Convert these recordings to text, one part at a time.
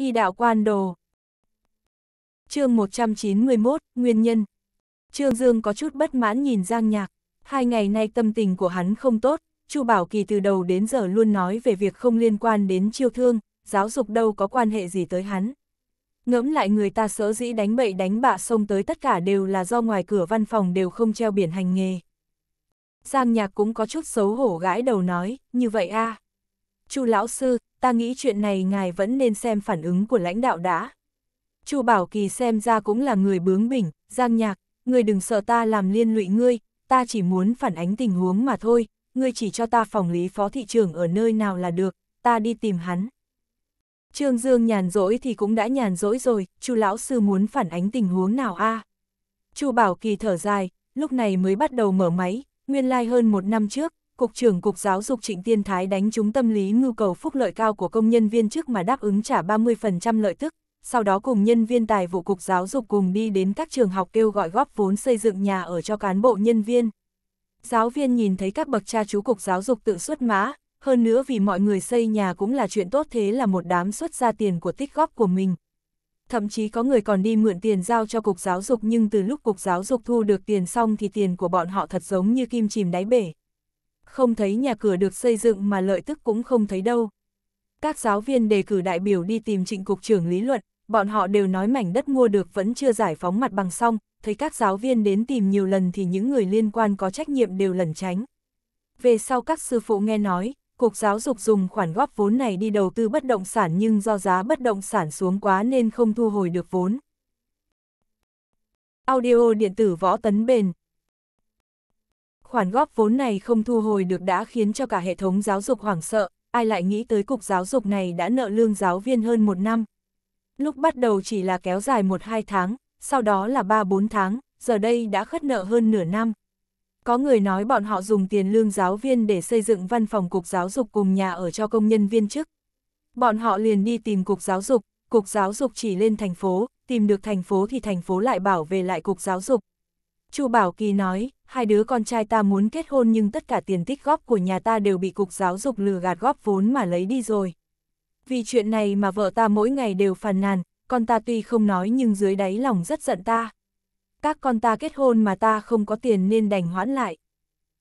Y đạo quan đồ. chương 191, Nguyên nhân. Trương Dương có chút bất mãn nhìn Giang Nhạc. Hai ngày nay tâm tình của hắn không tốt, Chu Bảo Kỳ từ đầu đến giờ luôn nói về việc không liên quan đến chiêu thương, giáo dục đâu có quan hệ gì tới hắn. Ngẫm lại người ta sở dĩ đánh bậy đánh bạ xông tới tất cả đều là do ngoài cửa văn phòng đều không treo biển hành nghề. Giang Nhạc cũng có chút xấu hổ gãi đầu nói, như vậy a à. Chu lão sư, ta nghĩ chuyện này ngài vẫn nên xem phản ứng của lãnh đạo đã. Chu Bảo Kỳ xem ra cũng là người bướng bỉnh, giang nhạc, người đừng sợ ta làm liên lụy ngươi, ta chỉ muốn phản ánh tình huống mà thôi, ngươi chỉ cho ta phòng lý phó thị trưởng ở nơi nào là được, ta đi tìm hắn. Trương Dương nhàn rỗi thì cũng đã nhàn rỗi rồi, Chu lão sư muốn phản ánh tình huống nào a? Chu Bảo Kỳ thở dài, lúc này mới bắt đầu mở máy, nguyên lai like hơn một năm trước, Cục trưởng Cục Giáo dục Trịnh Tiên Thái đánh trúng tâm lý nhu cầu phúc lợi cao của công nhân viên chức mà đáp ứng trả 30% lợi tức, sau đó cùng nhân viên tài vụ Cục Giáo dục cùng đi đến các trường học kêu gọi góp vốn xây dựng nhà ở cho cán bộ nhân viên. Giáo viên nhìn thấy các bậc cha chú Cục Giáo dục tự xuất mã, hơn nữa vì mọi người xây nhà cũng là chuyện tốt thế là một đám xuất ra tiền của tích góp của mình. Thậm chí có người còn đi mượn tiền giao cho Cục Giáo dục nhưng từ lúc Cục Giáo dục thu được tiền xong thì tiền của bọn họ thật giống như kim chìm đáy bể không thấy nhà cửa được xây dựng mà lợi tức cũng không thấy đâu. Các giáo viên đề cử đại biểu đi tìm trịnh cục trưởng lý luận, bọn họ đều nói mảnh đất mua được vẫn chưa giải phóng mặt bằng xong, thấy các giáo viên đến tìm nhiều lần thì những người liên quan có trách nhiệm đều lẩn tránh. Về sau các sư phụ nghe nói, Cục Giáo dục dùng khoản góp vốn này đi đầu tư bất động sản nhưng do giá bất động sản xuống quá nên không thu hồi được vốn. Audio điện tử võ tấn bền khoản góp vốn này không thu hồi được đã khiến cho cả hệ thống giáo dục hoảng sợ, ai lại nghĩ tới cục giáo dục này đã nợ lương giáo viên hơn một năm. Lúc bắt đầu chỉ là kéo dài một hai tháng, sau đó là ba bốn tháng, giờ đây đã khất nợ hơn nửa năm. Có người nói bọn họ dùng tiền lương giáo viên để xây dựng văn phòng cục giáo dục cùng nhà ở cho công nhân viên chức. Bọn họ liền đi tìm cục giáo dục, cục giáo dục chỉ lên thành phố, tìm được thành phố thì thành phố lại bảo về lại cục giáo dục, Chu Bảo Kỳ nói, hai đứa con trai ta muốn kết hôn nhưng tất cả tiền tích góp của nhà ta đều bị cục giáo dục lừa gạt góp vốn mà lấy đi rồi. Vì chuyện này mà vợ ta mỗi ngày đều phàn nàn, con ta tuy không nói nhưng dưới đáy lòng rất giận ta. Các con ta kết hôn mà ta không có tiền nên đành hoãn lại.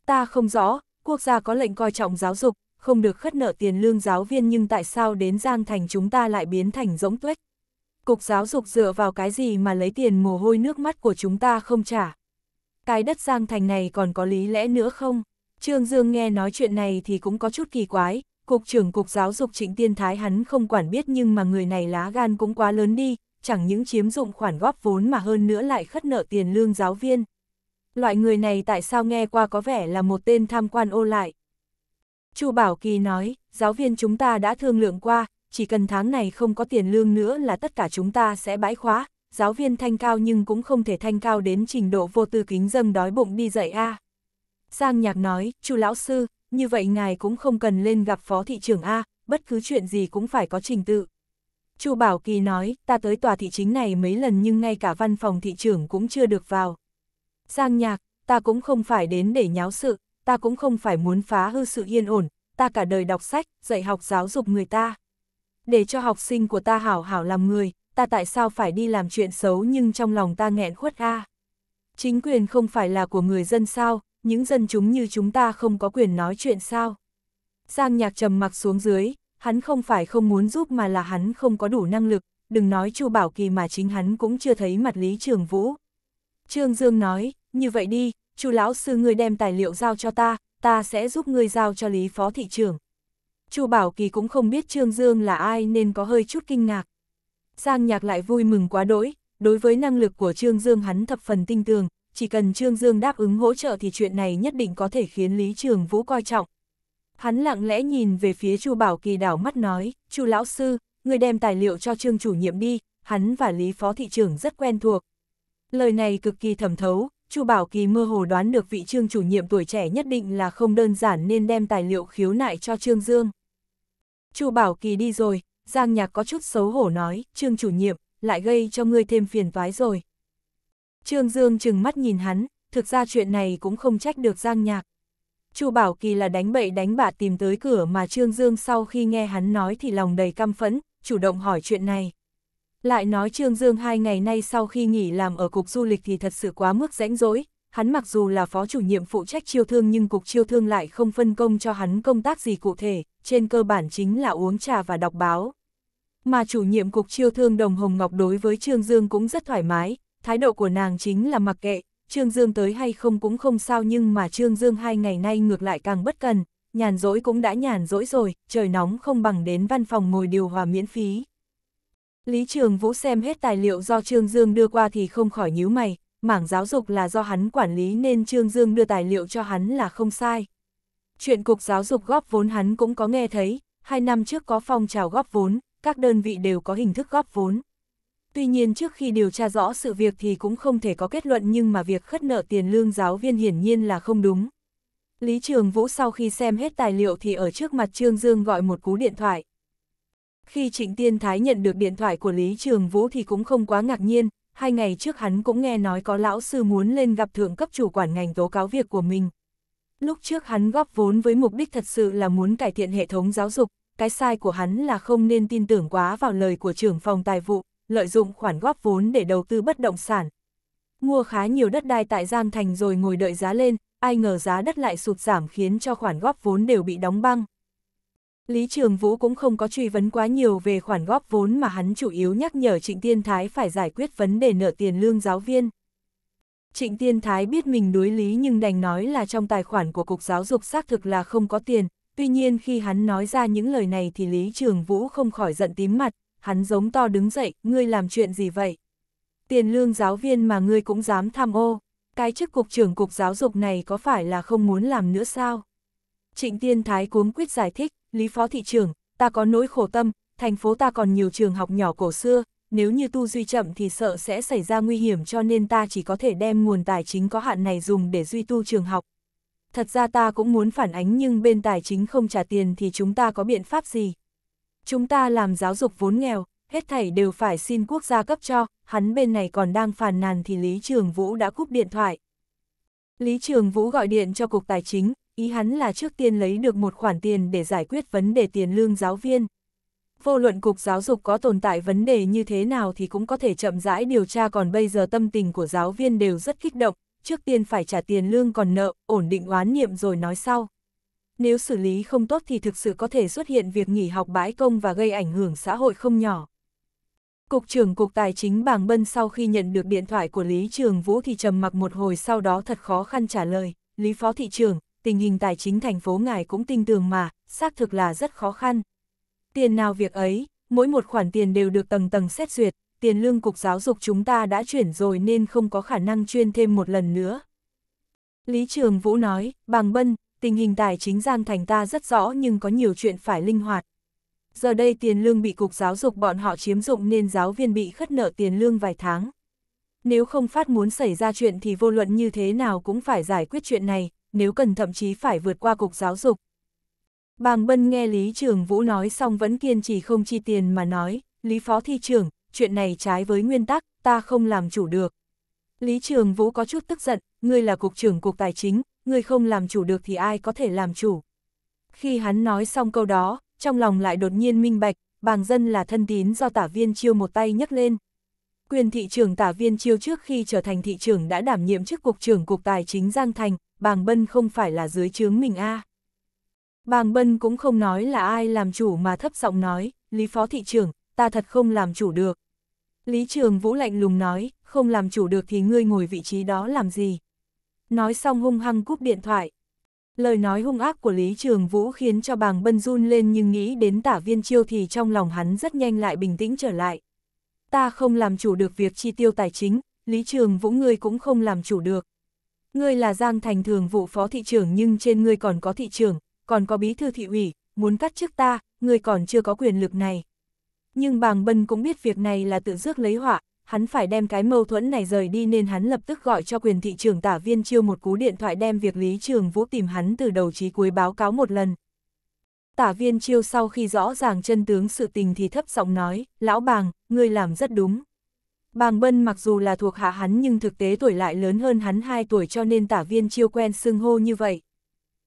Ta không rõ, quốc gia có lệnh coi trọng giáo dục, không được khất nợ tiền lương giáo viên nhưng tại sao đến Giang Thành chúng ta lại biến thành rỗng tuếch. Cục giáo dục dựa vào cái gì mà lấy tiền mồ hôi nước mắt của chúng ta không trả cái đất Giang Thành này còn có lý lẽ nữa không? Trương Dương nghe nói chuyện này thì cũng có chút kỳ quái, Cục trưởng Cục Giáo dục Trịnh Tiên Thái hắn không quản biết nhưng mà người này lá gan cũng quá lớn đi, chẳng những chiếm dụng khoản góp vốn mà hơn nữa lại khất nợ tiền lương giáo viên. Loại người này tại sao nghe qua có vẻ là một tên tham quan ô lại? Chu Bảo Kỳ nói, giáo viên chúng ta đã thương lượng qua, chỉ cần tháng này không có tiền lương nữa là tất cả chúng ta sẽ bãi khóa, giáo viên thanh cao nhưng cũng không thể thanh cao đến trình độ vô tư kính dâm đói bụng đi dạy a. Giang Nhạc nói, chu lão sư, như vậy ngài cũng không cần lên gặp phó thị trưởng a, bất cứ chuyện gì cũng phải có trình tự. Chu Bảo Kỳ nói, ta tới tòa thị chính này mấy lần nhưng ngay cả văn phòng thị trưởng cũng chưa được vào. Giang Nhạc, ta cũng không phải đến để nháo sự, ta cũng không phải muốn phá hư sự yên ổn, ta cả đời đọc sách, dạy học giáo dục người ta. Để cho học sinh của ta hảo hảo làm người, ta tại sao phải đi làm chuyện xấu nhưng trong lòng ta nghẹn khuất a. À. Chính quyền không phải là của người dân sao, những dân chúng như chúng ta không có quyền nói chuyện sao. Giang nhạc trầm mặc xuống dưới, hắn không phải không muốn giúp mà là hắn không có đủ năng lực, đừng nói Chu Bảo Kỳ mà chính hắn cũng chưa thấy mặt Lý Trường Vũ. Trương Dương nói, như vậy đi, Chu lão sư ngươi đem tài liệu giao cho ta, ta sẽ giúp ngươi giao cho Lý Phó thị trưởng. Chu Bảo Kỳ cũng không biết Trương Dương là ai nên có hơi chút kinh ngạc sang Nhạc lại vui mừng quá đỗi, đối với năng lực của Trương Dương hắn thập phần tinh tường, chỉ cần Trương Dương đáp ứng hỗ trợ thì chuyện này nhất định có thể khiến Lý Trường Vũ coi trọng. Hắn lặng lẽ nhìn về phía Chu Bảo Kỳ đảo mắt nói, Chu lão sư, người đem tài liệu cho Trương chủ nhiệm đi, hắn và Lý phó thị trưởng rất quen thuộc. Lời này cực kỳ thẩm thấu, Chu Bảo Kỳ mơ hồ đoán được vị Trương chủ nhiệm tuổi trẻ nhất định là không đơn giản nên đem tài liệu khiếu nại cho Trương Dương. Chu Bảo Kỳ đi rồi, Giang Nhạc có chút xấu hổ nói, Trương chủ nhiệm, lại gây cho ngươi thêm phiền toái rồi. Trương Dương chừng mắt nhìn hắn, thực ra chuyện này cũng không trách được Giang Nhạc. Chu Bảo Kỳ là đánh bậy đánh bạ tìm tới cửa mà Trương Dương sau khi nghe hắn nói thì lòng đầy căm phẫn, chủ động hỏi chuyện này. Lại nói Trương Dương hai ngày nay sau khi nghỉ làm ở cục du lịch thì thật sự quá mức rãnh rỗi, hắn mặc dù là phó chủ nhiệm phụ trách chiêu thương nhưng cục chiêu thương lại không phân công cho hắn công tác gì cụ thể, trên cơ bản chính là uống trà và đọc báo. Mà chủ nhiệm cục chiêu thương đồng Hồng Ngọc đối với Trương Dương cũng rất thoải mái, thái độ của nàng chính là mặc kệ, Trương Dương tới hay không cũng không sao nhưng mà Trương Dương hai ngày nay ngược lại càng bất cần, nhàn rỗi cũng đã nhàn rỗi rồi, trời nóng không bằng đến văn phòng ngồi điều hòa miễn phí. Lý Trường Vũ xem hết tài liệu do Trương Dương đưa qua thì không khỏi nhíu mày, mảng giáo dục là do hắn quản lý nên Trương Dương đưa tài liệu cho hắn là không sai. Chuyện cục giáo dục góp vốn hắn cũng có nghe thấy, hai năm trước có phong trào góp vốn, các đơn vị đều có hình thức góp vốn. Tuy nhiên trước khi điều tra rõ sự việc thì cũng không thể có kết luận nhưng mà việc khất nợ tiền lương giáo viên hiển nhiên là không đúng. Lý Trường Vũ sau khi xem hết tài liệu thì ở trước mặt Trương Dương gọi một cú điện thoại. Khi Trịnh Tiên Thái nhận được điện thoại của Lý Trường Vũ thì cũng không quá ngạc nhiên, hai ngày trước hắn cũng nghe nói có lão sư muốn lên gặp thượng cấp chủ quản ngành tố cáo việc của mình. Lúc trước hắn góp vốn với mục đích thật sự là muốn cải thiện hệ thống giáo dục, cái sai của hắn là không nên tin tưởng quá vào lời của trưởng phòng tài vụ, lợi dụng khoản góp vốn để đầu tư bất động sản. Mua khá nhiều đất đai tại Giang Thành rồi ngồi đợi giá lên, ai ngờ giá đất lại sụt giảm khiến cho khoản góp vốn đều bị đóng băng. Lý Trường Vũ cũng không có truy vấn quá nhiều về khoản góp vốn mà hắn chủ yếu nhắc nhở Trịnh Tiên Thái phải giải quyết vấn đề nợ tiền lương giáo viên. Trịnh Tiên Thái biết mình đối lý nhưng đành nói là trong tài khoản của Cục Giáo dục xác thực là không có tiền, Tuy nhiên khi hắn nói ra những lời này thì Lý Trường Vũ không khỏi giận tím mặt, hắn giống to đứng dậy, ngươi làm chuyện gì vậy? Tiền lương giáo viên mà ngươi cũng dám tham ô, cái chức cục trưởng cục giáo dục này có phải là không muốn làm nữa sao? Trịnh Tiên Thái cuống quyết giải thích, Lý Phó Thị trưởng, ta có nỗi khổ tâm, thành phố ta còn nhiều trường học nhỏ cổ xưa, nếu như tu duy chậm thì sợ sẽ xảy ra nguy hiểm cho nên ta chỉ có thể đem nguồn tài chính có hạn này dùng để duy tu trường học, thật ra ta cũng muốn phản ánh nhưng bên tài chính không trả tiền thì chúng ta có biện pháp gì. Chúng ta làm giáo dục vốn nghèo, hết thảy đều phải xin quốc gia cấp cho, hắn bên này còn đang phàn nàn thì Lý Trường Vũ đã cúp điện thoại. Lý Trường Vũ gọi điện cho Cục Tài chính, ý hắn là trước tiên lấy được một khoản tiền để giải quyết vấn đề tiền lương giáo viên. Vô luận Cục Giáo dục có tồn tại vấn đề như thế nào thì cũng có thể chậm rãi điều tra còn bây giờ tâm tình của giáo viên đều rất kích động, trước tiên phải trả tiền lương còn nợ, ổn định oán niệm rồi nói sau. Nếu xử lý không tốt thì thực sự có thể xuất hiện việc nghỉ học bãi công và gây ảnh hưởng xã hội không nhỏ. Cục trưởng Cục Tài chính Bàng Bân sau khi nhận được điện thoại của Lý Trường Vũ thì trầm mặc một hồi sau đó thật khó khăn trả lời, Lý Phó Thị trưởng, tình hình tài chính thành phố ngài cũng tin tưởng mà, xác thực là rất khó khăn. Tiền nào việc ấy, mỗi một khoản tiền đều được tầng tầng xét duyệt, tiền lương cục giáo dục chúng ta đã chuyển rồi nên không có khả năng chuyên thêm một lần nữa. Lý Trường Vũ nói, bằng bân, tình hình tài chính Giang Thành ta rất rõ nhưng có nhiều chuyện phải linh hoạt. Giờ đây tiền lương bị cục giáo dục bọn họ chiếm dụng nên giáo viên bị khất nợ tiền lương vài tháng. Nếu không phát muốn xảy ra chuyện thì vô luận như thế nào cũng phải giải quyết chuyện này, nếu cần thậm chí phải vượt qua cục giáo dục. Bàng Bân nghe Lý Trường Vũ nói xong vẫn kiên trì không chi tiền mà nói, Lý Phó Thi trưởng, chuyện này trái với nguyên tắc, ta không làm chủ được. Lý Trường Vũ có chút tức giận, ngươi là cục trưởng cục tài chính, ngươi không làm chủ được thì ai có thể làm chủ. Khi hắn nói xong câu đó, trong lòng lại đột nhiên minh bạch, bàng dân là thân tín do tả viên chiêu một tay nhấc lên. Quyền thị trường tả viên chiêu trước khi trở thành thị trường đã đảm nhiệm chức cục trưởng cục tài chính Giang Thành, bàng bân không phải là dưới chướng mình a. Bàng bân cũng không nói là ai làm chủ mà thấp giọng nói, Lý Phó Thị trưởng, ta thật không làm chủ được. Lý Trường Vũ lạnh lùng nói, không làm chủ được thì ngươi ngồi vị trí đó làm gì. Nói xong hung hăng cúp điện thoại. Lời nói hung ác của Lý Trường Vũ khiến cho bàng bân run lên nhưng nghĩ đến tả viên chiêu thì trong lòng hắn rất nhanh lại bình tĩnh trở lại. Ta không làm chủ được việc chi tiêu tài chính, Lý Trường Vũ ngươi cũng không làm chủ được. Ngươi là Giang Thành thường vụ phó thị trưởng nhưng trên ngươi còn có thị trưởng, còn có bí thư thị ủy, muốn cắt chức ta, ngươi còn chưa có quyền lực này. Nhưng bàng bân cũng biết việc này là tự rước lấy họa, hắn phải đem cái mâu thuẫn này rời đi nên hắn lập tức gọi cho quyền thị trưởng tả viên chiêu một cú điện thoại đem việc Lý Trường Vũ tìm hắn từ đầu chí cuối báo cáo một lần. Tả viên chiêu sau khi rõ ràng chân tướng sự tình thì thấp giọng nói, lão bàng, ngươi làm rất đúng. Bàng Bân mặc dù là thuộc hạ hắn nhưng thực tế tuổi lại lớn hơn hắn 2 tuổi cho nên tả viên chiêu quen xưng hô như vậy.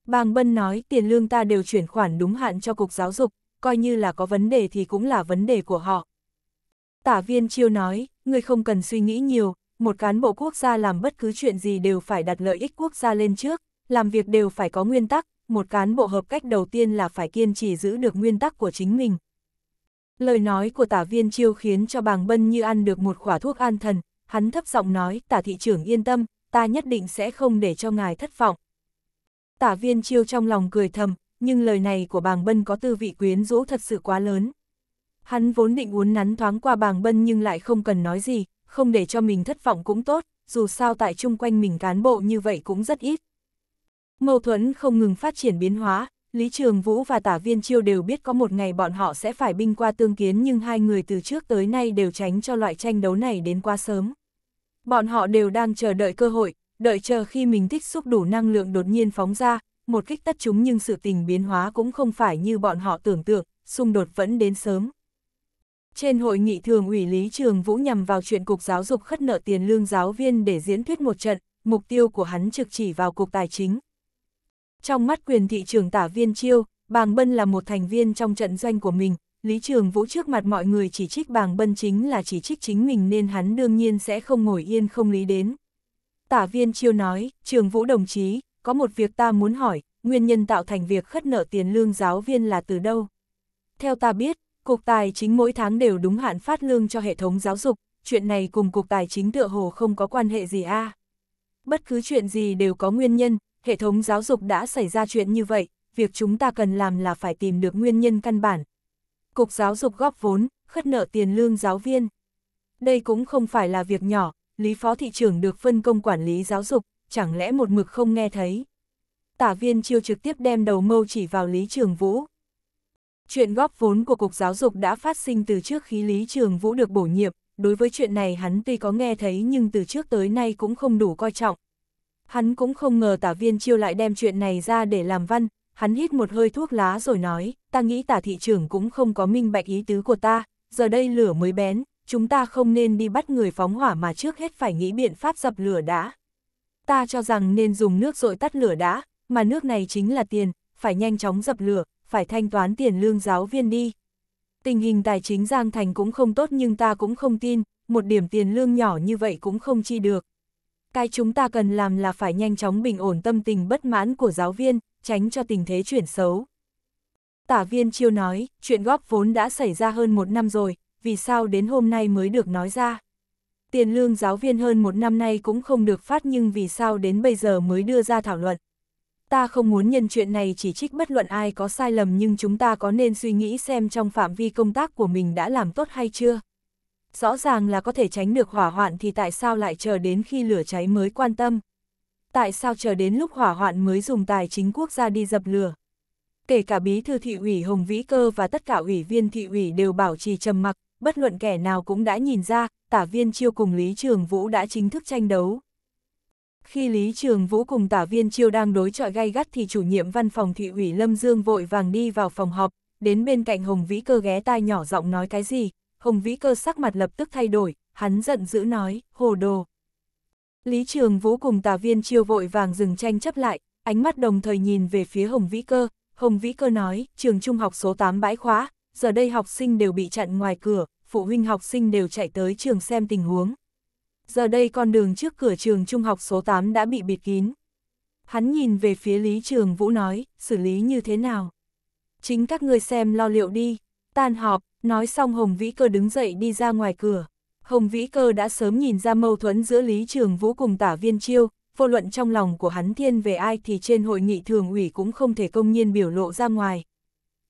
Bàng Bân nói tiền lương ta đều chuyển khoản đúng hạn cho Cục Giáo dục, coi như là có vấn đề thì cũng là vấn đề của họ. Tả viên chiêu nói, ngươi không cần suy nghĩ nhiều, một cán bộ quốc gia làm bất cứ chuyện gì đều phải đặt lợi ích quốc gia lên trước, làm việc đều phải có nguyên tắc, một cán bộ hợp cách đầu tiên là phải kiên trì giữ được nguyên tắc của chính mình. Lời nói của tả viên chiêu khiến cho bàng bân như ăn được một khỏa thuốc an thần, hắn thấp giọng nói tả thị trưởng yên tâm, ta nhất định sẽ không để cho ngài thất vọng. Tả viên chiêu trong lòng cười thầm, nhưng lời này của bàng bân có tư vị quyến rũ thật sự quá lớn. Hắn vốn định uốn nắn thoáng qua bàng bân nhưng lại không cần nói gì, không để cho mình thất vọng cũng tốt, dù sao tại chung quanh mình cán bộ như vậy cũng rất ít. Mâu thuẫn không ngừng phát triển biến hóa, Lý Trường Vũ và Tả Viên Chiêu đều biết có một ngày bọn họ sẽ phải binh qua tương kiến nhưng hai người từ trước tới nay đều tránh cho loại tranh đấu này đến quá sớm. Bọn họ đều đang chờ đợi cơ hội, đợi chờ khi mình tích xúc đủ năng lượng đột nhiên phóng ra, một kích tất chúng nhưng sự tình biến hóa cũng không phải như bọn họ tưởng tượng, xung đột vẫn đến sớm. Trên hội nghị thường ủy Lý Trường Vũ nhằm vào chuyện cục giáo dục khất nợ tiền lương giáo viên để diễn thuyết một trận, mục tiêu của hắn trực chỉ vào cục tài chính. Trong mắt quyền thị trường tả viên chiêu, Bàng Bân là một thành viên trong trận doanh của mình, Lý Trường Vũ trước mặt mọi người chỉ trích Bàng Bân chính là chỉ trích chính mình nên hắn đương nhiên sẽ không ngồi yên không lý đến. Tả viên chiêu nói, Trường Vũ đồng chí, có một việc ta muốn hỏi, nguyên nhân tạo thành việc khất nợ tiền lương giáo viên là từ đâu? Theo ta biết, Cục Tài chính mỗi tháng đều đúng hạn phát lương cho hệ thống giáo dục, chuyện này cùng Cục Tài chính tựa hồ không có quan hệ gì a Bất cứ chuyện gì đều có nguyên nhân, hệ thống giáo dục đã xảy ra chuyện như vậy, việc chúng ta cần làm là phải tìm được nguyên nhân căn bản. Cục giáo dục góp vốn, khất nợ tiền lương giáo viên. Đây cũng không phải là việc nhỏ, Lý Phó Thị trưởng được phân công quản lý giáo dục, chẳng lẽ một mực không nghe thấy. Tả viên chiêu trực tiếp đem đầu mâu chỉ vào Lý Trường Vũ. Chuyện góp vốn của Cục Giáo dục đã phát sinh từ trước khi Lý Trường Vũ được bổ nhiệm, đối với chuyện này hắn tuy có nghe thấy nhưng từ trước tới nay cũng không đủ coi trọng. Hắn cũng không ngờ tả viên chiêu lại đem chuyện này ra để làm văn, hắn hít một hơi thuốc lá rồi nói, ta nghĩ tả thị trưởng cũng không có minh bạch ý tứ của ta, giờ đây lửa mới bén, chúng ta không nên đi bắt người phóng hỏa mà trước hết phải nghĩ biện pháp dập lửa đã ta cho rằng nên dùng nước rội tắt lửa đã, mà nước này chính là tiền, phải nhanh chóng dập lửa, phải thanh toán tiền lương giáo viên đi. Tình hình tài chính Giang Thành cũng không tốt nhưng ta cũng không tin, một điểm tiền lương nhỏ như vậy cũng không chi được. Cái chúng ta cần làm là phải nhanh chóng bình ổn tâm tình bất mãn của giáo viên, tránh cho tình thế chuyển xấu. Tả viên chiêu nói, chuyện góp vốn đã xảy ra hơn một năm rồi, vì sao đến hôm nay mới được nói ra tiền lương giáo viên hơn một năm nay cũng không được phát nhưng vì sao đến bây giờ mới đưa ra thảo luận. Ta không muốn nhân chuyện này chỉ trích bất luận ai có sai lầm nhưng chúng ta có nên suy nghĩ xem trong phạm vi công tác của mình đã làm tốt hay chưa. Rõ ràng là có thể tránh được hỏa hoạn thì tại sao lại chờ đến khi lửa cháy mới quan tâm. Tại sao chờ đến lúc hỏa hoạn mới dùng tài chính quốc gia đi dập lửa. Kể cả bí thư thị ủy Hồng Vĩ Cơ và tất cả ủy viên thị ủy đều bảo trì trầm mặc, bất luận kẻ nào cũng đã nhìn ra, tả viên chiêu cùng Lý Trường Vũ đã chính thức tranh đấu. Khi Lý Trường Vũ cùng tả viên chiêu đang đối chọi gay gắt thì chủ nhiệm văn phòng thị ủy Lâm Dương vội vàng đi vào phòng họp, đến bên cạnh Hồng Vĩ Cơ ghé tai nhỏ giọng nói cái gì, Hồng Vĩ Cơ sắc mặt lập tức thay đổi, hắn giận dữ nói, hồ đồ. Lý Trường Vũ cùng tả viên chiêu vội vàng dừng tranh chấp lại, ánh mắt đồng thời nhìn về phía Hồng Vĩ Cơ, Hồng Vĩ Cơ nói, trường trung học số 8 bãi khóa, giờ đây học sinh đều bị chặn ngoài cửa, phụ huynh học sinh đều chạy tới trường xem tình huống. Giờ đây con đường trước cửa trường trung học số 8 đã bị bịt kín. Hắn nhìn về phía Lý Trường Vũ nói, xử lý như thế nào? Chính các người xem lo liệu đi, tan họp, nói xong Hồng Vĩ Cơ đứng dậy đi ra ngoài cửa. Hồng Vĩ Cơ đã sớm nhìn ra mâu thuẫn giữa Lý Trường Vũ cùng tả viên chiêu, vô luận trong lòng của hắn thiên về ai thì trên hội nghị thường ủy cũng không thể công nhiên biểu lộ ra ngoài,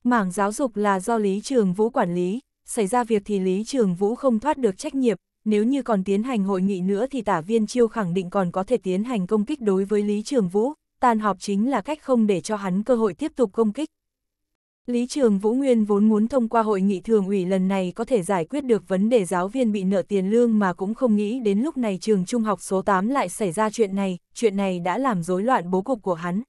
Mảng giáo dục là do Lý Trường Vũ quản lý, xảy ra việc thì Lý Trường Vũ không thoát được trách nhiệm, nếu như còn tiến hành hội nghị nữa thì tả viên chiêu khẳng định còn có thể tiến hành công kích đối với Lý Trường Vũ, tàn họp chính là cách không để cho hắn cơ hội tiếp tục công kích. Lý Trường Vũ Nguyên vốn muốn thông qua hội nghị thường ủy lần này có thể giải quyết được vấn đề giáo viên bị nợ tiền lương mà cũng không nghĩ đến lúc này trường trung học số 8 lại xảy ra chuyện này, chuyện này đã làm rối loạn bố cục của hắn.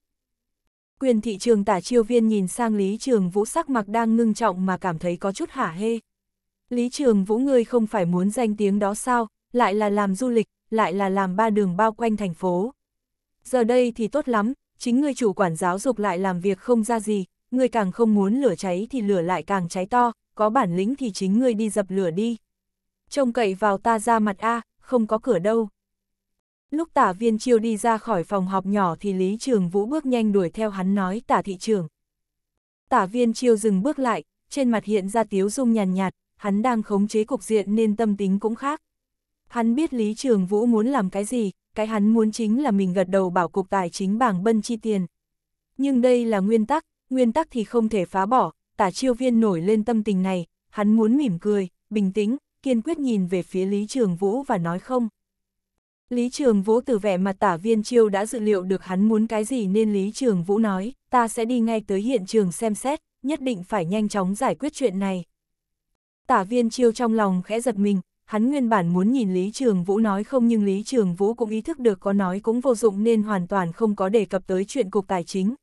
Quyền thị trường tả chiêu viên nhìn sang Lý Trường Vũ sắc mặt đang ngưng trọng mà cảm thấy có chút hả hê. Lý Trường Vũ ngươi không phải muốn danh tiếng đó sao, lại là làm du lịch, lại là làm ba đường bao quanh thành phố. Giờ đây thì tốt lắm, chính ngươi chủ quản giáo dục lại làm việc không ra gì, ngươi càng không muốn lửa cháy thì lửa lại càng cháy to, có bản lĩnh thì chính ngươi đi dập lửa đi. Trông cậy vào ta ra mặt A, không có cửa đâu. Lúc tả viên chiêu đi ra khỏi phòng họp nhỏ thì Lý Trường Vũ bước nhanh đuổi theo hắn nói tả thị trường. Tả viên chiêu dừng bước lại, trên mặt hiện ra tiếu dung nhàn nhạt, nhạt, hắn đang khống chế cục diện nên tâm tính cũng khác. Hắn biết Lý Trường Vũ muốn làm cái gì, cái hắn muốn chính là mình gật đầu bảo cục tài chính bảng bân chi tiền. Nhưng đây là nguyên tắc, nguyên tắc thì không thể phá bỏ, tả chiêu viên nổi lên tâm tình này, hắn muốn mỉm cười, bình tĩnh, kiên quyết nhìn về phía Lý Trường Vũ và nói không. Lý Trường Vũ từ vẻ mặt tả viên chiêu đã dự liệu được hắn muốn cái gì nên Lý Trường Vũ nói, ta sẽ đi ngay tới hiện trường xem xét, nhất định phải nhanh chóng giải quyết chuyện này. Tả viên chiêu trong lòng khẽ giật mình, hắn nguyên bản muốn nhìn Lý Trường Vũ nói không nhưng Lý Trường Vũ cũng ý thức được có nói cũng vô dụng nên hoàn toàn không có đề cập tới chuyện cục tài chính.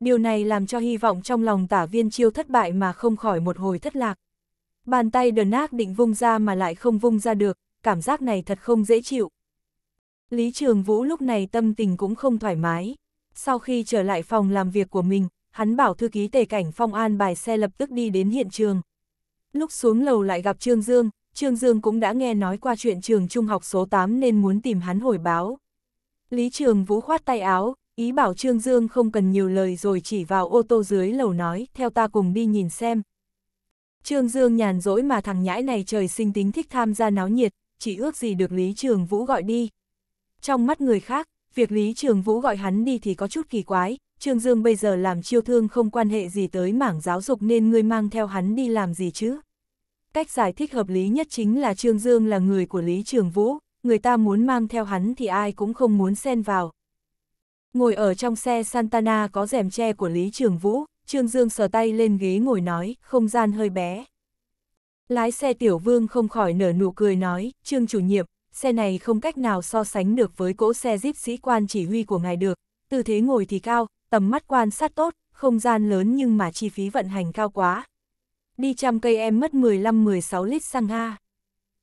Điều này làm cho hy vọng trong lòng tả viên chiêu thất bại mà không khỏi một hồi thất lạc. Bàn tay đờn ác định vung ra mà lại không vung ra được, cảm giác này thật không dễ chịu. Lý Trường Vũ lúc này tâm tình cũng không thoải mái. Sau khi trở lại phòng làm việc của mình, hắn bảo thư ký tề cảnh phong an bài xe lập tức đi đến hiện trường. Lúc xuống lầu lại gặp Trương Dương, Trương Dương cũng đã nghe nói qua chuyện trường trung học số 8 nên muốn tìm hắn hồi báo. Lý Trường Vũ khoát tay áo, ý bảo Trương Dương không cần nhiều lời rồi chỉ vào ô tô dưới lầu nói, theo ta cùng đi nhìn xem. Trương Dương nhàn rỗi mà thằng nhãi này trời sinh tính thích tham gia náo nhiệt, chỉ ước gì được Lý Trường Vũ gọi đi. Trong mắt người khác, việc Lý Trường Vũ gọi hắn đi thì có chút kỳ quái, Trương Dương bây giờ làm chiêu thương không quan hệ gì tới mảng giáo dục nên người mang theo hắn đi làm gì chứ. Cách giải thích hợp lý nhất chính là Trương Dương là người của Lý Trường Vũ, người ta muốn mang theo hắn thì ai cũng không muốn xen vào. Ngồi ở trong xe Santana có rèm tre của Lý Trường Vũ, Trương Dương sờ tay lên ghế ngồi nói, không gian hơi bé. Lái xe tiểu vương không khỏi nở nụ cười nói, Trương chủ nhiệm, xe này không cách nào so sánh được với cỗ xe jeep sĩ quan chỉ huy của ngài được, tư thế ngồi thì cao, tầm mắt quan sát tốt, không gian lớn nhưng mà chi phí vận hành cao quá. Đi trăm cây em mất 15-16 lít xăng ha.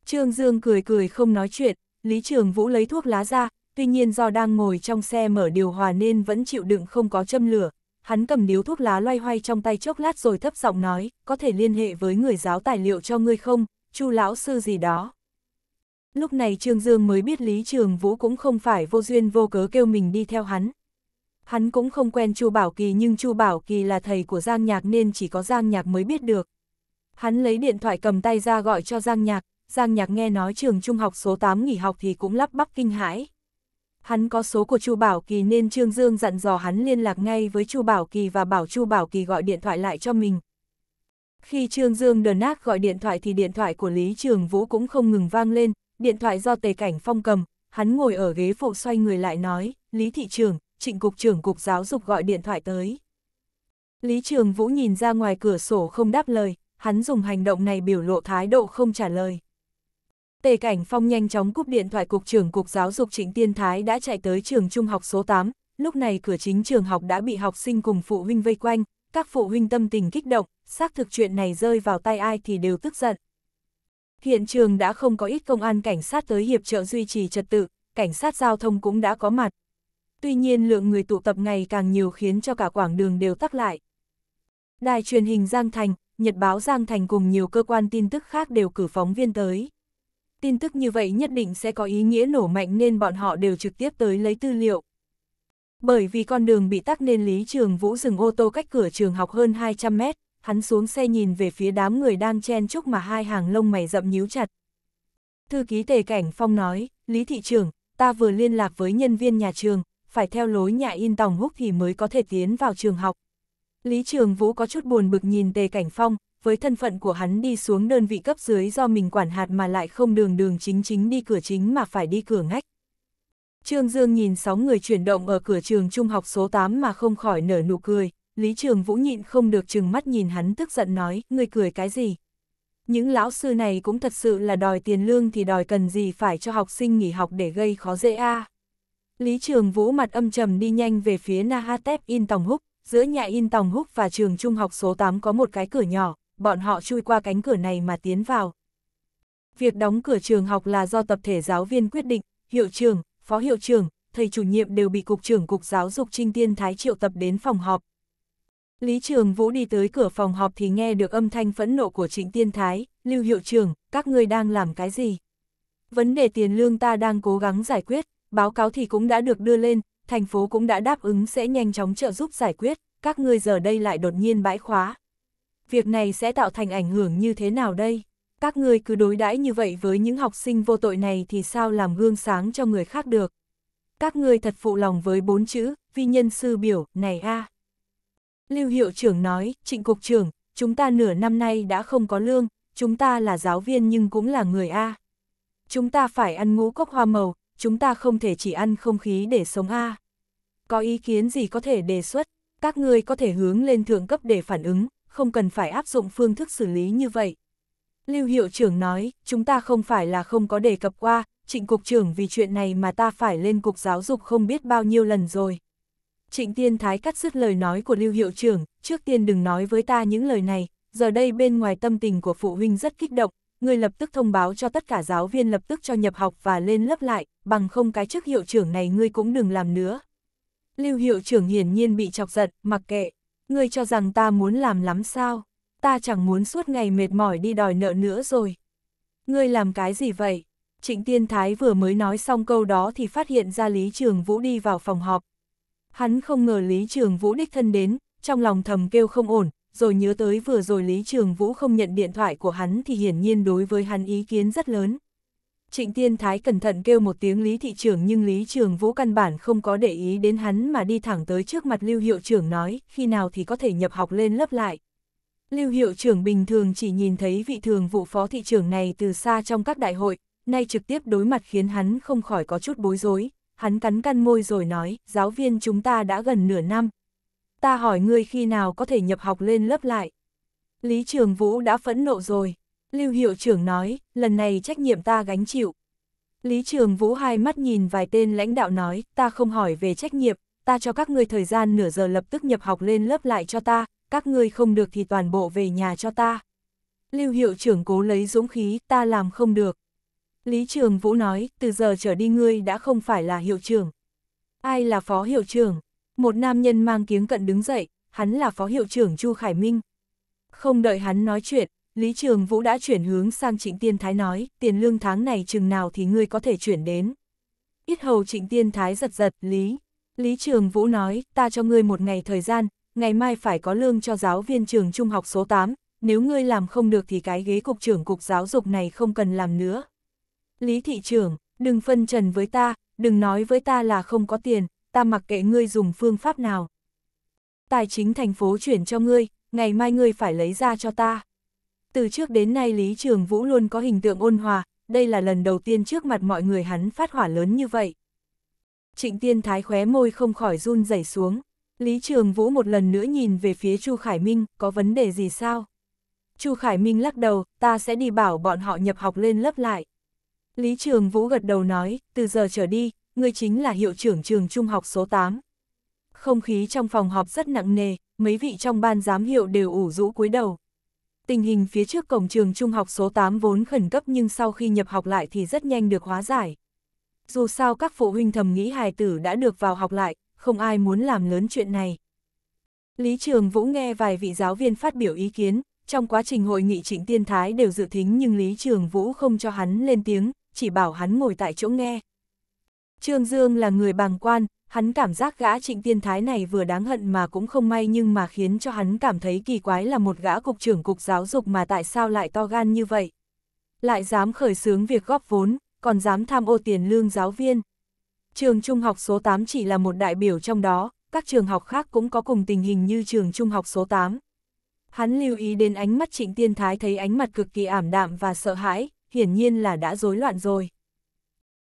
Trương Dương cười cười không nói chuyện, Lý Trường Vũ lấy thuốc lá ra, tuy nhiên do đang ngồi trong xe mở điều hòa nên vẫn chịu đựng không có châm lửa. Hắn cầm điếu thuốc lá loay hoay trong tay chốc lát rồi thấp giọng nói, có thể liên hệ với người giáo tài liệu cho ngươi không, chu lão sư gì đó. Lúc này Trương Dương mới biết Lý Trường Vũ cũng không phải vô duyên vô cớ kêu mình đi theo hắn. Hắn cũng không quen Chu Bảo Kỳ nhưng Chu Bảo Kỳ là thầy của Giang Nhạc nên chỉ có Giang Nhạc mới biết được. Hắn lấy điện thoại cầm tay ra gọi cho Giang Nhạc, Giang Nhạc nghe nói trường trung học số 8 nghỉ học thì cũng lắp bắp kinh hãi. Hắn có số của Chu Bảo Kỳ nên Trương Dương dặn dò hắn liên lạc ngay với Chu Bảo Kỳ và bảo Chu Bảo Kỳ gọi điện thoại lại cho mình. Khi Trương Dương đờn nát gọi điện thoại thì điện thoại của Lý Trường Vũ cũng không ngừng vang lên, điện thoại do tề cảnh phong cầm, hắn ngồi ở ghế phụ xoay người lại nói, Lý Thị Trường, trịnh cục trưởng cục giáo dục gọi điện thoại tới. Lý Trường Vũ nhìn ra ngoài cửa sổ không đáp lời, hắn dùng hành động này biểu lộ thái độ không trả lời. Tề Cảnh Phong nhanh chóng cúp điện thoại cục trưởng cục giáo dục Trịnh Tiên Thái đã chạy tới trường trung học số 8, lúc này cửa chính trường học đã bị học sinh cùng phụ huynh vây quanh, các phụ huynh tâm tình kích động, xác thực chuyện này rơi vào tay ai thì đều tức giận. Hiện trường đã không có ít công an cảnh sát tới hiệp trợ duy trì trật tự, cảnh sát giao thông cũng đã có mặt. Tuy nhiên lượng người tụ tập ngày càng nhiều khiến cho cả quảng đường đều tắc lại. Đài truyền hình Giang Thành, Nhật báo Giang Thành cùng nhiều cơ quan tin tức khác đều cử phóng viên tới. Tin tức như vậy nhất định sẽ có ý nghĩa nổ mạnh nên bọn họ đều trực tiếp tới lấy tư liệu. Bởi vì con đường bị tắc nên Lý Trường Vũ dừng ô tô cách cửa trường học hơn 200 mét, hắn xuống xe nhìn về phía đám người đang chen chúc mà hai hàng lông mày rậm nhíu chặt. Thư ký Tề Cảnh Phong nói, Lý thị trưởng, ta vừa liên lạc với nhân viên nhà trường, phải theo lối nhà in tòng húc thì mới có thể tiến vào trường học. Lý Trường Vũ có chút buồn bực nhìn Tề Cảnh Phong, với thân phận của hắn đi xuống đơn vị cấp dưới do mình quản hạt mà lại không đường đường chính chính đi cửa chính mà phải đi cửa ngách. Trương Dương nhìn 6 người chuyển động ở cửa trường trung học số 8 mà không khỏi nở nụ cười, Lý Trường Vũ nhịn không được chừng mắt nhìn hắn tức giận nói, ngươi cười cái gì? Những lão sư này cũng thật sự là đòi tiền lương thì đòi cần gì phải cho học sinh nghỉ học để gây khó dễ a Lý Trường Vũ mặt âm trầm đi nhanh về phía Nahatep In Tòng Húc, giữa nhà In Tòng Húc và trường trung học số 8 có một cái cửa nhỏ, bọn họ chui qua cánh cửa này mà tiến vào. Việc đóng cửa trường học là do tập thể giáo viên quyết định, hiệu trưởng, phó hiệu trưởng, thầy chủ nhiệm đều bị cục trưởng cục giáo dục Trinh Tiên Thái triệu tập đến phòng họp, Lý Trường Vũ đi tới cửa phòng họp thì nghe được âm thanh phẫn nộ của Trịnh Tiên Thái, Lưu Hiệu trưởng, các ngươi đang làm cái gì? Vấn đề tiền lương ta đang cố gắng giải quyết, báo cáo thì cũng đã được đưa lên, thành phố cũng đã đáp ứng sẽ nhanh chóng trợ giúp giải quyết, các ngươi giờ đây lại đột nhiên bãi khóa. Việc này sẽ tạo thành ảnh hưởng như thế nào đây? Các ngươi cứ đối đãi như vậy với những học sinh vô tội này thì sao làm gương sáng cho người khác được? Các ngươi thật phụ lòng với bốn chữ, vi nhân sư biểu, này a. À. Lưu hiệu trưởng nói, trịnh cục trưởng, chúng ta nửa năm nay đã không có lương, chúng ta là giáo viên nhưng cũng là người A. Chúng ta phải ăn ngũ cốc hoa màu, chúng ta không thể chỉ ăn không khí để sống A. Có ý kiến gì có thể đề xuất, các người có thể hướng lên thượng cấp để phản ứng, không cần phải áp dụng phương thức xử lý như vậy. Lưu hiệu trưởng nói, chúng ta không phải là không có đề cập qua, trịnh cục trưởng vì chuyện này mà ta phải lên cục giáo dục không biết bao nhiêu lần rồi. Trịnh Tiên Thái cắt dứt lời nói của Lưu Hiệu trưởng, trước tiên đừng nói với ta những lời này, giờ đây bên ngoài tâm tình của phụ huynh rất kích động, người lập tức thông báo cho tất cả giáo viên lập tức cho nhập học và lên lớp lại, bằng không cái chức hiệu trưởng này ngươi cũng đừng làm nữa. Lưu Hiệu trưởng hiển nhiên bị chọc giận, mặc kệ, ngươi cho rằng ta muốn làm lắm sao, ta chẳng muốn suốt ngày mệt mỏi đi đòi nợ nữa rồi. Ngươi làm cái gì vậy? Trịnh Tiên Thái vừa mới nói xong câu đó thì phát hiện ra Lý Trường Vũ đi vào phòng họp, Hắn không ngờ Lý Trường Vũ đích thân đến, trong lòng thầm kêu không ổn, rồi nhớ tới vừa rồi Lý Trường Vũ không nhận điện thoại của hắn thì hiển nhiên đối với hắn ý kiến rất lớn. Trịnh Tiên Thái cẩn thận kêu một tiếng Lý Thị trưởng nhưng Lý Trường Vũ căn bản không có để ý đến hắn mà đi thẳng tới trước mặt Lưu Hiệu trưởng nói khi nào thì có thể nhập học lên lớp lại. Lưu Hiệu trưởng bình thường chỉ nhìn thấy vị thường vụ phó thị trưởng này từ xa trong các đại hội, nay trực tiếp đối mặt khiến hắn không khỏi có chút bối rối, hắn cắn căn môi rồi nói, giáo viên chúng ta đã gần nửa năm. Ta hỏi ngươi khi nào có thể nhập học lên lớp lại. Lý Trường Vũ đã phẫn nộ rồi. Lưu Hiệu trưởng nói, lần này trách nhiệm ta gánh chịu. Lý Trường Vũ hai mắt nhìn vài tên lãnh đạo nói, ta không hỏi về trách nhiệm, ta cho các ngươi thời gian nửa giờ lập tức nhập học lên lớp lại cho ta, các ngươi không được thì toàn bộ về nhà cho ta. Lưu Hiệu trưởng cố lấy dũng khí, ta làm không được. Lý Trường Vũ nói, từ giờ trở đi ngươi đã không phải là hiệu trưởng. Ai là phó hiệu trưởng? Một nam nhân mang kiếng cận đứng dậy, hắn là phó hiệu trưởng Chu Khải Minh. Không đợi hắn nói chuyện, Lý Trường Vũ đã chuyển hướng sang Trịnh Tiên Thái nói, tiền lương tháng này chừng nào thì ngươi có thể chuyển đến. Ít hầu Trịnh Tiên Thái giật giật, Lý. Lý Trường Vũ nói, ta cho ngươi một ngày thời gian, ngày mai phải có lương cho giáo viên trường trung học số 8, nếu ngươi làm không được thì cái ghế cục trưởng cục giáo dục này không cần làm nữa. Lý thị trưởng, đừng phân trần với ta, đừng nói với ta là không có tiền, ta mặc kệ ngươi dùng phương pháp nào. Tài chính thành phố chuyển cho ngươi, ngày mai ngươi phải lấy ra cho ta. Từ trước đến nay Lý Trường Vũ luôn có hình tượng ôn hòa, đây là lần đầu tiên trước mặt mọi người hắn phát hỏa lớn như vậy. Trịnh Tiên Thái khóe môi không khỏi run rẩy xuống. Lý Trường Vũ một lần nữa nhìn về phía Chu Khải Minh, có vấn đề gì sao? Chu Khải Minh lắc đầu, ta sẽ đi bảo bọn họ nhập học lên lớp lại. Lý Trường Vũ gật đầu nói, từ giờ trở đi, ngươi chính là hiệu trưởng trường trung học số 8. Không khí trong phòng họp rất nặng nề, mấy vị trong ban giám hiệu đều ủ rũ cúi đầu. Tình hình phía trước cổng trường trung học số 8 vốn khẩn cấp nhưng sau khi nhập học lại thì rất nhanh được hóa giải. Dù sao các phụ huynh thầm nghĩ hài tử đã được vào học lại, không ai muốn làm lớn chuyện này. Lý Trường Vũ nghe vài vị giáo viên phát biểu ý kiến, trong quá trình hội nghị Trịnh Tiên Thái đều dự thính nhưng Lý Trường Vũ không cho hắn lên tiếng, chỉ bảo hắn ngồi tại chỗ nghe. Trương Dương là người bàng quan, hắn cảm giác gã trịnh tiên thái này vừa đáng hận mà cũng không may nhưng mà khiến cho hắn cảm thấy kỳ quái là một gã cục trưởng cục giáo dục mà tại sao lại to gan như vậy. Lại dám khởi xướng việc góp vốn, còn dám tham ô tiền lương giáo viên. Trường trung học số 8 chỉ là một đại biểu trong đó, các trường học khác cũng có cùng tình hình như trường trung học số 8. Hắn lưu ý đến ánh mắt trịnh tiên thái thấy ánh mặt cực kỳ ảm đạm và sợ hãi, hiển nhiên là đã rối loạn rồi.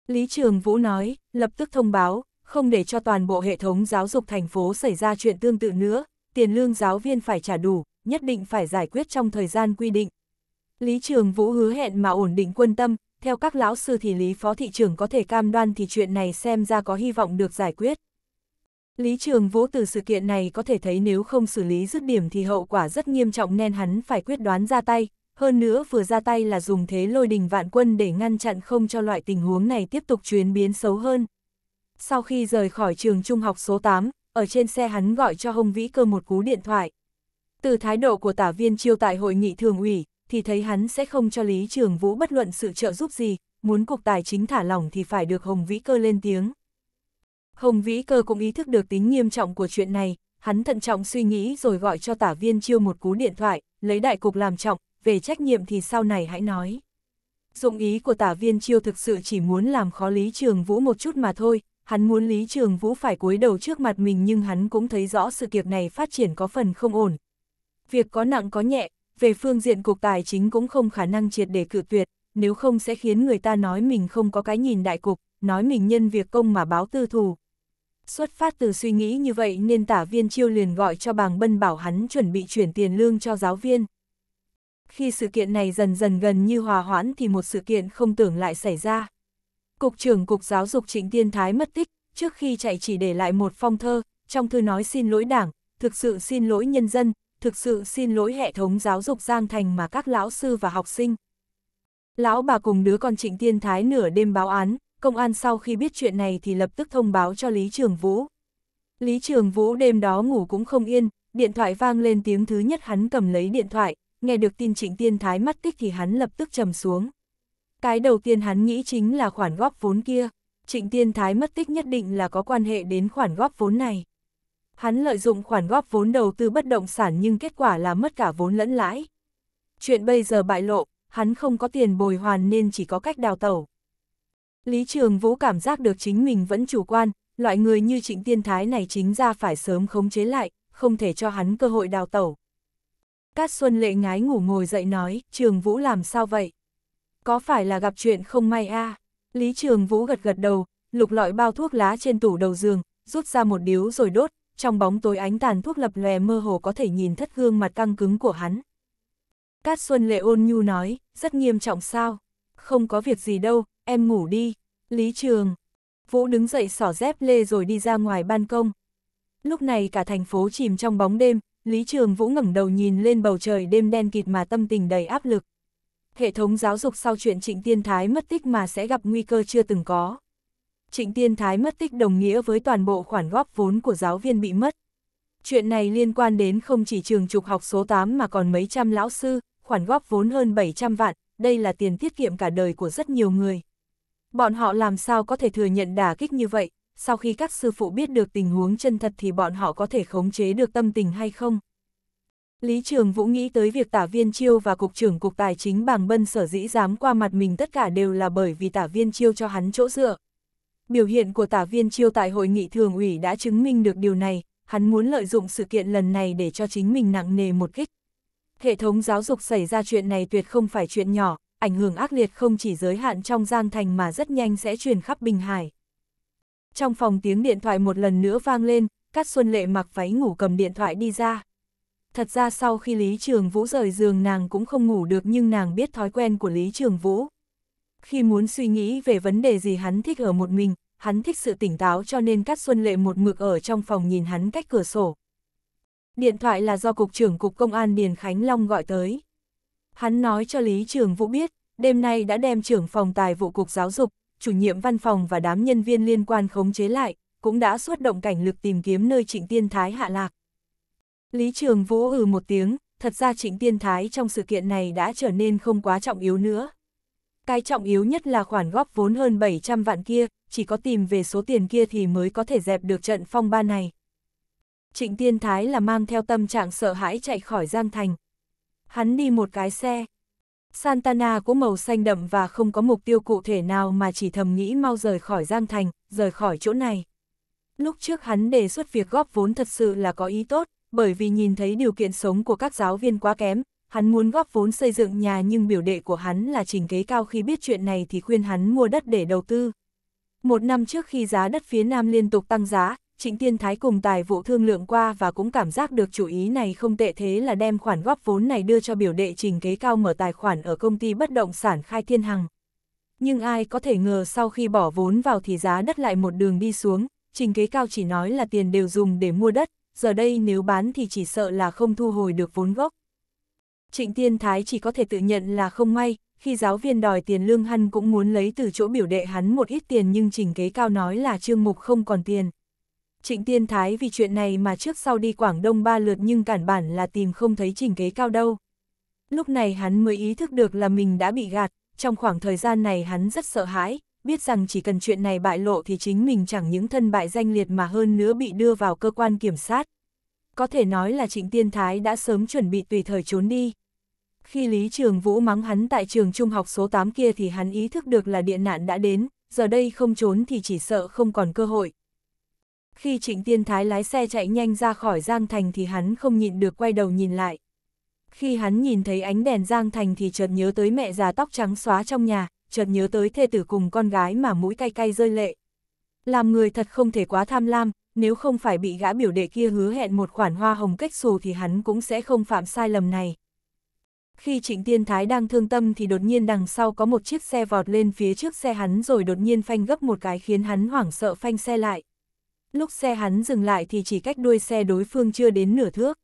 Lý Trường Vũ nói, lập tức thông báo, không để cho toàn bộ hệ thống giáo dục thành phố xảy ra chuyện tương tự nữa, tiền lương giáo viên phải trả đủ, nhất định phải giải quyết trong thời gian quy định. Lý Trường Vũ hứa hẹn mà ổn định quân tâm, theo các lão sư thì Lý Phó Thị trưởng có thể cam đoan thì chuyện này xem ra có hy vọng được giải quyết. Lý Trường Vũ từ sự kiện này có thể thấy nếu không xử lý dứt điểm thì hậu quả rất nghiêm trọng nên hắn phải quyết đoán ra tay, hơn nữa vừa ra tay là dùng thế lôi đình vạn quân để ngăn chặn không cho loại tình huống này tiếp tục chuyến biến xấu hơn. Sau khi rời khỏi trường trung học số 8, ở trên xe hắn gọi cho Hồng Vĩ Cơ một cú điện thoại. Từ thái độ của tả viên chiêu tại hội nghị thường ủy, thì thấy hắn sẽ không cho Lý Trường Vũ bất luận sự trợ giúp gì, muốn cục tài chính thả lỏng thì phải được Hồng Vĩ Cơ lên tiếng. Hồng Vĩ Cơ cũng ý thức được tính nghiêm trọng của chuyện này, hắn thận trọng suy nghĩ rồi gọi cho tả viên chiêu một cú điện thoại, lấy đại cục làm trọng, về trách nhiệm thì sau này hãy nói. Dụng ý của tả viên chiêu thực sự chỉ muốn làm khó Lý Trường Vũ một chút mà thôi, hắn muốn Lý Trường Vũ phải cúi đầu trước mặt mình nhưng hắn cũng thấy rõ sự việc này phát triển có phần không ổn. Việc có nặng có nhẹ, về phương diện cục tài chính cũng không khả năng triệt để cự tuyệt, nếu không sẽ khiến người ta nói mình không có cái nhìn đại cục, nói mình nhân việc công mà báo tư thù. Xuất phát từ suy nghĩ như vậy nên tả viên chiêu liền gọi cho bàng bân bảo hắn chuẩn bị chuyển tiền lương cho giáo viên khi sự kiện này dần dần gần như hòa hoãn thì một sự kiện không tưởng lại xảy ra. Cục trưởng Cục Giáo dục Trịnh Tiên Thái mất tích, trước khi chạy chỉ để lại một phong thơ, trong thư nói xin lỗi đảng, thực sự xin lỗi nhân dân, thực sự xin lỗi hệ thống giáo dục Giang Thành mà các lão sư và học sinh. Lão bà cùng đứa con Trịnh Tiên Thái nửa đêm báo án, công an sau khi biết chuyện này thì lập tức thông báo cho Lý Trường Vũ. Lý Trường Vũ đêm đó ngủ cũng không yên, điện thoại vang lên tiếng thứ nhất hắn cầm lấy điện thoại, nghe được tin trịnh tiên thái mất tích thì hắn lập tức trầm xuống. Cái đầu tiên hắn nghĩ chính là khoản góp vốn kia, trịnh tiên thái mất tích nhất định là có quan hệ đến khoản góp vốn này. Hắn lợi dụng khoản góp vốn đầu tư bất động sản nhưng kết quả là mất cả vốn lẫn lãi. Chuyện bây giờ bại lộ, hắn không có tiền bồi hoàn nên chỉ có cách đào tẩu. Lý Trường Vũ cảm giác được chính mình vẫn chủ quan, loại người như trịnh tiên thái này chính ra phải sớm khống chế lại, không thể cho hắn cơ hội đào tẩu. Cát Xuân Lệ ngái ngủ ngồi dậy nói, Trường Vũ làm sao vậy? Có phải là gặp chuyện không may a? À? Lý Trường Vũ gật gật đầu, lục lọi bao thuốc lá trên tủ đầu giường, rút ra một điếu rồi đốt, trong bóng tối ánh tàn thuốc lập lòe mơ hồ có thể nhìn thất gương mặt căng cứng của hắn. Cát Xuân Lệ ôn nhu nói, rất nghiêm trọng sao? Không có việc gì đâu, em ngủ đi. Lý Trường. Vũ đứng dậy xỏ dép lê rồi đi ra ngoài ban công. Lúc này cả thành phố chìm trong bóng đêm, Lý Trường Vũ ngẩng đầu nhìn lên bầu trời đêm đen kịt mà tâm tình đầy áp lực. Hệ thống giáo dục sau chuyện Trịnh Tiên Thái mất tích mà sẽ gặp nguy cơ chưa từng có. Trịnh Tiên Thái mất tích đồng nghĩa với toàn bộ khoản góp vốn của giáo viên bị mất. Chuyện này liên quan đến không chỉ trường trục học số 8 mà còn mấy trăm lão sư, khoản góp vốn hơn 700 vạn, đây là tiền tiết kiệm cả đời của rất nhiều người. Bọn họ làm sao có thể thừa nhận đả kích như vậy, sau khi các sư phụ biết được tình huống chân thật thì bọn họ có thể khống chế được tâm tình hay không. Lý Trường Vũ nghĩ tới việc tả viên chiêu và cục trưởng cục tài chính bàng bân sở dĩ dám qua mặt mình tất cả đều là bởi vì tả viên chiêu cho hắn chỗ dựa. Biểu hiện của tả viên chiêu tại hội nghị thường ủy đã chứng minh được điều này, hắn muốn lợi dụng sự kiện lần này để cho chính mình nặng nề một kích. Hệ thống giáo dục xảy ra chuyện này tuyệt không phải chuyện nhỏ, ảnh hưởng ác liệt không chỉ giới hạn trong Giang Thành mà rất nhanh sẽ truyền khắp Bình Hải. Trong phòng tiếng điện thoại một lần nữa vang lên, Cát Xuân Lệ mặc váy ngủ cầm điện thoại đi ra. Thật ra sau khi Lý Trường Vũ rời giường nàng cũng không ngủ được nhưng nàng biết thói quen của Lý Trường Vũ. Khi muốn suy nghĩ về vấn đề gì hắn thích ở một mình, hắn thích sự tỉnh táo cho nên Cát Xuân Lệ một mực ở trong phòng nhìn hắn cách cửa sổ. Điện thoại là do Cục trưởng Cục Công an Điền Khánh Long gọi tới. Hắn nói cho Lý Trường Vũ biết, đêm nay đã đem trưởng phòng tài vụ Cục Giáo dục, chủ nhiệm văn phòng và đám nhân viên liên quan khống chế lại, cũng đã xuất động cảnh lực tìm kiếm nơi Trịnh Tiên Thái hạ lạc. Lý Trường vỗ ừ một tiếng, thật ra Trịnh Tiên Thái trong sự kiện này đã trở nên không quá trọng yếu nữa. Cái trọng yếu nhất là khoản góp vốn hơn 700 vạn kia, chỉ có tìm về số tiền kia thì mới có thể dẹp được trận phong ba này. Trịnh Tiên Thái là mang theo tâm trạng sợ hãi chạy khỏi Giang Thành. Hắn đi một cái xe, Santana có màu xanh đậm và không có mục tiêu cụ thể nào mà chỉ thầm nghĩ mau rời khỏi Giang Thành, rời khỏi chỗ này. Lúc trước hắn đề xuất việc góp vốn thật sự là có ý tốt, bởi vì nhìn thấy điều kiện sống của các giáo viên quá kém, hắn muốn góp vốn xây dựng nhà nhưng biểu đệ của hắn là trình kế cao khi biết chuyện này thì khuyên hắn mua đất để đầu tư. Một năm trước khi giá đất phía Nam liên tục tăng giá, Trịnh Thiên Thái cùng tài vụ thương lượng qua và cũng cảm giác được chủ ý này không tệ thế là đem khoản góp vốn này đưa cho biểu đệ trình kế cao mở tài khoản ở công ty bất động sản Khai Thiên Hằng. Nhưng ai có thể ngờ sau khi bỏ vốn vào thì giá đất lại một đường đi xuống, trình kế cao chỉ nói là tiền đều dùng để mua đất, giờ đây nếu bán thì chỉ sợ là không thu hồi được vốn gốc. Trịnh Thiên Thái chỉ có thể tự nhận là không may, khi giáo viên đòi tiền lương hắn cũng muốn lấy từ chỗ biểu đệ hắn một ít tiền nhưng trình kế cao nói là trương mục không còn tiền. Trịnh Tiên Thái vì chuyện này mà trước sau đi Quảng Đông ba lượt nhưng cản bản là tìm không thấy trình kế cao đâu. Lúc này hắn mới ý thức được là mình đã bị gạt, trong khoảng thời gian này hắn rất sợ hãi, biết rằng chỉ cần chuyện này bại lộ thì chính mình chẳng những thân bại danh liệt mà hơn nữa bị đưa vào cơ quan kiểm sát. Có thể nói là Trịnh Tiên Thái đã sớm chuẩn bị tùy thời trốn đi. Khi Lý Trường Vũ mắng hắn tại trường trung học số 8 kia thì hắn ý thức được là địa nạn đã đến, giờ đây không trốn thì chỉ sợ không còn cơ hội khi Trịnh Tiên Thái lái xe chạy nhanh ra khỏi Giang Thành thì hắn không nhịn được quay đầu nhìn lại. Khi hắn nhìn thấy ánh đèn Giang Thành thì chợt nhớ tới mẹ già tóc trắng xóa trong nhà, chợt nhớ tới thê tử cùng con gái mà mũi cay cay rơi lệ. Làm người thật không thể quá tham lam, nếu không phải bị gã biểu đệ kia hứa hẹn một khoản hoa hồng cách xù thì hắn cũng sẽ không phạm sai lầm này. Khi Trịnh Tiên Thái đang thương tâm thì đột nhiên đằng sau có một chiếc xe vọt lên phía trước xe hắn rồi đột nhiên phanh gấp một cái khiến hắn hoảng sợ phanh xe lại. Lúc xe hắn dừng lại thì chỉ cách đuôi xe đối phương chưa đến nửa thước.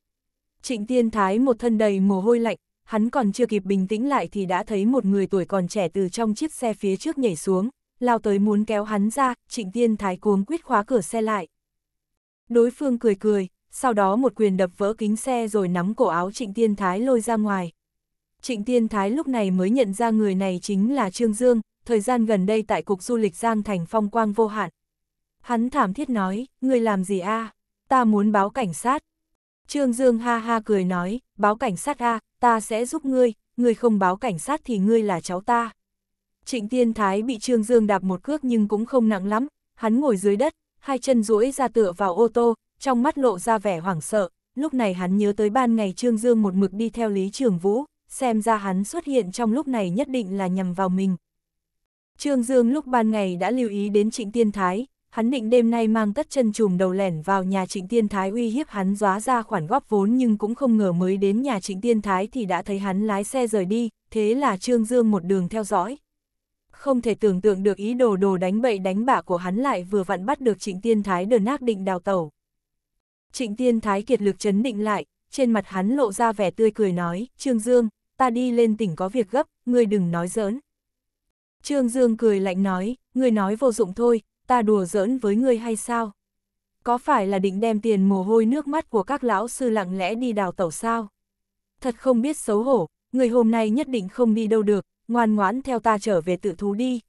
Trịnh Tiên Thái một thân đầy mồ hôi lạnh, hắn còn chưa kịp bình tĩnh lại thì đã thấy một người tuổi còn trẻ từ trong chiếc xe phía trước nhảy xuống, lao tới muốn kéo hắn ra, trịnh Tiên Thái cuống quyết khóa cửa xe lại. Đối phương cười cười, sau đó một quyền đập vỡ kính xe rồi nắm cổ áo trịnh Tiên Thái lôi ra ngoài. Trịnh Tiên Thái lúc này mới nhận ra người này chính là Trương Dương, thời gian gần đây tại Cục Du lịch Giang Thành phong quang vô hạn, Hắn thảm thiết nói, người làm gì a? Ta muốn báo cảnh sát. Trương Dương ha ha cười nói, báo cảnh sát a, ta sẽ giúp ngươi, ngươi không báo cảnh sát thì ngươi là cháu ta. Trịnh Tiên Thái bị Trương Dương đạp một cước nhưng cũng không nặng lắm, hắn ngồi dưới đất, hai chân duỗi ra tựa vào ô tô, trong mắt lộ ra vẻ hoảng sợ, lúc này hắn nhớ tới ban ngày Trương Dương một mực đi theo Lý Trường Vũ, xem ra hắn xuất hiện trong lúc này nhất định là nhằm vào mình. Trương Dương lúc ban ngày đã lưu ý đến Trịnh Tiên Thái, hắn định đêm nay mang tất chân chùm đầu lẻn vào nhà trịnh tiên thái uy hiếp hắn dóa ra khoản góp vốn nhưng cũng không ngờ mới đến nhà trịnh tiên thái thì đã thấy hắn lái xe rời đi, thế là Trương Dương một đường theo dõi. Không thể tưởng tượng được ý đồ đồ đánh bậy đánh bạ của hắn lại vừa vặn bắt được trịnh tiên thái đờ nác định đào tẩu. Trịnh tiên thái kiệt lực chấn định lại, trên mặt hắn lộ ra vẻ tươi cười nói, Trương Dương, ta đi lên tỉnh có việc gấp, ngươi đừng nói giỡn. Trương Dương cười lạnh nói, ngươi nói vô dụng thôi, ta đùa giỡn với ngươi hay sao? Có phải là định đem tiền mồ hôi nước mắt của các lão sư lặng lẽ đi đào tẩu sao? Thật không biết xấu hổ, người hôm nay nhất định không đi đâu được, ngoan ngoãn theo ta trở về tự thú đi.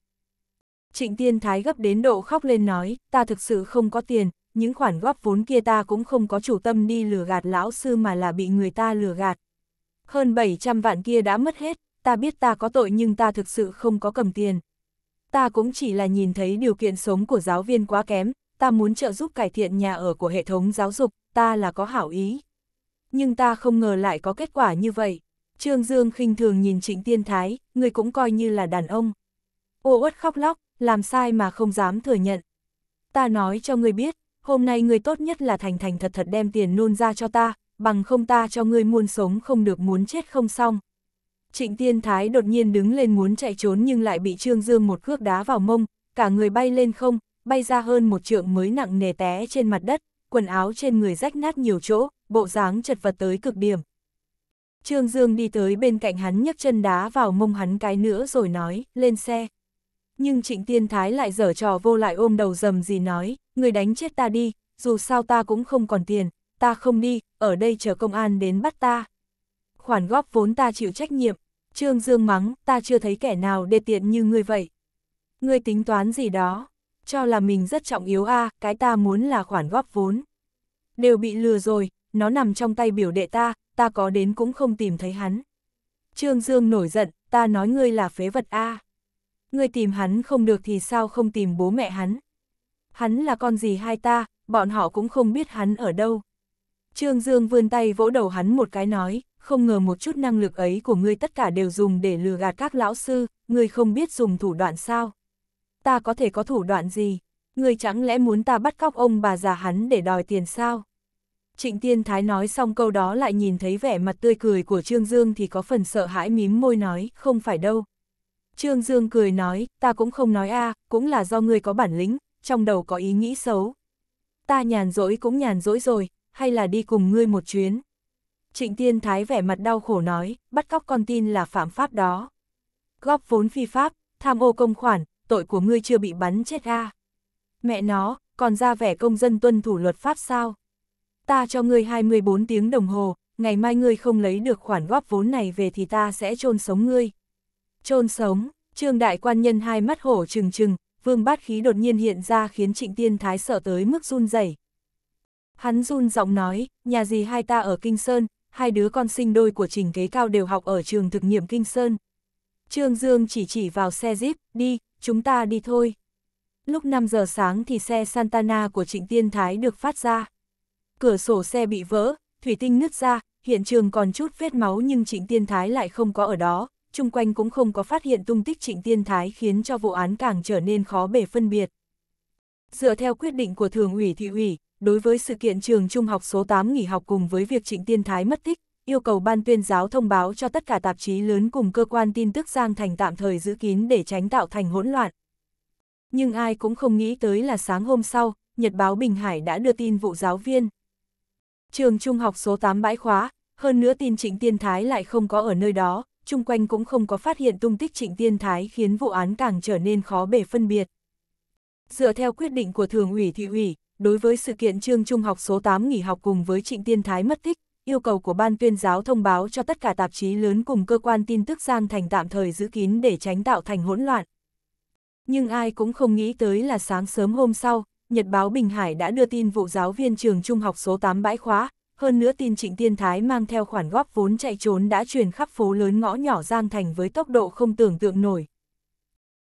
Trịnh Tiên Thái gấp đến độ khóc lên nói, ta thực sự không có tiền, những khoản góp vốn kia ta cũng không có chủ tâm đi lừa gạt lão sư mà là bị người ta lừa gạt. Hơn 700 vạn kia đã mất hết, ta biết ta có tội nhưng ta thực sự không có cầm tiền, ta cũng chỉ là nhìn thấy điều kiện sống của giáo viên quá kém, ta muốn trợ giúp cải thiện nhà ở của hệ thống giáo dục, ta là có hảo ý. Nhưng ta không ngờ lại có kết quả như vậy. Trương Dương khinh thường nhìn Trịnh Tiên Thái, người cũng coi như là đàn ông. Ô uất khóc lóc, làm sai mà không dám thừa nhận. Ta nói cho người biết, hôm nay người tốt nhất là thành thành thật thật đem tiền nôn ra cho ta, bằng không ta cho người muôn sống không được muốn chết không xong. Trịnh Tiên Thái đột nhiên đứng lên muốn chạy trốn nhưng lại bị Trương Dương một cước đá vào mông, cả người bay lên không, bay ra hơn một trượng mới nặng nề té trên mặt đất, quần áo trên người rách nát nhiều chỗ, bộ dáng chật vật tới cực điểm. Trương Dương đi tới bên cạnh hắn nhấc chân đá vào mông hắn cái nữa rồi nói, lên xe. Nhưng Trịnh Tiên Thái lại dở trò vô lại ôm đầu dầm gì nói, người đánh chết ta đi, dù sao ta cũng không còn tiền, ta không đi, ở đây chờ công an đến bắt ta. Khoản góp vốn ta chịu trách nhiệm, Trương Dương mắng, ta chưa thấy kẻ nào đê tiện như ngươi vậy. Ngươi tính toán gì đó, cho là mình rất trọng yếu a cái ta muốn là khoản góp vốn. Đều bị lừa rồi, nó nằm trong tay biểu đệ ta, ta có đến cũng không tìm thấy hắn. Trương Dương nổi giận, ta nói ngươi là phế vật a à. Ngươi tìm hắn không được thì sao không tìm bố mẹ hắn. Hắn là con gì hai ta, bọn họ cũng không biết hắn ở đâu. Trương Dương vươn tay vỗ đầu hắn một cái nói, không ngờ một chút năng lực ấy của ngươi tất cả đều dùng để lừa gạt các lão sư, ngươi không biết dùng thủ đoạn sao? Ta có thể có thủ đoạn gì? Ngươi chẳng lẽ muốn ta bắt cóc ông bà già hắn để đòi tiền sao? Trịnh Tiên Thái nói xong câu đó lại nhìn thấy vẻ mặt tươi cười của Trương Dương thì có phần sợ hãi mím môi nói, không phải đâu. Trương Dương cười nói, ta cũng không nói a cũng là do ngươi có bản lĩnh, trong đầu có ý nghĩ xấu. Ta nhàn rỗi cũng nhàn rỗi rồi, hay là đi cùng ngươi một chuyến. Trịnh Tiên Thái vẻ mặt đau khổ nói, bắt cóc con tin là phạm pháp đó. Góp vốn phi pháp, tham ô công khoản, tội của ngươi chưa bị bắn chết a à? Mẹ nó, còn ra vẻ công dân tuân thủ luật pháp sao? Ta cho ngươi 24 tiếng đồng hồ, ngày mai ngươi không lấy được khoản góp vốn này về thì ta sẽ chôn sống ngươi. Chôn sống, trương đại quan nhân hai mắt hổ trừng trừng, vương bát khí đột nhiên hiện ra khiến trịnh tiên thái sợ tới mức run rẩy Hắn run giọng nói, nhà gì hai ta ở Kinh Sơn, hai đứa con sinh đôi của Trình Kế Cao đều học ở trường thực nghiệm Kinh Sơn. Trương Dương chỉ chỉ vào xe Jeep, đi, chúng ta đi thôi. Lúc 5 giờ sáng thì xe Santana của Trịnh Tiên Thái được phát ra. Cửa sổ xe bị vỡ, thủy tinh nứt ra, hiện trường còn chút vết máu nhưng Trịnh Tiên Thái lại không có ở đó, Trung quanh cũng không có phát hiện tung tích Trịnh Tiên Thái khiến cho vụ án càng trở nên khó bề phân biệt. Dựa theo quyết định của Thường ủy Thị ủy, đối với sự kiện trường trung học số 8 nghỉ học cùng với việc Trịnh Tiên Thái mất tích, yêu cầu ban tuyên giáo thông báo cho tất cả tạp chí lớn cùng cơ quan tin tức Giang Thành tạm thời giữ kín để tránh tạo thành hỗn loạn. Nhưng ai cũng không nghĩ tới là sáng hôm sau, Nhật báo Bình Hải đã đưa tin vụ giáo viên. Trường trung học số 8 bãi khóa, hơn nữa tin Trịnh Tiên Thái lại không có ở nơi đó, chung quanh cũng không có phát hiện tung tích Trịnh Tiên Thái khiến vụ án càng trở nên khó bể phân biệt. Dựa theo quyết định của Thường ủy Thị ủy, đối với sự kiện trường trung học số 8 nghỉ học cùng với Trịnh Tiên Thái mất tích, yêu cầu của ban tuyên giáo thông báo cho tất cả tạp chí lớn cùng cơ quan tin tức Giang Thành tạm thời giữ kín để tránh tạo thành hỗn loạn. Nhưng ai cũng không nghĩ tới là sáng sớm hôm sau, Nhật báo Bình Hải đã đưa tin vụ giáo viên trường trung học số 8 bãi khóa, hơn nữa tin Trịnh Tiên Thái mang theo khoản góp vốn chạy trốn đã truyền khắp phố lớn ngõ nhỏ Giang Thành với tốc độ không tưởng tượng nổi.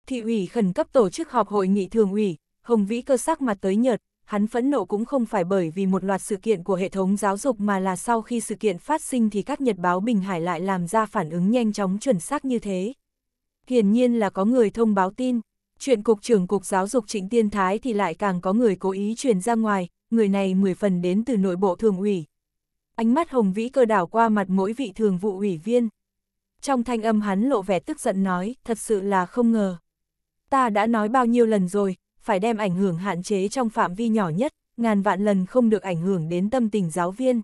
Thị ủy khẩn cấp tổ chức họp hội nghị thường ủy, Hồng Vĩ cơ sắc mặt tới Nhật, hắn phẫn nộ cũng không phải bởi vì một loạt sự kiện của hệ thống giáo dục mà là sau khi sự kiện phát sinh thì các nhật báo Bình Hải lại làm ra phản ứng nhanh chóng chuẩn xác như thế. Hiển nhiên là có người thông báo tin, chuyện Cục trưởng Cục Giáo dục Trịnh Tiên Thái thì lại càng có người cố ý truyền ra ngoài, người này mười phần đến từ nội bộ thường ủy. Ánh mắt hồng vĩ cơ đảo qua mặt mỗi vị thường vụ ủy viên. Trong thanh âm hắn lộ vẻ tức giận nói, thật sự là không ngờ. Ta đã nói bao nhiêu lần rồi, phải đem ảnh hưởng hạn chế trong phạm vi nhỏ nhất, ngàn vạn lần không được ảnh hưởng đến tâm tình giáo viên.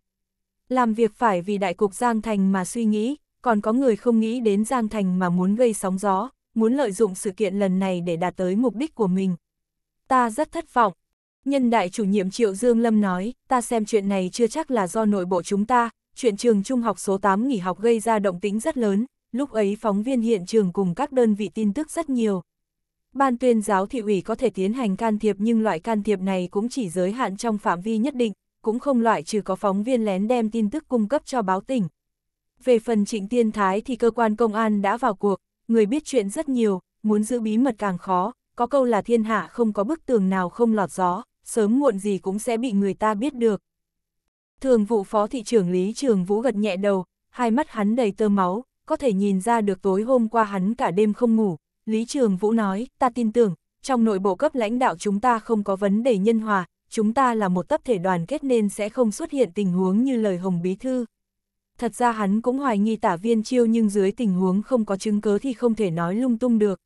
Làm việc phải vì đại cục Giang Thành mà suy nghĩ, còn có người không nghĩ đến Giang Thành mà muốn gây sóng gió, muốn lợi dụng sự kiện lần này để đạt tới mục đích của mình. Ta rất thất vọng. Nhân đại chủ nhiệm Triệu Dương Lâm nói, ta xem chuyện này chưa chắc là do nội bộ chúng ta, chuyện trường trung học số 8 nghỉ học gây ra động tĩnh rất lớn, lúc ấy phóng viên hiện trường cùng các đơn vị tin tức rất nhiều, Ban tuyên giáo thị ủy có thể tiến hành can thiệp nhưng loại can thiệp này cũng chỉ giới hạn trong phạm vi nhất định, cũng không loại trừ có phóng viên lén đem tin tức cung cấp cho báo tỉnh. Về phần trịnh tiên thái thì cơ quan công an đã vào cuộc, người biết chuyện rất nhiều, muốn giữ bí mật càng khó, có câu là thiên hạ không có bức tường nào không lọt gió, sớm muộn gì cũng sẽ bị người ta biết được. Thường vụ phó thị trưởng Lý Trường Vũ gật nhẹ đầu, hai mắt hắn đầy tơ máu, có thể nhìn ra được tối hôm qua hắn cả đêm không ngủ, Lý Trường Vũ nói, ta tin tưởng, trong nội bộ cấp lãnh đạo chúng ta không có vấn đề nhân hòa, chúng ta là một tập thể đoàn kết nên sẽ không xuất hiện tình huống như lời Hồng Bí Thư. Thật ra hắn cũng hoài nghi tả viên chiêu nhưng dưới tình huống không có chứng cứ thì không thể nói lung tung được.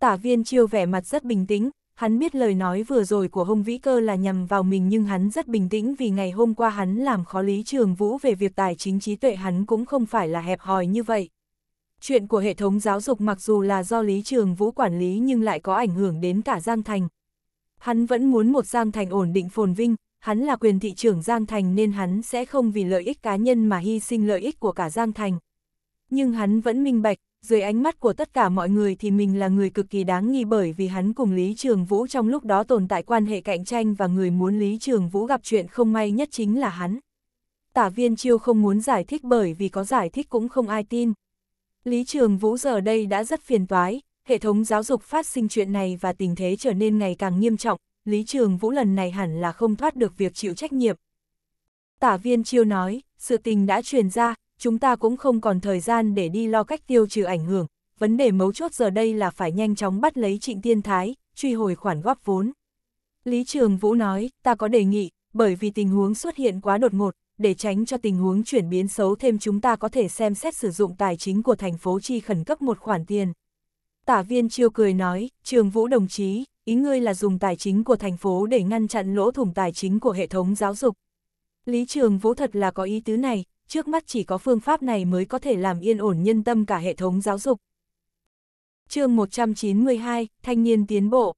Tả viên chiêu vẻ mặt rất bình tĩnh, hắn biết lời nói vừa rồi của Hồng Vĩ Cơ là nhằm vào mình nhưng hắn rất bình tĩnh vì ngày hôm qua hắn làm khó Lý Trường Vũ về việc tài chính trí tuệ hắn cũng không phải là hẹp hòi như vậy. Chuyện của hệ thống giáo dục mặc dù là do Lý Trường Vũ quản lý nhưng lại có ảnh hưởng đến cả Giang Thành. Hắn vẫn muốn một Giang Thành ổn định phồn vinh, hắn là quyền thị trưởng Giang Thành nên hắn sẽ không vì lợi ích cá nhân mà hy sinh lợi ích của cả Giang Thành. Nhưng hắn vẫn minh bạch, dưới ánh mắt của tất cả mọi người thì mình là người cực kỳ đáng nghi bởi vì hắn cùng Lý Trường Vũ trong lúc đó tồn tại quan hệ cạnh tranh và người muốn Lý Trường Vũ gặp chuyện không may nhất chính là hắn. Tả viên chiêu không muốn giải thích bởi vì có giải thích cũng không ai tin, Lý Trường Vũ giờ đây đã rất phiền toái, hệ thống giáo dục phát sinh chuyện này và tình thế trở nên ngày càng nghiêm trọng, Lý Trường Vũ lần này hẳn là không thoát được việc chịu trách nhiệm. Tả viên chiêu nói, sự tình đã truyền ra, chúng ta cũng không còn thời gian để đi lo cách tiêu trừ ảnh hưởng, vấn đề mấu chốt giờ đây là phải nhanh chóng bắt lấy Trịnh Tiên Thái, truy hồi khoản góp vốn. Lý Trường Vũ nói, ta có đề nghị, bởi vì tình huống xuất hiện quá đột ngột, để tránh cho tình huống chuyển biến xấu thêm chúng ta có thể xem xét sử dụng tài chính của thành phố chi khẩn cấp một khoản tiền. Tả viên chiêu cười nói, trường vũ đồng chí, ý ngươi là dùng tài chính của thành phố để ngăn chặn lỗ thủng tài chính của hệ thống giáo dục. Lý trường vũ thật là có ý tứ này, trước mắt chỉ có phương pháp này mới có thể làm yên ổn nhân tâm cả hệ thống giáo dục. chương 192, Thanh niên tiến bộ.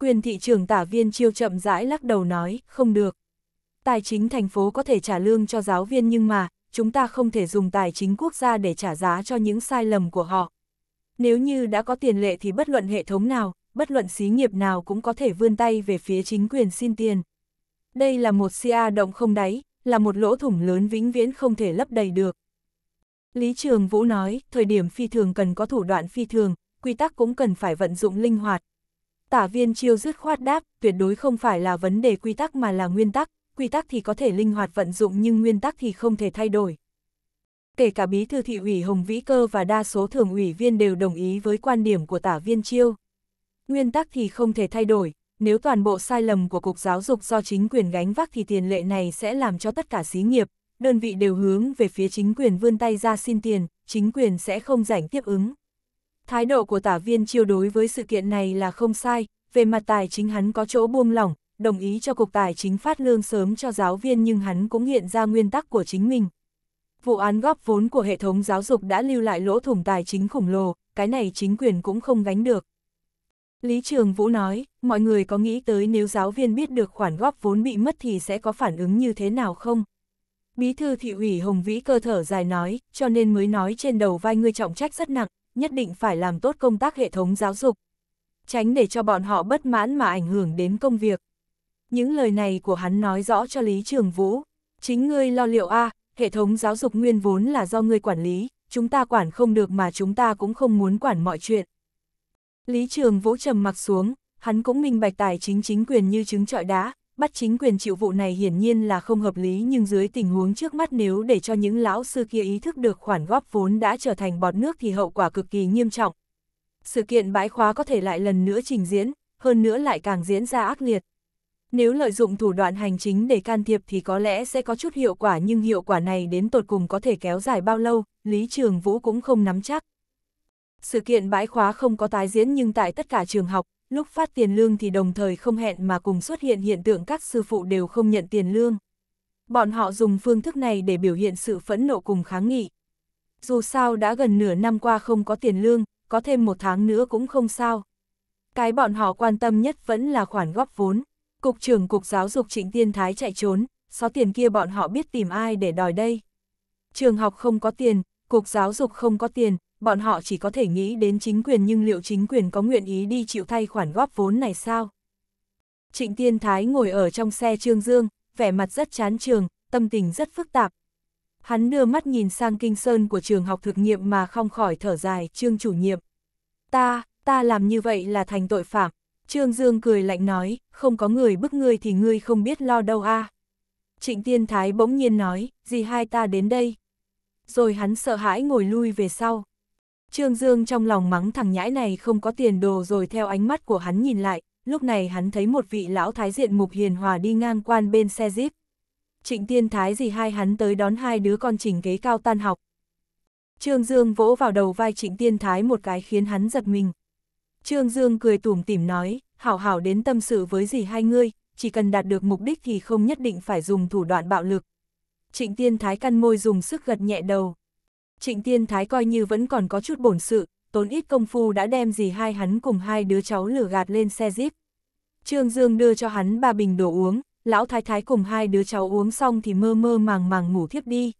Quyền thị trường tả viên chiêu chậm rãi lắc đầu nói, không được tài chính thành phố có thể trả lương cho giáo viên nhưng mà, chúng ta không thể dùng tài chính quốc gia để trả giá cho những sai lầm của họ. Nếu như đã có tiền lệ thì bất luận hệ thống nào, bất luận xí nghiệp nào cũng có thể vươn tay về phía chính quyền xin tiền. Đây là một CA động không đáy, là một lỗ thủng lớn vĩnh viễn không thể lấp đầy được. Lý Trường Vũ nói, thời điểm phi thường cần có thủ đoạn phi thường, quy tắc cũng cần phải vận dụng linh hoạt. Tả viên chiêu dứt khoát đáp, tuyệt đối không phải là vấn đề quy tắc mà là nguyên tắc, quy tắc thì có thể linh hoạt vận dụng nhưng nguyên tắc thì không thể thay đổi. Kể cả bí thư thị ủy Hồng Vĩ Cơ và đa số thường ủy viên đều đồng ý với quan điểm của tả viên chiêu. Nguyên tắc thì không thể thay đổi, nếu toàn bộ sai lầm của Cục Giáo dục do chính quyền gánh vác thì tiền lệ này sẽ làm cho tất cả xí nghiệp, đơn vị đều hướng về phía chính quyền vươn tay ra xin tiền, chính quyền sẽ không rảnh tiếp ứng. Thái độ của tả viên chiêu đối với sự kiện này là không sai, về mặt tài chính hắn có chỗ buông lỏng, đồng ý cho Cục Tài chính phát lương sớm cho giáo viên nhưng hắn cũng hiện ra nguyên tắc của chính mình. Vụ án góp vốn của hệ thống giáo dục đã lưu lại lỗ thủng tài chính khổng lồ, cái này chính quyền cũng không gánh được. Lý Trường Vũ nói, mọi người có nghĩ tới nếu giáo viên biết được khoản góp vốn bị mất thì sẽ có phản ứng như thế nào không? Bí thư thị ủy Hồng Vĩ cơ thở dài nói, cho nên mới nói trên đầu vai ngươi trọng trách rất nặng, nhất định phải làm tốt công tác hệ thống giáo dục. Tránh để cho bọn họ bất mãn mà ảnh hưởng đến công việc. Những lời này của hắn nói rõ cho Lý Trường Vũ. Chính ngươi lo liệu a hệ thống giáo dục nguyên vốn là do ngươi quản lý, chúng ta quản không được mà chúng ta cũng không muốn quản mọi chuyện. Lý Trường Vũ trầm mặc xuống, hắn cũng minh bạch tài chính chính quyền như trứng trọi đá, bắt chính quyền chịu vụ này hiển nhiên là không hợp lý nhưng dưới tình huống trước mắt nếu để cho những lão sư kia ý thức được khoản góp vốn đã trở thành bọt nước thì hậu quả cực kỳ nghiêm trọng. Sự kiện bãi khóa có thể lại lần nữa trình diễn, hơn nữa lại càng diễn ra ác liệt. Nếu lợi dụng thủ đoạn hành chính để can thiệp thì có lẽ sẽ có chút hiệu quả nhưng hiệu quả này đến tột cùng có thể kéo dài bao lâu, Lý Trường Vũ cũng không nắm chắc. Sự kiện bãi khóa không có tái diễn nhưng tại tất cả trường học, lúc phát tiền lương thì đồng thời không hẹn mà cùng xuất hiện hiện tượng các sư phụ đều không nhận tiền lương. Bọn họ dùng phương thức này để biểu hiện sự phẫn nộ cùng kháng nghị. Dù sao đã gần nửa năm qua không có tiền lương, có thêm một tháng nữa cũng không sao. Cái bọn họ quan tâm nhất vẫn là khoản góp vốn. Cục trưởng Cục Giáo dục Trịnh Tiên Thái chạy trốn, số tiền kia bọn họ biết tìm ai để đòi đây. Trường học không có tiền, Cục Giáo dục không có tiền, bọn họ chỉ có thể nghĩ đến chính quyền nhưng liệu chính quyền có nguyện ý đi chịu thay khoản góp vốn này sao? Trịnh Tiên Thái ngồi ở trong xe Trương Dương, vẻ mặt rất chán trường, tâm tình rất phức tạp. Hắn đưa mắt nhìn sang kinh sơn của trường học thực nghiệm mà không khỏi thở dài, Trương chủ nhiệm. Ta, ta làm như vậy là thành tội phạm, Trương Dương cười lạnh nói, không có người bức ngươi thì ngươi không biết lo đâu a. Trịnh Tiên Thái bỗng nhiên nói, gì hai ta đến đây. Rồi hắn sợ hãi ngồi lui về sau. Trương Dương trong lòng mắng thằng nhãi này không có tiền đồ rồi theo ánh mắt của hắn nhìn lại, lúc này hắn thấy một vị lão thái diện mục hiền hòa đi ngang quan bên xe jeep. Trịnh Tiên Thái gì hai hắn tới đón hai đứa con chỉnh kế cao tan học. Trương Dương vỗ vào đầu vai Trịnh Tiên Thái một cái khiến hắn giật mình. Trương Dương cười tủm tỉm nói, hảo hảo đến tâm sự với gì hai ngươi, chỉ cần đạt được mục đích thì không nhất định phải dùng thủ đoạn bạo lực. Trịnh Tiên Thái căn môi dùng sức gật nhẹ đầu. Trịnh Tiên Thái coi như vẫn còn có chút bổn sự, tốn ít công phu đã đem gì hai hắn cùng hai đứa cháu lửa gạt lên xe jeep. Trương Dương đưa cho hắn ba bình đồ uống, lão thái thái cùng hai đứa cháu uống xong thì mơ mơ màng màng ngủ thiếp đi.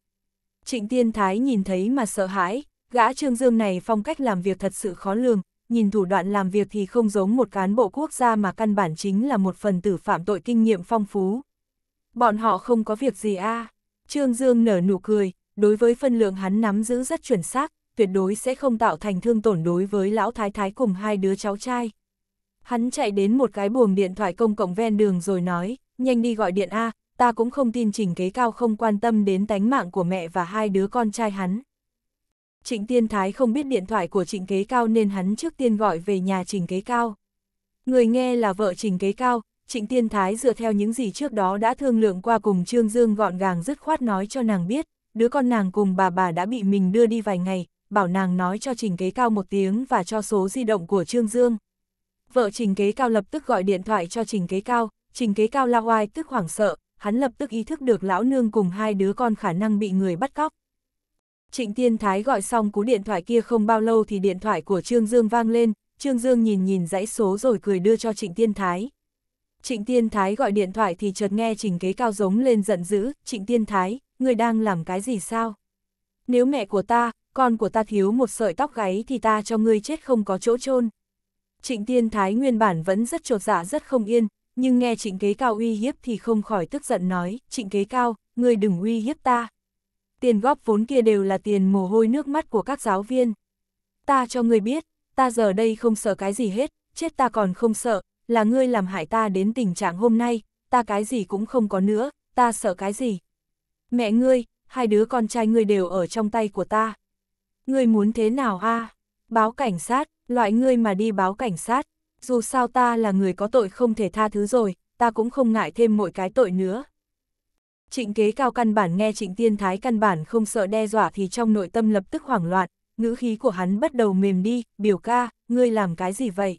Trịnh Tiên Thái nhìn thấy mà sợ hãi, gã Trương Dương này phong cách làm việc thật sự khó lường, nhìn thủ đoạn làm việc thì không giống một cán bộ quốc gia mà căn bản chính là một phần tử phạm tội kinh nghiệm phong phú. Bọn họ không có việc gì a à. Trương Dương nở nụ cười, đối với phân lượng hắn nắm giữ rất chuẩn xác, tuyệt đối sẽ không tạo thành thương tổn đối với lão thái thái cùng hai đứa cháu trai. Hắn chạy đến một cái buồng điện thoại công cộng ven đường rồi nói, nhanh đi gọi điện A, ta cũng không tin trình kế cao không quan tâm đến tánh mạng của mẹ và hai đứa con trai hắn. Trịnh Tiên Thái không biết điện thoại của Trịnh Kế Cao nên hắn trước tiên gọi về nhà Trịnh Kế Cao. Người nghe là vợ Trịnh Kế Cao, Trịnh Tiên Thái dựa theo những gì trước đó đã thương lượng qua cùng Trương Dương gọn gàng dứt khoát nói cho nàng biết, đứa con nàng cùng bà bà đã bị mình đưa đi vài ngày, bảo nàng nói cho Trịnh Kế Cao một tiếng và cho số di động của Trương Dương. Vợ Trịnh Kế Cao lập tức gọi điện thoại cho Trịnh Kế Cao, Trịnh Kế Cao lao oai tức hoảng sợ, hắn lập tức ý thức được lão nương cùng hai đứa con khả năng bị người bắt cóc. Trịnh Tiên Thái gọi xong cú điện thoại kia không bao lâu thì điện thoại của Trương Dương vang lên, Trương Dương nhìn nhìn dãy số rồi cười đưa cho Trịnh Tiên Thái. Trịnh Tiên Thái gọi điện thoại thì chợt nghe Trình Kế Cao giống lên giận dữ, Trịnh Tiên Thái, người đang làm cái gì sao? Nếu mẹ của ta, con của ta thiếu một sợi tóc gáy thì ta cho ngươi chết không có chỗ chôn Trịnh Tiên Thái nguyên bản vẫn rất trột dạ rất không yên, nhưng nghe Trịnh Kế Cao uy hiếp thì không khỏi tức giận nói, Trịnh Kế Cao, ngươi đừng uy hiếp ta tiền góp vốn kia đều là tiền mồ hôi nước mắt của các giáo viên. Ta cho ngươi biết, ta giờ đây không sợ cái gì hết, chết ta còn không sợ, là ngươi làm hại ta đến tình trạng hôm nay, ta cái gì cũng không có nữa, ta sợ cái gì. Mẹ ngươi, hai đứa con trai ngươi đều ở trong tay của ta. Ngươi muốn thế nào a? Báo cảnh sát, loại ngươi mà đi báo cảnh sát, dù sao ta là người có tội không thể tha thứ rồi, ta cũng không ngại thêm mỗi cái tội nữa trịnh kế cao căn bản nghe trịnh tiên thái căn bản không sợ đe dọa thì trong nội tâm lập tức hoảng loạn, ngữ khí của hắn bắt đầu mềm đi, biểu ca, ngươi làm cái gì vậy?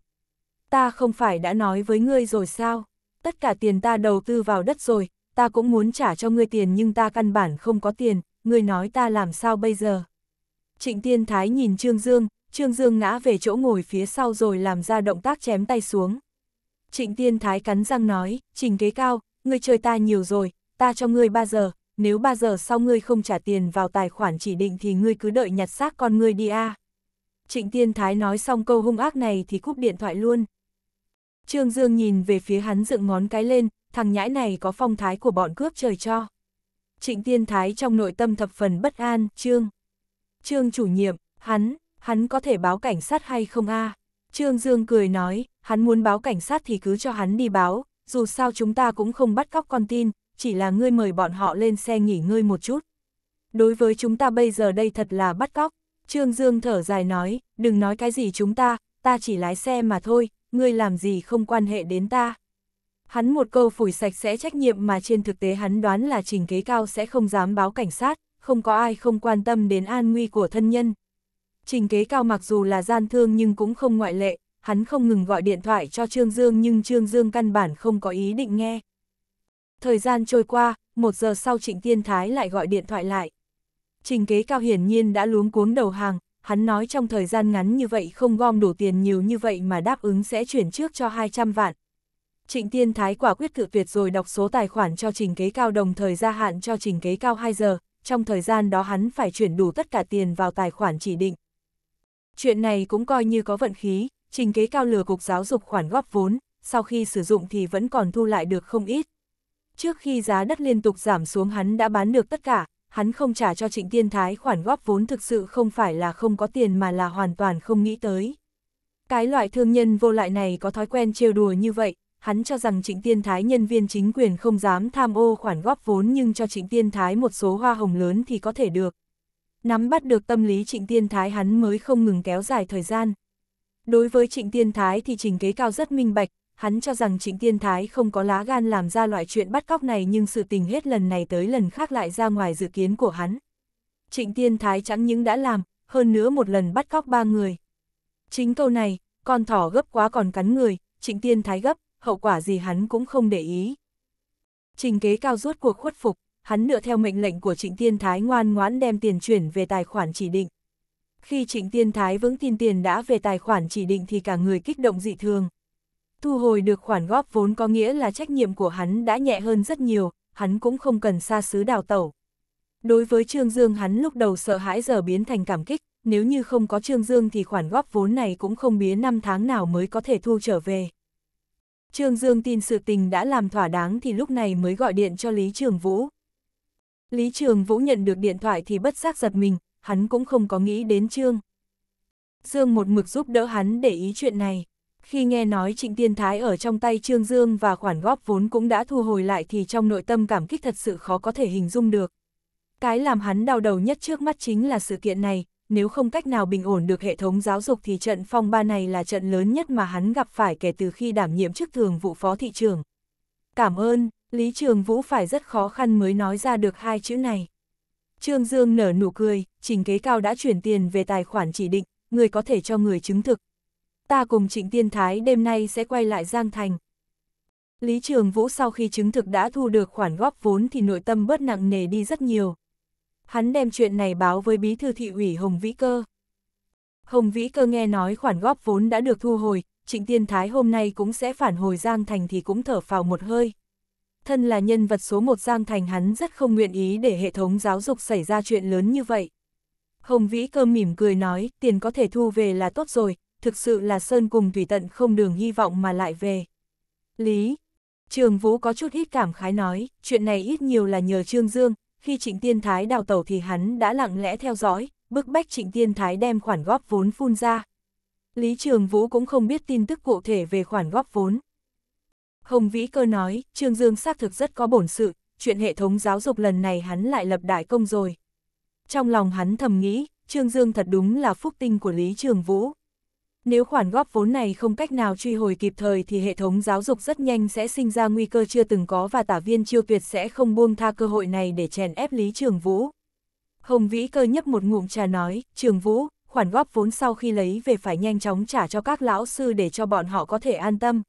Ta không phải đã nói với ngươi rồi sao? Tất cả tiền ta đầu tư vào đất rồi, ta cũng muốn trả cho ngươi tiền nhưng ta căn bản không có tiền, ngươi nói ta làm sao bây giờ? Trịnh tiên thái nhìn Trương Dương, Trương Dương ngã về chỗ ngồi phía sau rồi làm ra động tác chém tay xuống. Trịnh tiên thái cắn răng nói, Trịnh kế cao, ngươi chơi ta nhiều rồi, ta cho ngươi 3 giờ, nếu 3 giờ sau ngươi không trả tiền vào tài khoản chỉ định thì ngươi cứ đợi nhặt xác con ngươi đi a. À. Trịnh Tiên Thái nói xong câu hung ác này thì cúp điện thoại luôn. Trương Dương nhìn về phía hắn dựng ngón cái lên, thằng nhãi này có phong thái của bọn cướp trời cho. Trịnh Tiên Thái trong nội tâm thập phần bất an, Trương. Trương chủ nhiệm, hắn, hắn có thể báo cảnh sát hay không a? À? Trương Dương cười nói, hắn muốn báo cảnh sát thì cứ cho hắn đi báo, dù sao chúng ta cũng không bắt cóc con tin, chỉ là ngươi mời bọn họ lên xe nghỉ ngơi một chút. Đối với chúng ta bây giờ đây thật là bắt cóc, Trương Dương thở dài nói, đừng nói cái gì chúng ta, ta chỉ lái xe mà thôi, ngươi làm gì không quan hệ đến ta. Hắn một câu phủi sạch sẽ trách nhiệm mà trên thực tế hắn đoán là trình kế cao sẽ không dám báo cảnh sát, không có ai không quan tâm đến an nguy của thân nhân. Trình kế cao mặc dù là gian thương nhưng cũng không ngoại lệ, hắn không ngừng gọi điện thoại cho Trương Dương nhưng Trương Dương căn bản không có ý định nghe. Thời gian trôi qua, một giờ sau Trịnh Tiên Thái lại gọi điện thoại lại. Trình kế cao hiển nhiên đã luống cuống đầu hàng, hắn nói trong thời gian ngắn như vậy không gom đủ tiền nhiều như vậy mà đáp ứng sẽ chuyển trước cho 200 vạn. Trịnh Tiên Thái quả quyết cự tuyệt rồi đọc số tài khoản cho trình kế cao đồng thời gia hạn cho trình kế cao 2 giờ, trong thời gian đó hắn phải chuyển đủ tất cả tiền vào tài khoản chỉ định. Chuyện này cũng coi như có vận khí, trình kế cao lừa cục giáo dục khoản góp vốn, sau khi sử dụng thì vẫn còn thu lại được không ít, Trước khi giá đất liên tục giảm xuống hắn đã bán được tất cả, hắn không trả cho Trịnh Tiên Thái khoản góp vốn thực sự không phải là không có tiền mà là hoàn toàn không nghĩ tới. Cái loại thương nhân vô lại này có thói quen trêu đùa như vậy, hắn cho rằng Trịnh Tiên Thái nhân viên chính quyền không dám tham ô khoản góp vốn nhưng cho Trịnh Tiên Thái một số hoa hồng lớn thì có thể được. Nắm bắt được tâm lý Trịnh Tiên Thái hắn mới không ngừng kéo dài thời gian. Đối với Trịnh Tiên Thái thì trình kế cao rất minh bạch, hắn cho rằng Trịnh Tiên Thái không có lá gan làm ra loại chuyện bắt cóc này nhưng sự tình hết lần này tới lần khác lại ra ngoài dự kiến của hắn. Trịnh Tiên Thái chẳng những đã làm, hơn nữa một lần bắt cóc ba người. Chính câu này, con thỏ gấp quá còn cắn người, Trịnh Tiên Thái gấp, hậu quả gì hắn cũng không để ý. Trình kế cao rút cuộc khuất phục, hắn nựa theo mệnh lệnh của Trịnh Tiên Thái ngoan ngoãn đem tiền chuyển về tài khoản chỉ định. Khi Trịnh Tiên Thái vững tin tiền đã về tài khoản chỉ định thì cả người kích động dị thường. Thu hồi được khoản góp vốn có nghĩa là trách nhiệm của hắn đã nhẹ hơn rất nhiều, hắn cũng không cần xa xứ đào tẩu. Đối với Trương Dương hắn lúc đầu sợ hãi giờ biến thành cảm kích, nếu như không có Trương Dương thì khoản góp vốn này cũng không bía năm tháng nào mới có thể thu trở về. Trương Dương tin sự tình đã làm thỏa đáng thì lúc này mới gọi điện cho Lý Trường Vũ. Lý Trường Vũ nhận được điện thoại thì bất giác giật mình, hắn cũng không có nghĩ đến Trương. Dương một mực giúp đỡ hắn để ý chuyện này. Khi nghe nói Trịnh Tiên Thái ở trong tay Trương Dương và khoản góp vốn cũng đã thu hồi lại thì trong nội tâm cảm kích thật sự khó có thể hình dung được. Cái làm hắn đau đầu nhất trước mắt chính là sự kiện này, nếu không cách nào bình ổn được hệ thống giáo dục thì trận phong ba này là trận lớn nhất mà hắn gặp phải kể từ khi đảm nhiệm chức thường vụ phó thị trường. Cảm ơn, Lý Trường Vũ phải rất khó khăn mới nói ra được hai chữ này. Trương Dương nở nụ cười, trình kế cao đã chuyển tiền về tài khoản chỉ định, người có thể cho người chứng thực, ta cùng Trịnh Tiên Thái đêm nay sẽ quay lại Giang Thành. Lý Trường Vũ sau khi chứng thực đã thu được khoản góp vốn thì nội tâm bớt nặng nề đi rất nhiều. Hắn đem chuyện này báo với bí thư thị ủy Hồng Vĩ Cơ. Hồng Vĩ Cơ nghe nói khoản góp vốn đã được thu hồi, Trịnh Tiên Thái hôm nay cũng sẽ phản hồi Giang Thành thì cũng thở phào một hơi. Thân là nhân vật số một Giang Thành hắn rất không nguyện ý để hệ thống giáo dục xảy ra chuyện lớn như vậy. Hồng Vĩ Cơ mỉm cười nói tiền có thể thu về là tốt rồi, thực sự là Sơn cùng Thủy Tận không đường hy vọng mà lại về. Lý, Trường Vũ có chút ít cảm khái nói, chuyện này ít nhiều là nhờ Trương Dương, khi Trịnh Tiên Thái đào tẩu thì hắn đã lặng lẽ theo dõi, bức bách Trịnh Tiên Thái đem khoản góp vốn phun ra. Lý Trường Vũ cũng không biết tin tức cụ thể về khoản góp vốn. Hồng Vĩ Cơ nói, Trương Dương xác thực rất có bổn sự, chuyện hệ thống giáo dục lần này hắn lại lập đại công rồi. Trong lòng hắn thầm nghĩ, Trương Dương thật đúng là phúc tinh của Lý Trường Vũ. Nếu khoản góp vốn này không cách nào truy hồi kịp thời thì hệ thống giáo dục rất nhanh sẽ sinh ra nguy cơ chưa từng có và tả viên chiêu tuyệt sẽ không buông tha cơ hội này để chèn ép Lý Trường Vũ. Hồng Vĩ cơ nhấp một ngụm trà nói, Trường Vũ, khoản góp vốn sau khi lấy về phải nhanh chóng trả cho các lão sư để cho bọn họ có thể an tâm.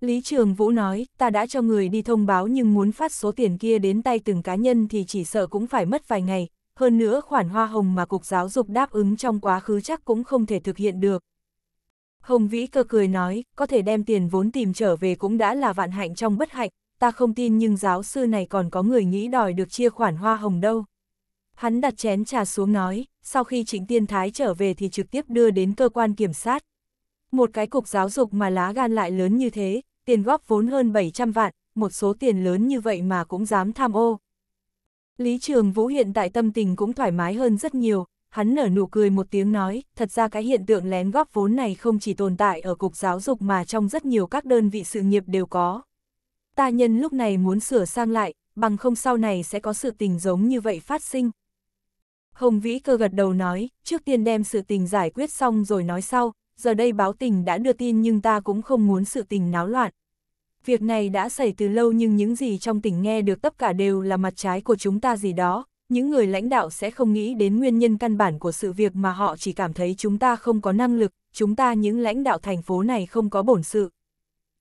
Lý Trường Vũ nói, ta đã cho người đi thông báo nhưng muốn phát số tiền kia đến tay từng cá nhân thì chỉ sợ cũng phải mất vài ngày, hơn nữa khoản hoa hồng mà Cục Giáo dục đáp ứng trong quá khứ chắc cũng không thể thực hiện được. Hồng Vĩ cơ cười nói, có thể đem tiền vốn tìm trở về cũng đã là vạn hạnh trong bất hạnh, ta không tin nhưng giáo sư này còn có người nghĩ đòi được chia khoản hoa hồng đâu. Hắn đặt chén trà xuống nói, sau khi Trịnh Tiên Thái trở về thì trực tiếp đưa đến cơ quan kiểm sát. Một cái cục giáo dục mà lá gan lại lớn như thế, tiền góp vốn hơn 700 vạn, một số tiền lớn như vậy mà cũng dám tham ô, Lý Trường Vũ hiện tại tâm tình cũng thoải mái hơn rất nhiều, hắn nở nụ cười một tiếng nói, thật ra cái hiện tượng lén góp vốn này không chỉ tồn tại ở cục giáo dục mà trong rất nhiều các đơn vị sự nghiệp đều có. Ta nhân lúc này muốn sửa sang lại, bằng không sau này sẽ có sự tình giống như vậy phát sinh. Hồng Vĩ cơ gật đầu nói, trước tiên đem sự tình giải quyết xong rồi nói sau, giờ đây báo tình đã đưa tin nhưng ta cũng không muốn sự tình náo loạn, việc này đã xảy từ lâu nhưng những gì trong tỉnh nghe được tất cả đều là mặt trái của chúng ta gì đó, những người lãnh đạo sẽ không nghĩ đến nguyên nhân căn bản của sự việc mà họ chỉ cảm thấy chúng ta không có năng lực, chúng ta những lãnh đạo thành phố này không có bổn sự.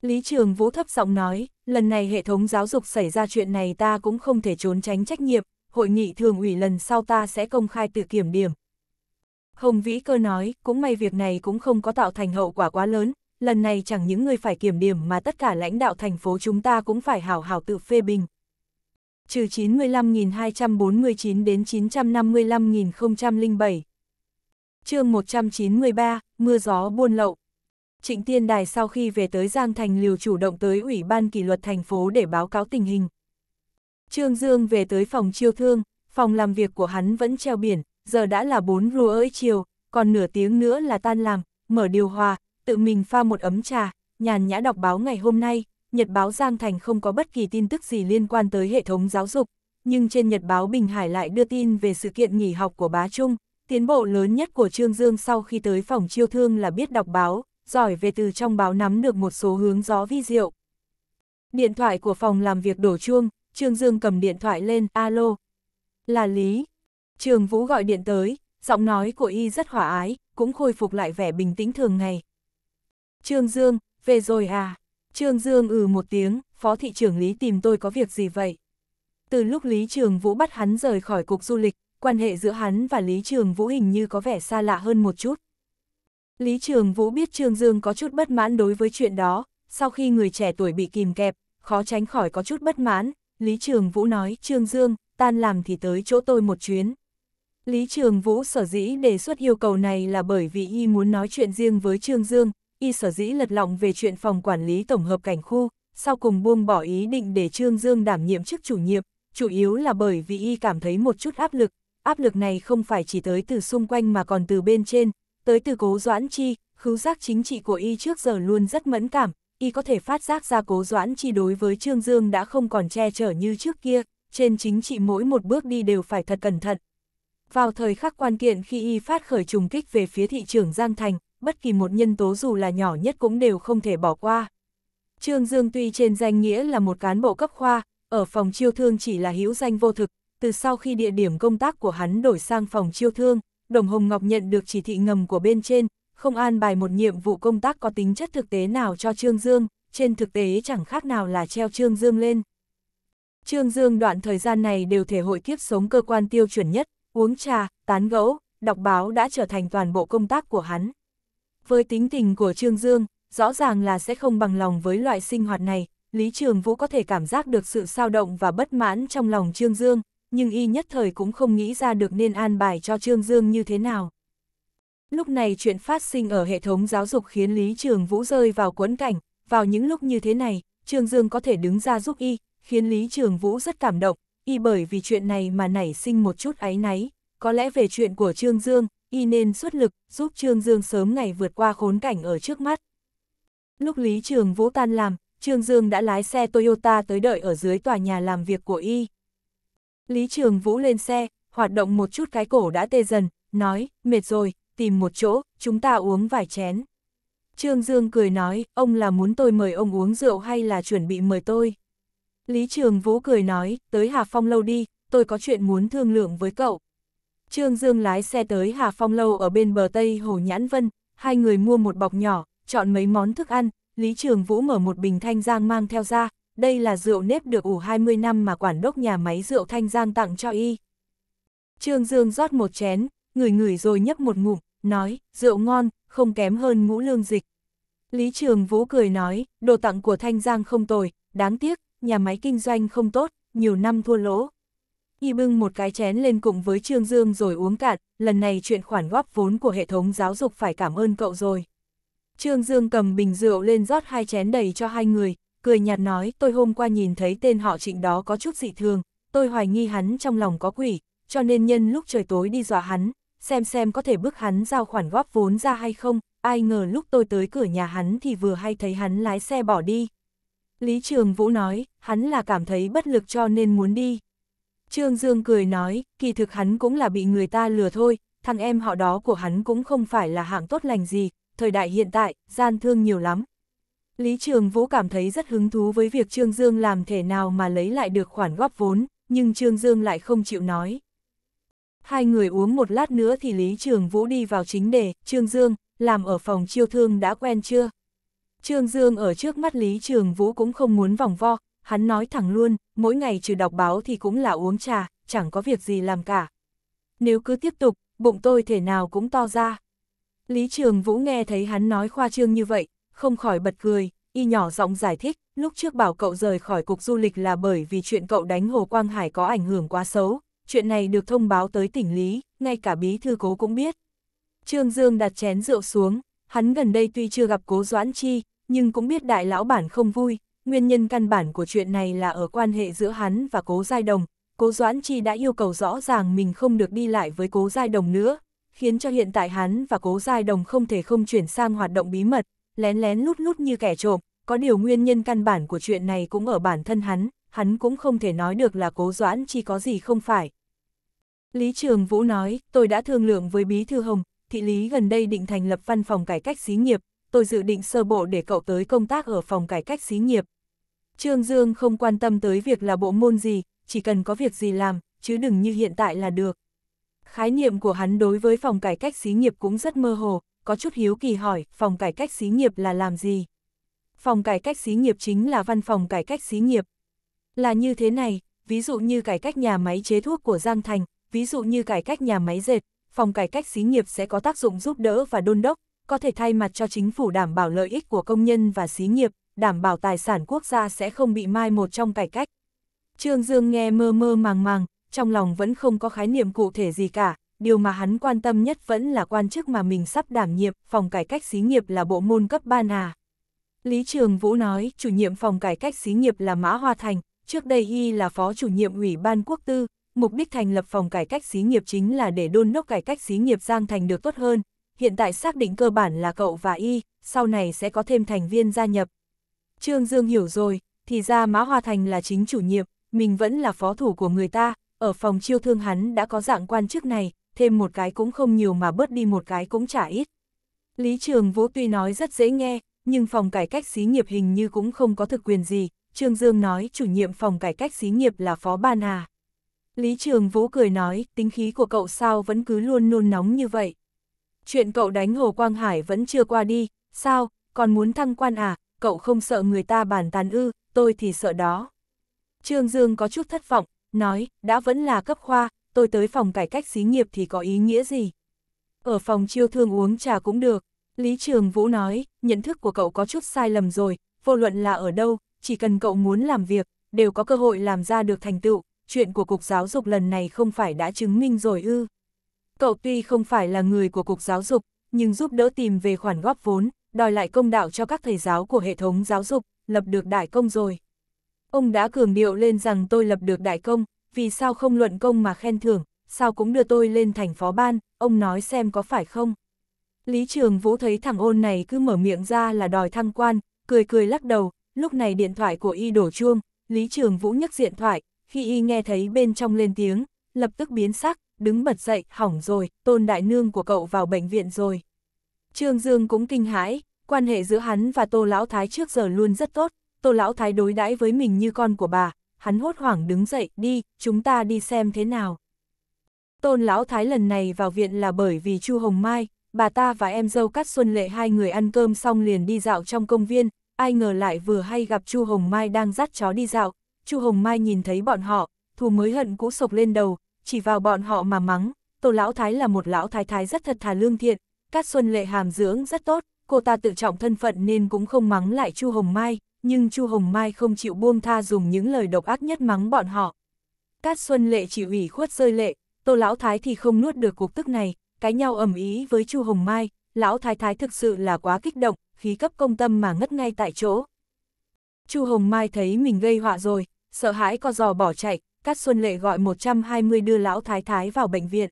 Lý Trường Vũ thấp giọng nói, lần này hệ thống giáo dục xảy ra chuyện này ta cũng không thể trốn tránh trách nhiệm, hội nghị thường ủy lần sau ta sẽ công khai tự kiểm điểm. Hồng Vĩ Cơ nói, cũng may việc này cũng không có tạo thành hậu quả quá lớn, lần này chẳng những người phải kiểm điểm mà tất cả lãnh đạo thành phố chúng ta cũng phải hào hào tự phê bình. Trừ 95.249 đến 955.007 chương 193, mưa gió buôn lậu. Trịnh Tiên Đài sau khi về tới Giang Thành liều chủ động tới Ủy ban kỷ luật thành phố để báo cáo tình hình. Trương Dương về tới phòng chiêu thương, phòng làm việc của hắn vẫn treo biển, giờ đã là 4 rùa ơi chiều, còn nửa tiếng nữa là tan làm, mở điều hòa, tự mình pha một ấm trà, nhàn nhã đọc báo ngày hôm nay, Nhật báo Giang Thành không có bất kỳ tin tức gì liên quan tới hệ thống giáo dục, nhưng trên Nhật báo Bình Hải lại đưa tin về sự kiện nghỉ học của bá Trung, tiến bộ lớn nhất của Trương Dương sau khi tới phòng chiêu thương là biết đọc báo, giỏi về từ trong báo nắm được một số hướng gió vi diệu. Điện thoại của phòng làm việc đổ chuông, Trương Dương cầm điện thoại lên, alo. Là Lý. Trường Vũ gọi điện tới, giọng nói của y rất hỏa ái, cũng khôi phục lại vẻ bình tĩnh thường ngày. Trương Dương, về rồi à? Trương Dương ừ một tiếng, phó thị trưởng Lý tìm tôi có việc gì vậy? Từ lúc Lý Trường Vũ bắt hắn rời khỏi cục du lịch, quan hệ giữa hắn và Lý Trường Vũ hình như có vẻ xa lạ hơn một chút. Lý Trường Vũ biết Trương Dương có chút bất mãn đối với chuyện đó, sau khi người trẻ tuổi bị kìm kẹp, khó tránh khỏi có chút bất mãn, Lý Trường Vũ nói, Trương Dương, tan làm thì tới chỗ tôi một chuyến. Lý Trường Vũ sở dĩ đề xuất yêu cầu này là bởi vì y muốn nói chuyện riêng với Trương Dương, y sở dĩ lật lọng về chuyện phòng quản lý tổng hợp cảnh khu, sau cùng buông bỏ ý định để Trương Dương đảm nhiệm chức chủ nhiệm, chủ yếu là bởi vì y cảm thấy một chút áp lực, áp lực này không phải chỉ tới từ xung quanh mà còn từ bên trên, tới từ cố doãn chi, khứu giác chính trị của y trước giờ luôn rất mẫn cảm, y có thể phát giác ra cố doãn chi đối với Trương Dương đã không còn che chở như trước kia, trên chính trị mỗi một bước đi đều phải thật cẩn thận. Vào thời khắc quan kiện khi y phát khởi trùng kích về phía thị trường Giang Thành, bất kỳ một nhân tố dù là nhỏ nhất cũng đều không thể bỏ qua. Trương Dương tuy trên danh nghĩa là một cán bộ cấp khoa, ở phòng chiêu thương chỉ là hữu danh vô thực, từ sau khi địa điểm công tác của hắn đổi sang phòng chiêu thương, Đồng Hồng Ngọc nhận được chỉ thị ngầm của bên trên, không an bài một nhiệm vụ công tác có tính chất thực tế nào cho Trương Dương, trên thực tế chẳng khác nào là treo Trương Dương lên. Trương Dương đoạn thời gian này đều thể hội kiếp sống cơ quan tiêu chuẩn nhất, uống trà, tán gẫu, đọc báo đã trở thành toàn bộ công tác của hắn. Với tính tình của Trương Dương, rõ ràng là sẽ không bằng lòng với loại sinh hoạt này, Lý Trường Vũ có thể cảm giác được sự sao động và bất mãn trong lòng Trương Dương, nhưng y nhất thời cũng không nghĩ ra được nên an bài cho Trương Dương như thế nào. Lúc này chuyện phát sinh ở hệ thống giáo dục khiến Lý Trường Vũ rơi vào quấn cảnh, vào những lúc như thế này, Trương Dương có thể đứng ra giúp y, khiến Lý Trường Vũ rất cảm động, y bởi vì chuyện này mà nảy sinh một chút áy náy, có lẽ về chuyện của Trương Dương, y nên xuất lực, giúp Trương Dương sớm ngày vượt qua khốn cảnh ở trước mắt. Lúc Lý Trường Vũ tan làm, Trương Dương đã lái xe Toyota tới đợi ở dưới tòa nhà làm việc của y. Lý Trường Vũ lên xe, hoạt động một chút cái cổ đã tê dần, nói, mệt rồi, tìm một chỗ, chúng ta uống vài chén. Trương Dương cười nói, ông là muốn tôi mời ông uống rượu hay là chuẩn bị mời tôi? Lý Trường Vũ cười nói, tới Hà Phong lâu đi, tôi có chuyện muốn thương lượng với cậu. Trương Dương lái xe tới Hà Phong Lâu ở bên bờ Tây Hồ Nhãn Vân, hai người mua một bọc nhỏ, chọn mấy món thức ăn, Lý Trường Vũ mở một bình thanh giang mang theo ra, đây là rượu nếp được ủ 20 năm mà quản đốc nhà máy rượu thanh giang tặng cho y. Trương Dương rót một chén, ngửi ngửi rồi nhấp một ngụm, nói, rượu ngon, không kém hơn ngũ lương dịch. Lý Trường Vũ cười nói, đồ tặng của Thanh Giang không tồi, đáng tiếc, nhà máy kinh doanh không tốt, nhiều năm thua lỗ y bưng một cái chén lên cùng với Trương Dương rồi uống cạn, lần này chuyện khoản góp vốn của hệ thống giáo dục phải cảm ơn cậu rồi. Trương Dương cầm bình rượu lên rót hai chén đầy cho hai người, cười nhạt nói tôi hôm qua nhìn thấy tên họ trịnh đó có chút dị thường, tôi hoài nghi hắn trong lòng có quỷ, cho nên nhân lúc trời tối đi dọa hắn, xem xem có thể bức hắn giao khoản góp vốn ra hay không, ai ngờ lúc tôi tới cửa nhà hắn thì vừa hay thấy hắn lái xe bỏ đi. Lý Trường Vũ nói, hắn là cảm thấy bất lực cho nên muốn đi. Trương Dương cười nói, kỳ thực hắn cũng là bị người ta lừa thôi, thằng em họ đó của hắn cũng không phải là hạng tốt lành gì, thời đại hiện tại, gian thương nhiều lắm. Lý Trường Vũ cảm thấy rất hứng thú với việc Trương Dương làm thể nào mà lấy lại được khoản góp vốn, nhưng Trương Dương lại không chịu nói. Hai người uống một lát nữa thì Lý Trường Vũ đi vào chính đề, Trương Dương, làm ở phòng chiêu thương đã quen chưa? Trương Dương ở trước mắt Lý Trường Vũ cũng không muốn vòng vo, hắn nói thẳng luôn, mỗi ngày trừ đọc báo thì cũng là uống trà, chẳng có việc gì làm cả. Nếu cứ tiếp tục, bụng tôi thể nào cũng to ra. Lý Trường Vũ nghe thấy hắn nói khoa trương như vậy, không khỏi bật cười, y nhỏ giọng giải thích, lúc trước bảo cậu rời khỏi cục du lịch là bởi vì chuyện cậu đánh Hồ Quang Hải có ảnh hưởng quá xấu, chuyện này được thông báo tới tỉnh Lý, ngay cả bí thư cố cũng biết. Trương Dương đặt chén rượu xuống, hắn gần đây tuy chưa gặp cố Doãn Chi, nhưng cũng biết đại lão bản không vui, nguyên nhân căn bản của chuyện này là ở quan hệ giữa hắn và cố giai đồng, cố Doãn Chi đã yêu cầu rõ ràng mình không được đi lại với cố giai đồng nữa, khiến cho hiện tại hắn và cố giai đồng không thể không chuyển sang hoạt động bí mật, lén lén lút lút như kẻ trộm, có điều nguyên nhân căn bản của chuyện này cũng ở bản thân hắn, hắn cũng không thể nói được là cố Doãn Chi có gì không phải. Lý Trường Vũ nói, tôi đã thương lượng với Bí Thư Hồng, thị lý gần đây định thành lập văn phòng cải cách xí nghiệp, tôi dự định sơ bộ để cậu tới công tác ở phòng cải cách xí nghiệp, Trương Dương không quan tâm tới việc là bộ môn gì, chỉ cần có việc gì làm, chứ đừng như hiện tại là được. Khái niệm của hắn đối với phòng cải cách xí nghiệp cũng rất mơ hồ, có chút hiếu kỳ hỏi, phòng cải cách xí nghiệp là làm gì? Phòng cải cách xí nghiệp chính là văn phòng cải cách xí nghiệp. Là như thế này, ví dụ như cải cách nhà máy chế thuốc của Giang Thành, ví dụ như cải cách nhà máy dệt, phòng cải cách xí nghiệp sẽ có tác dụng giúp đỡ và đôn đốc, có thể thay mặt cho chính phủ đảm bảo lợi ích của công nhân và xí nghiệp, đảm bảo tài sản quốc gia sẽ không bị mai một trong cải cách. Trương Dương nghe mơ mơ màng màng, trong lòng vẫn không có khái niệm cụ thể gì cả, điều mà hắn quan tâm nhất vẫn là quan chức mà mình sắp đảm nhiệm, phòng cải cách xí nghiệp là bộ môn cấp ban à. Lý Trường Vũ nói, chủ nhiệm phòng cải cách xí nghiệp là Mã Hoa Thành, trước đây y là phó chủ nhiệm ủy ban quốc tư, mục đích thành lập phòng cải cách xí nghiệp chính là để đôn đốc cải cách xí nghiệp Giang Thành được tốt hơn, hiện tại xác định cơ bản là cậu và y, sau này sẽ có thêm thành viên gia nhập. Trương Dương hiểu rồi, thì ra Mã Hoa Thành là chính chủ nhiệm, mình vẫn là phó thủ của người ta, ở phòng chiêu thương hắn đã có dạng quan chức này, thêm một cái cũng không nhiều mà bớt đi một cái cũng chả ít. Lý Trường Vũ tuy nói rất dễ nghe, nhưng phòng cải cách xí nghiệp hình như cũng không có thực quyền gì, Trương Dương nói chủ nhiệm phòng cải cách xí nghiệp là phó ban à. Lý Trường Vũ cười nói, tính khí của cậu sao vẫn cứ luôn nôn nóng như vậy. Chuyện cậu đánh Hồ Quang Hải vẫn chưa qua đi, sao, còn muốn thăng quan à, cậu không sợ người ta bàn tán ư, tôi thì sợ đó. Trương Dương có chút thất vọng, nói, đã vẫn là cấp khoa, tôi tới phòng cải cách xí nghiệp thì có ý nghĩa gì? Ở phòng chiêu thương uống trà cũng được, Lý Trường Vũ nói, nhận thức của cậu có chút sai lầm rồi, vô luận là ở đâu, chỉ cần cậu muốn làm việc, đều có cơ hội làm ra được thành tựu, chuyện của Cục Giáo dục lần này không phải đã chứng minh rồi ư. Cậu tuy không phải là người của Cục Giáo dục, nhưng giúp đỡ tìm về khoản góp vốn, đòi lại công đạo cho các thầy giáo của hệ thống giáo dục, lập được đại công rồi. Ông đã cường điệu lên rằng tôi lập được đại công, vì sao không luận công mà khen thưởng, sao cũng đưa tôi lên thành phó ban, ông nói xem có phải không. Lý Trường Vũ thấy thằng ôn này cứ mở miệng ra là đòi thăng quan, cười cười lắc đầu, lúc này điện thoại của y đổ chuông, Lý Trường Vũ nhấc điện thoại, khi y nghe thấy bên trong lên tiếng, lập tức biến sắc, đứng bật dậy, hỏng rồi, tôn đại nương của cậu vào bệnh viện rồi. Trương Dương cũng kinh hãi, Quan hệ giữa hắn và Tô Lão Thái trước giờ luôn rất tốt, Tô Lão Thái đối đãi với mình như con của bà, hắn hốt hoảng đứng dậy, đi, chúng ta đi xem thế nào. Tôn Lão Thái lần này vào viện là bởi vì Chu Hồng Mai, bà ta và em dâu Cát Xuân Lệ hai người ăn cơm xong liền đi dạo trong công viên, ai ngờ lại vừa hay gặp Chu Hồng Mai đang dắt chó đi dạo, Chu Hồng Mai nhìn thấy bọn họ, thù mới hận cũ sộc lên đầu, chỉ vào bọn họ mà mắng, Tô Lão Thái là một lão thái thái rất thật thà lương thiện, Cát Xuân Lệ hàm dưỡng rất tốt, cô ta tự trọng thân phận nên cũng không mắng lại Chu Hồng Mai, nhưng Chu Hồng Mai không chịu buông tha dùng những lời độc ác nhất mắng bọn họ. Cát Xuân Lệ chỉ ủy khuất rơi lệ, Tô Lão Thái thì không nuốt được cục tức này, cái nhau ầm ý với Chu Hồng Mai, Lão Thái Thái thực sự là quá kích động, khí cấp công tâm mà ngất ngay tại chỗ. Chu Hồng Mai thấy mình gây họa rồi, sợ hãi co giò bỏ chạy, Cát Xuân Lệ gọi 120 đưa Lão Thái Thái vào bệnh viện.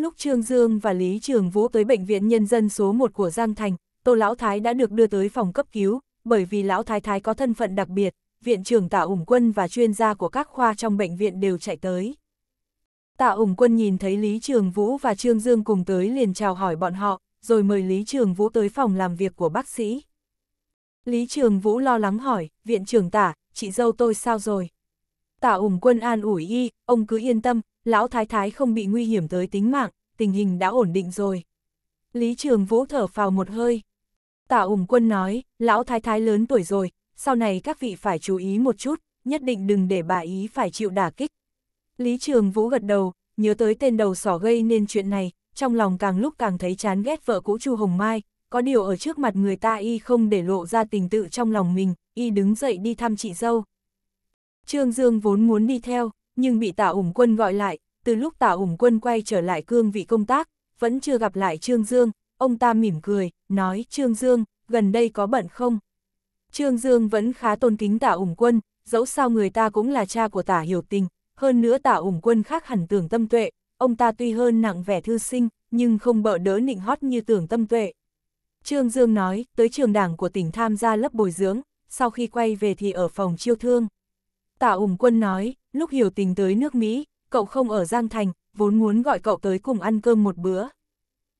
Lúc Trương Dương và Lý Trường Vũ tới Bệnh viện Nhân dân số 1 của Giang Thành, Tô Lão Thái đã được đưa tới phòng cấp cứu, bởi vì Lão Thái Thái có thân phận đặc biệt, viện trưởng Tạ Ủng Quân và chuyên gia của các khoa trong bệnh viện đều chạy tới. Tạ Ủng Quân nhìn thấy Lý Trường Vũ và Trương Dương cùng tới liền chào hỏi bọn họ, rồi mời Lý Trường Vũ tới phòng làm việc của bác sĩ. Lý Trường Vũ lo lắng hỏi, viện trưởng Tạ, chị dâu tôi sao rồi? Tạ Ủng Quân an ủi y, ông cứ yên tâm, lão thái thái không bị nguy hiểm tới tính mạng, tình hình đã ổn định rồi. Lý Trường Vũ thở phào một hơi. tạ ủng quân nói, lão thái thái lớn tuổi rồi, sau này các vị phải chú ý một chút, nhất định đừng để bà ý phải chịu đả kích. Lý Trường Vũ gật đầu, nhớ tới tên đầu sỏ gây nên chuyện này, trong lòng càng lúc càng thấy chán ghét vợ cũ Chu Hồng Mai, có điều ở trước mặt người ta y không để lộ ra tình tự trong lòng mình, y đứng dậy đi thăm chị dâu. Trương Dương vốn muốn đi theo, nhưng bị Tạ Ủng Quân gọi lại, từ lúc Tạ Ủng Quân quay trở lại cương vị công tác, vẫn chưa gặp lại Trương Dương, ông ta mỉm cười, nói Trương Dương, gần đây có bận không? Trương Dương vẫn khá tôn kính Tạ Ủng Quân, dẫu sao người ta cũng là cha của Tả Hiểu Tình, hơn nữa Tạ Ủng Quân khác hẳn tưởng tâm tuệ, ông ta tuy hơn nặng vẻ thư sinh, nhưng không bợ đỡ nịnh hót như tưởng tâm tuệ. Trương Dương nói, tới trường đảng của tỉnh tham gia lớp bồi dưỡng, sau khi quay về thì ở phòng chiêu thương. Tả ủng quân nói, lúc hiểu tình tới nước Mỹ, cậu không ở Giang Thành, vốn muốn gọi cậu tới cùng ăn cơm một bữa.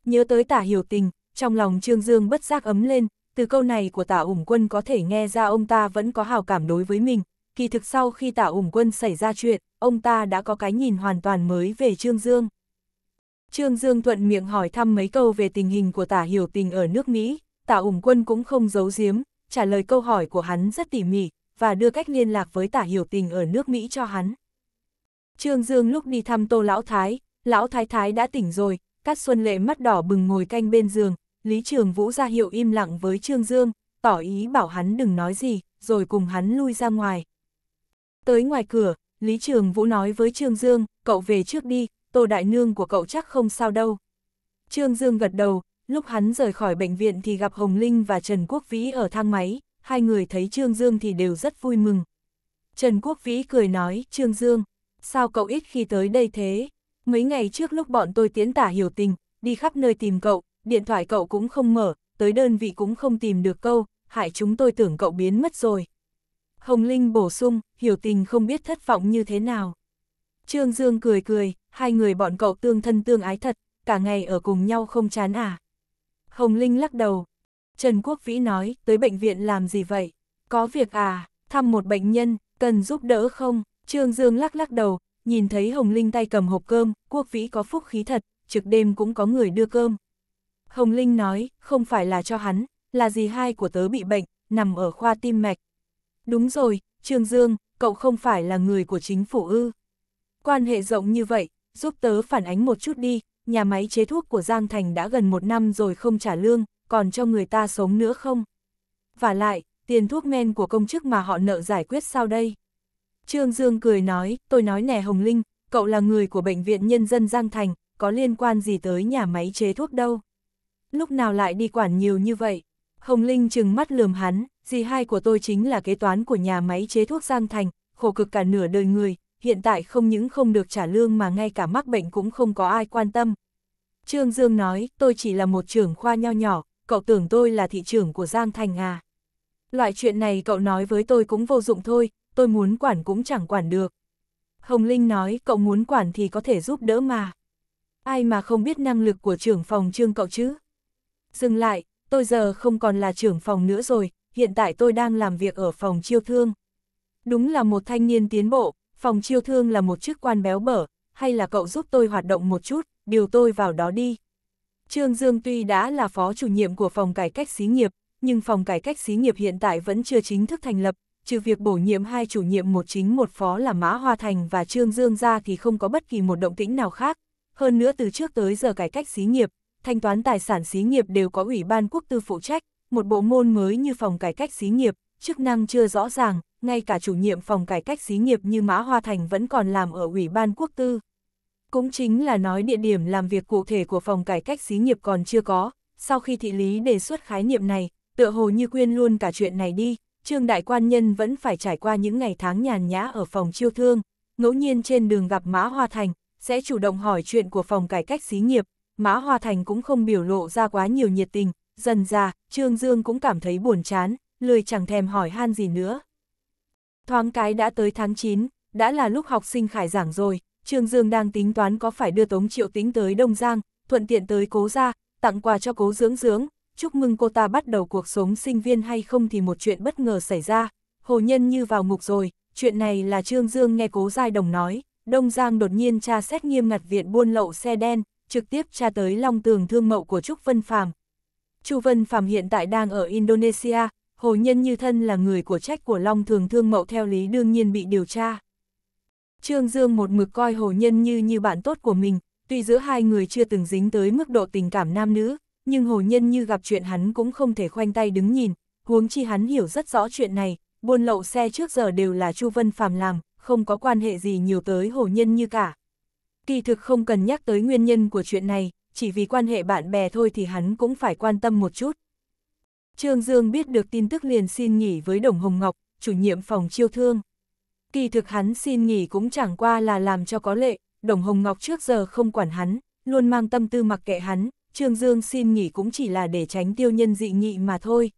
Nhớ tới tả hiểu tình, trong lòng Trương Dương bất giác ấm lên, từ câu này của tả ủng quân có thể nghe ra ông ta vẫn có hào cảm đối với mình. Kỳ thực sau khi tả ủng quân xảy ra chuyện, ông ta đã có cái nhìn hoàn toàn mới về Trương Dương. Trương Dương thuận miệng hỏi thăm mấy câu về tình hình của tả hiểu tình ở nước Mỹ, tả ủng quân cũng không giấu giếm, trả lời câu hỏi của hắn rất tỉ mỉ, và đưa cách liên lạc với tả hiểu tình ở nước Mỹ cho hắn. Trương Dương lúc đi thăm Tô Lão Thái, Lão Thái Thái đã tỉnh rồi, Cát Xuân Lệ mắt đỏ bừng ngồi canh bên giường, Lý Trường Vũ ra hiệu im lặng với Trương Dương, tỏ ý bảo hắn đừng nói gì, rồi cùng hắn lui ra ngoài. Tới ngoài cửa, Lý Trường Vũ nói với Trương Dương, cậu về trước đi, Tô Đại Nương của cậu chắc không sao đâu. Trương Dương gật đầu, lúc hắn rời khỏi bệnh viện thì gặp Hồng Linh và Trần Quốc Vĩ ở thang máy, hai người thấy Trương Dương thì đều rất vui mừng. Trần Quốc Vĩ cười nói, Trương Dương, sao cậu ít khi tới đây thế? Mấy ngày trước lúc bọn tôi tiến tả hiểu tình, đi khắp nơi tìm cậu, điện thoại cậu cũng không mở, tới đơn vị cũng không tìm được câu, hại chúng tôi tưởng cậu biến mất rồi. Hồng Linh bổ sung, hiểu tình không biết thất vọng như thế nào. Trương Dương cười cười, hai người bọn cậu tương thân tương ái thật, cả ngày ở cùng nhau không chán à. Hồng Linh lắc đầu, Trần Quốc Vĩ nói, tới bệnh viện làm gì vậy? Có việc à, thăm một bệnh nhân, cần giúp đỡ không? Trương Dương lắc lắc đầu, nhìn thấy Hồng Linh tay cầm hộp cơm, Quốc Vĩ có phúc khí thật, trực đêm cũng có người đưa cơm. Hồng Linh nói, không phải là cho hắn, là gì hai của tớ bị bệnh, nằm ở khoa tim mạch. Đúng rồi, Trương Dương, cậu không phải là người của chính phủ ư. Quan hệ rộng như vậy, giúp tớ phản ánh một chút đi, nhà máy chế thuốc của Giang Thành đã gần một năm rồi không trả lương, còn cho người ta sống nữa không? Và lại, tiền thuốc men của công chức mà họ nợ giải quyết sao đây? Trương Dương cười nói, tôi nói nè Hồng Linh, cậu là người của Bệnh viện Nhân dân Giang Thành, có liên quan gì tới nhà máy chế thuốc đâu? Lúc nào lại đi quản nhiều như vậy? Hồng Linh chừng mắt lườm hắn, dì hai của tôi chính là kế toán của nhà máy chế thuốc Giang Thành, khổ cực cả nửa đời người, hiện tại không những không được trả lương mà ngay cả mắc bệnh cũng không có ai quan tâm. Trương Dương nói, tôi chỉ là một trưởng khoa nho nhỏ, cậu tưởng tôi là thị trưởng của Giang Thành à? Loại chuyện này cậu nói với tôi cũng vô dụng thôi, tôi muốn quản cũng chẳng quản được. Hồng Linh nói cậu muốn quản thì có thể giúp đỡ mà. Ai mà không biết năng lực của trưởng phòng trương cậu chứ? Dừng lại, tôi giờ không còn là trưởng phòng nữa rồi, hiện tại tôi đang làm việc ở phòng chiêu thương. Đúng là một thanh niên tiến bộ, phòng chiêu thương là một chức quan béo bở, hay là cậu giúp tôi hoạt động một chút, điều tôi vào đó đi. Trương Dương tuy đã là phó chủ nhiệm của phòng cải cách xí nghiệp, nhưng phòng cải cách xí nghiệp hiện tại vẫn chưa chính thức thành lập, trừ việc bổ nhiệm hai chủ nhiệm một chính một phó là Mã Hoa Thành và Trương Dương ra thì không có bất kỳ một động tĩnh nào khác. Hơn nữa từ trước tới giờ cải cách xí nghiệp, thanh toán tài sản xí nghiệp đều có ủy ban quốc tư phụ trách, một bộ môn mới như phòng cải cách xí nghiệp, chức năng chưa rõ ràng, ngay cả chủ nhiệm phòng cải cách xí nghiệp như Mã Hoa Thành vẫn còn làm ở ủy ban quốc tư. Cũng chính là nói địa điểm làm việc cụ thể của phòng cải cách xí nghiệp còn chưa có, sau khi thị lý đề xuất khái niệm này, tựa hồ như quên luôn cả chuyện này đi, trương đại quan nhân vẫn phải trải qua những ngày tháng nhàn nhã ở phòng chiêu thương, ngẫu nhiên trên đường gặp Mã Hoa Thành, sẽ chủ động hỏi chuyện của phòng cải cách xí nghiệp, Mã Hoa Thành cũng không biểu lộ ra quá nhiều nhiệt tình, dần ra, Trương Dương cũng cảm thấy buồn chán, lười chẳng thèm hỏi han gì nữa. Thoáng cái đã tới tháng 9, đã là lúc học sinh khải giảng rồi, Trương Dương đang tính toán có phải đưa Tống Triệu Tính tới Đông Giang, thuận tiện tới Cố Gia, tặng quà cho Cố Dưỡng Dưỡng, chúc mừng cô ta bắt đầu cuộc sống sinh viên hay không thì một chuyện bất ngờ xảy ra. Hồ Nhân như vào ngục rồi, chuyện này là Trương Dương nghe Cố Giai Đồng nói, Đông Giang đột nhiên tra xét nghiêm ngặt viện buôn lậu xe đen, trực tiếp tra tới long tường thương mậu của Trúc Vân Phàm. Chu Vân Phạm hiện tại đang ở Indonesia, Hồ Nhân Như Thân là người của trách của Long Thường Thương Mậu theo lý đương nhiên bị điều tra. Trương Dương một mực coi hồ nhân như như bạn tốt của mình, tuy giữa hai người chưa từng dính tới mức độ tình cảm nam nữ, nhưng hồ nhân như gặp chuyện hắn cũng không thể khoanh tay đứng nhìn, huống chi hắn hiểu rất rõ chuyện này, buôn lậu xe trước giờ đều là Chu Vân Phàm làm, không có quan hệ gì nhiều tới hồ nhân như cả. Kỳ thực không cần nhắc tới nguyên nhân của chuyện này, chỉ vì quan hệ bạn bè thôi thì hắn cũng phải quan tâm một chút. Trương Dương biết được tin tức liền xin nghỉ với Đồng Hồng Ngọc, chủ nhiệm phòng chiêu thương. Kỳ thực hắn xin nghỉ cũng chẳng qua là làm cho có lệ, Đồng Hồng Ngọc trước giờ không quản hắn, luôn mang tâm tư mặc kệ hắn, Trương Dương xin nghỉ cũng chỉ là để tránh tiêu nhân dị nghị mà thôi.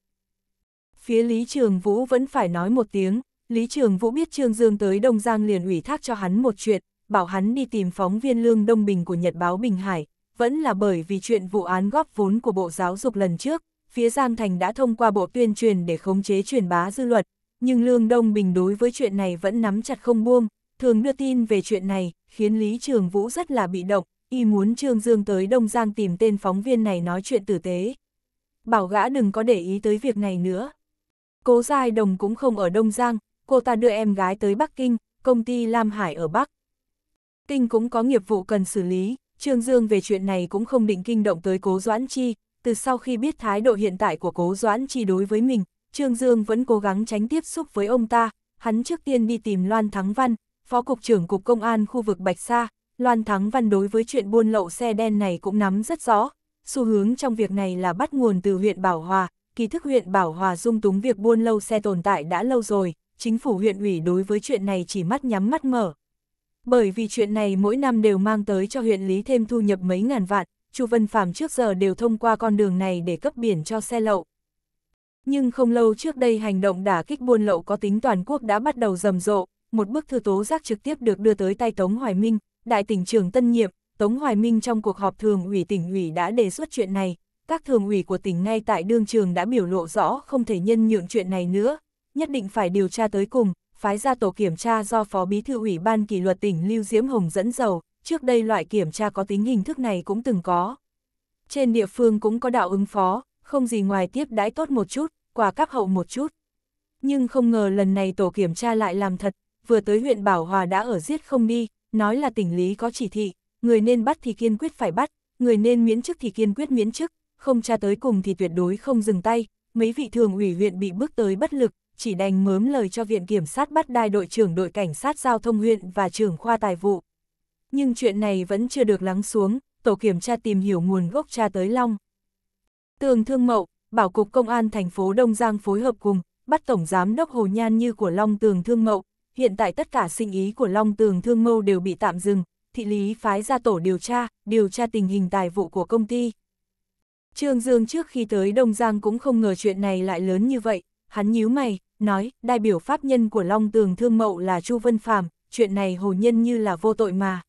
Phía Lý Trường Vũ vẫn phải nói một tiếng, Lý Trường Vũ biết Trương Dương tới Đông Giang liền ủy thác cho hắn một chuyện, bảo hắn đi tìm phóng viên lương Đông Bình của Nhật báo Bình Hải, vẫn là bởi vì chuyện vụ án góp vốn của Bộ Giáo dục lần trước, phía Giang Thành đã thông qua bộ tuyên truyền để khống chế truyền bá dư luận, nhưng Lương Đông Bình đối với chuyện này vẫn nắm chặt không buông, thường đưa tin về chuyện này, khiến Lý Trường Vũ rất là bị động, y muốn Trương Dương tới Đông Giang tìm tên phóng viên này nói chuyện tử tế. Bảo gã đừng có để ý tới việc này nữa. Cố Giai Đồng cũng không ở Đông Giang, cô ta đưa em gái tới Bắc Kinh, công ty Lam Hải ở Bắc. Kinh cũng có nghiệp vụ cần xử lý, Trương Dương về chuyện này cũng không định kinh động tới Cố Doãn Chi, từ sau khi biết thái độ hiện tại của Cố Doãn Chi đối với mình, Trương Dương vẫn cố gắng tránh tiếp xúc với ông ta, hắn trước tiên đi tìm Loan Thắng Văn, Phó Cục trưởng Cục Công an khu vực Bạch Sa, Loan Thắng Văn đối với chuyện buôn lậu xe đen này cũng nắm rất rõ, xu hướng trong việc này là bắt nguồn từ huyện Bảo Hòa, kỳ thức huyện Bảo Hòa dung túng việc buôn lậu xe tồn tại đã lâu rồi, chính phủ huyện ủy đối với chuyện này chỉ mắt nhắm mắt mở. Bởi vì chuyện này mỗi năm đều mang tới cho huyện lý thêm thu nhập mấy ngàn vạn, Chu Vân Phạm trước giờ đều thông qua con đường này để cấp biển cho xe lậu, nhưng không lâu trước đây hành động đả kích buôn lậu có tính toàn quốc đã bắt đầu rầm rộ, một bức thư tố giác trực tiếp được đưa tới tay Tống Hoài Minh, đại tỉnh trưởng Tân Nhiệm, Tống Hoài Minh trong cuộc họp thường ủy tỉnh ủy đã đề xuất chuyện này, các thường ủy của tỉnh ngay tại đương trường đã biểu lộ rõ không thể nhân nhượng chuyện này nữa, nhất định phải điều tra tới cùng, phái ra tổ kiểm tra do Phó Bí thư ủy ban kỷ luật tỉnh Lưu Diễm Hồng dẫn dầu, trước đây loại kiểm tra có tính hình thức này cũng từng có. Trên địa phương cũng có đạo ứng phó, không gì ngoài tiếp đãi tốt một chút, quà cáp hậu một chút. Nhưng không ngờ lần này tổ kiểm tra lại làm thật, vừa tới huyện Bảo Hòa đã ở giết không đi, nói là tỉnh lý có chỉ thị, người nên bắt thì kiên quyết phải bắt, người nên miễn chức thì kiên quyết miễn chức, không tra tới cùng thì tuyệt đối không dừng tay, mấy vị thường ủy huyện bị bước tới bất lực, chỉ đành mớm lời cho viện kiểm sát bắt đai đội trưởng đội cảnh sát giao thông huyện và trưởng khoa tài vụ. Nhưng chuyện này vẫn chưa được lắng xuống, tổ kiểm tra tìm hiểu nguồn gốc tra tới Long. Tường Thương Mậu, Bảo Cục Công an thành phố Đông Giang phối hợp cùng, bắt Tổng Giám đốc Hồ Nhan Như của Long Tường Thương Mậu. Hiện tại tất cả sinh ý của Long Tường Thương Mâu đều bị tạm dừng, thị lý phái ra tổ điều tra, điều tra tình hình tài vụ của công ty. Trương Dương trước khi tới Đông Giang cũng không ngờ chuyện này lại lớn như vậy, hắn nhíu mày, nói, đại biểu pháp nhân của Long Tường Thương Mậu là Chu Vân Phàm chuyện này hồ nhân như là vô tội mà.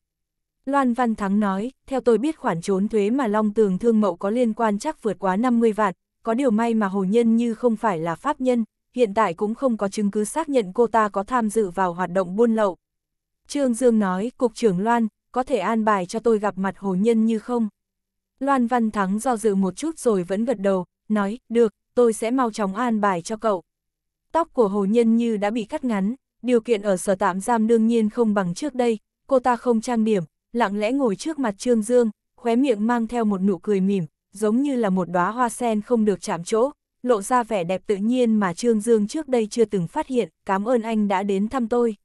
Loan Văn Thắng nói, theo tôi biết khoản trốn thuế mà Long Tường Thương Mậu có liên quan chắc vượt quá 50 vạn, có điều may mà Hồ Nhân như không phải là pháp nhân, hiện tại cũng không có chứng cứ xác nhận cô ta có tham dự vào hoạt động buôn lậu. Trương Dương nói, Cục trưởng Loan, có thể an bài cho tôi gặp mặt Hồ Nhân như không? Loan Văn Thắng do dự một chút rồi vẫn gật đầu, nói, được, tôi sẽ mau chóng an bài cho cậu. Tóc của Hồ Nhân Như đã bị cắt ngắn, điều kiện ở sở tạm giam đương nhiên không bằng trước đây, cô ta không trang điểm, lặng lẽ ngồi trước mặt Trương Dương, khóe miệng mang theo một nụ cười mỉm, giống như là một đóa hoa sen không được chạm chỗ, lộ ra vẻ đẹp tự nhiên mà Trương Dương trước đây chưa từng phát hiện, cảm ơn anh đã đến thăm tôi.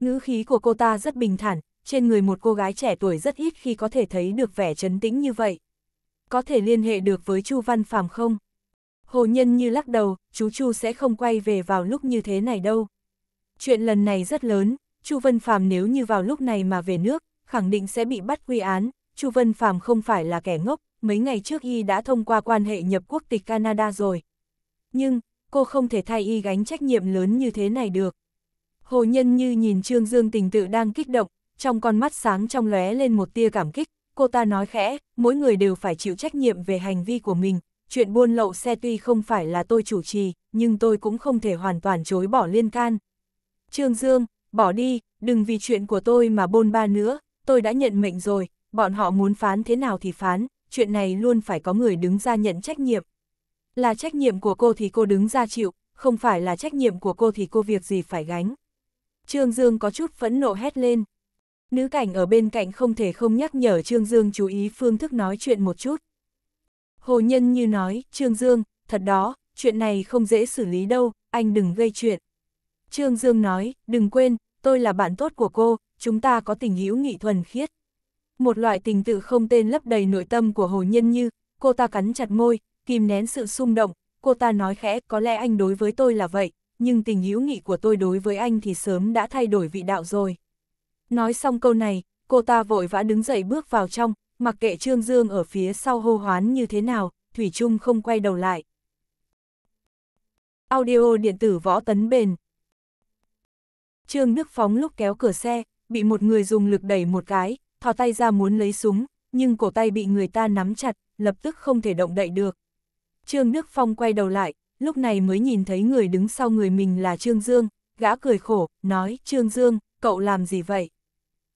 Ngữ khí của cô ta rất bình thản, trên người một cô gái trẻ tuổi rất ít khi có thể thấy được vẻ trấn tĩnh như vậy. Có thể liên hệ được với Chu Văn Phàm không? Hồ Nhân như lắc đầu, chú Chu sẽ không quay về vào lúc như thế này đâu. Chuyện lần này rất lớn, Chu Văn Phàm nếu như vào lúc này mà về nước, khẳng định sẽ bị bắt quy án, Chu Vân Phàm không phải là kẻ ngốc, mấy ngày trước y đã thông qua quan hệ nhập quốc tịch Canada rồi. Nhưng, cô không thể thay y gánh trách nhiệm lớn như thế này được. Hồ Nhân Như nhìn Trương Dương tình tự đang kích động, trong con mắt sáng trong lóe lên một tia cảm kích, cô ta nói khẽ, mỗi người đều phải chịu trách nhiệm về hành vi của mình, chuyện buôn lậu xe tuy không phải là tôi chủ trì, nhưng tôi cũng không thể hoàn toàn chối bỏ liên can. Trương Dương, bỏ đi, đừng vì chuyện của tôi mà bôn ba nữa, tôi đã nhận mệnh rồi, bọn họ muốn phán thế nào thì phán, chuyện này luôn phải có người đứng ra nhận trách nhiệm. Là trách nhiệm của cô thì cô đứng ra chịu, không phải là trách nhiệm của cô thì cô việc gì phải gánh. Trương Dương có chút phẫn nộ hét lên. Nữ cảnh ở bên cạnh không thể không nhắc nhở Trương Dương chú ý phương thức nói chuyện một chút. Hồ Nhân như nói, Trương Dương, thật đó, chuyện này không dễ xử lý đâu, anh đừng gây chuyện. Trương Dương nói, đừng quên, tôi là bạn tốt của cô, chúng ta có tình hữu nghị thuần khiết. Một loại tình tự không tên lấp đầy nội tâm của Hồ Nhân Như, cô ta cắn chặt môi, kìm nén sự xung động, cô ta nói khẽ có lẽ anh đối với tôi là vậy, nhưng tình hữu nghị của tôi đối với anh thì sớm đã thay đổi vị đạo rồi. Nói xong câu này, cô ta vội vã đứng dậy bước vào trong, mặc kệ Trương Dương ở phía sau hô hoán như thế nào, Thủy Trung không quay đầu lại. Audio điện tử võ tấn bền Trương Đức Phóng lúc kéo cửa xe, bị một người dùng lực đẩy một cái, thò tay ra muốn lấy súng, nhưng cổ tay bị người ta nắm chặt, lập tức không thể động đậy được. Trương Đức Phong quay đầu lại, lúc này mới nhìn thấy người đứng sau người mình là Trương Dương, gã cười khổ, nói, Trương Dương, cậu làm gì vậy?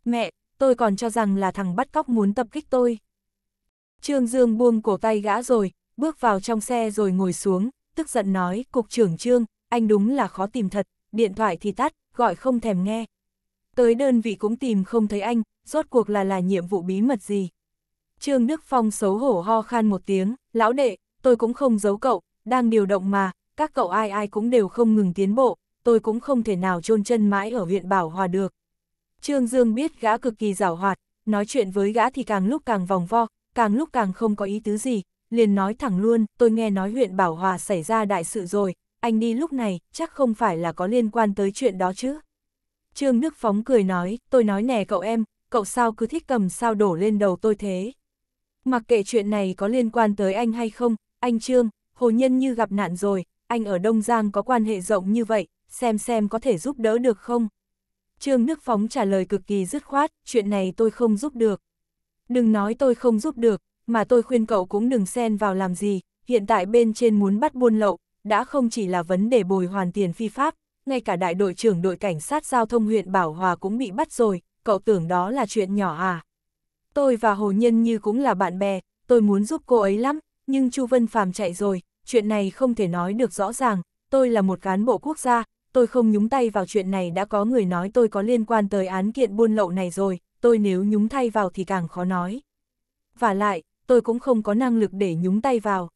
Mẹ, tôi còn cho rằng là thằng bắt cóc muốn tập kích tôi. Trương Dương buông cổ tay gã rồi, bước vào trong xe rồi ngồi xuống, tức giận nói, Cục trưởng Trương, anh đúng là khó tìm thật, điện thoại thì tắt, gọi không thèm nghe, tới đơn vị cũng tìm không thấy anh, rốt cuộc là là nhiệm vụ bí mật gì. Trương Đức Phong xấu hổ ho khan một tiếng, lão đệ, tôi cũng không giấu cậu, đang điều động mà, các cậu ai ai cũng đều không ngừng tiến bộ, tôi cũng không thể nào chôn chân mãi ở huyện Bảo Hòa được. Trương Dương biết gã cực kỳ giảo hoạt, nói chuyện với gã thì càng lúc càng vòng vo, càng lúc càng không có ý tứ gì, liền nói thẳng luôn, tôi nghe nói huyện Bảo Hòa xảy ra đại sự rồi, anh đi lúc này, chắc không phải là có liên quan tới chuyện đó chứ. Trương Đức Phóng cười nói, tôi nói nè cậu em, cậu sao cứ thích cầm sao đổ lên đầu tôi thế. Mặc kệ chuyện này có liên quan tới anh hay không, anh Trương, hồ nhân như gặp nạn rồi, anh ở Đông Giang có quan hệ rộng như vậy, xem xem có thể giúp đỡ được không. Trương Đức Phóng trả lời cực kỳ dứt khoát, chuyện này tôi không giúp được. Đừng nói tôi không giúp được, mà tôi khuyên cậu cũng đừng xen vào làm gì, hiện tại bên trên muốn bắt buôn lậu, đã không chỉ là vấn đề bồi hoàn tiền phi pháp, ngay cả đại đội trưởng đội cảnh sát giao thông huyện Bảo Hòa cũng bị bắt rồi, cậu tưởng đó là chuyện nhỏ à. Tôi và Hồ Nhân Như cũng là bạn bè, tôi muốn giúp cô ấy lắm, nhưng Chu Vân Phàm chạy rồi, chuyện này không thể nói được rõ ràng, tôi là một cán bộ quốc gia, tôi không nhúng tay vào chuyện này đã có người nói tôi có liên quan tới án kiện buôn lậu này rồi, tôi nếu nhúng tay vào thì càng khó nói. Và lại, tôi cũng không có năng lực để nhúng tay vào.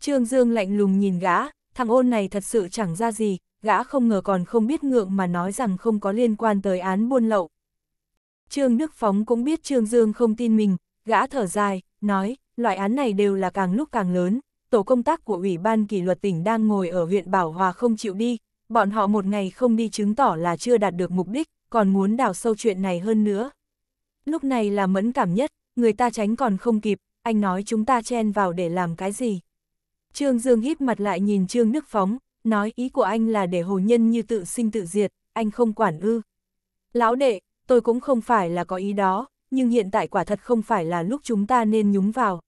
Trương Dương lạnh lùng nhìn gã, thằng ôn này thật sự chẳng ra gì, gã không ngờ còn không biết ngượng mà nói rằng không có liên quan tới án buôn lậu. Trương Đức Phóng cũng biết Trương Dương không tin mình, gã thở dài, nói, loại án này đều là càng lúc càng lớn, tổ công tác của Ủy ban kỷ luật tỉnh đang ngồi ở huyện Bảo Hòa không chịu đi, bọn họ một ngày không đi chứng tỏ là chưa đạt được mục đích, còn muốn đào sâu chuyện này hơn nữa. Lúc này là mẫn cảm nhất, người ta tránh còn không kịp, anh nói chúng ta chen vào để làm cái gì. Trương Dương híp mặt lại nhìn Trương Đức Phóng, nói ý của anh là để hồ nhân như tự sinh tự diệt, anh không quản ư. Lão đệ, tôi cũng không phải là có ý đó, nhưng hiện tại quả thật không phải là lúc chúng ta nên nhúng vào.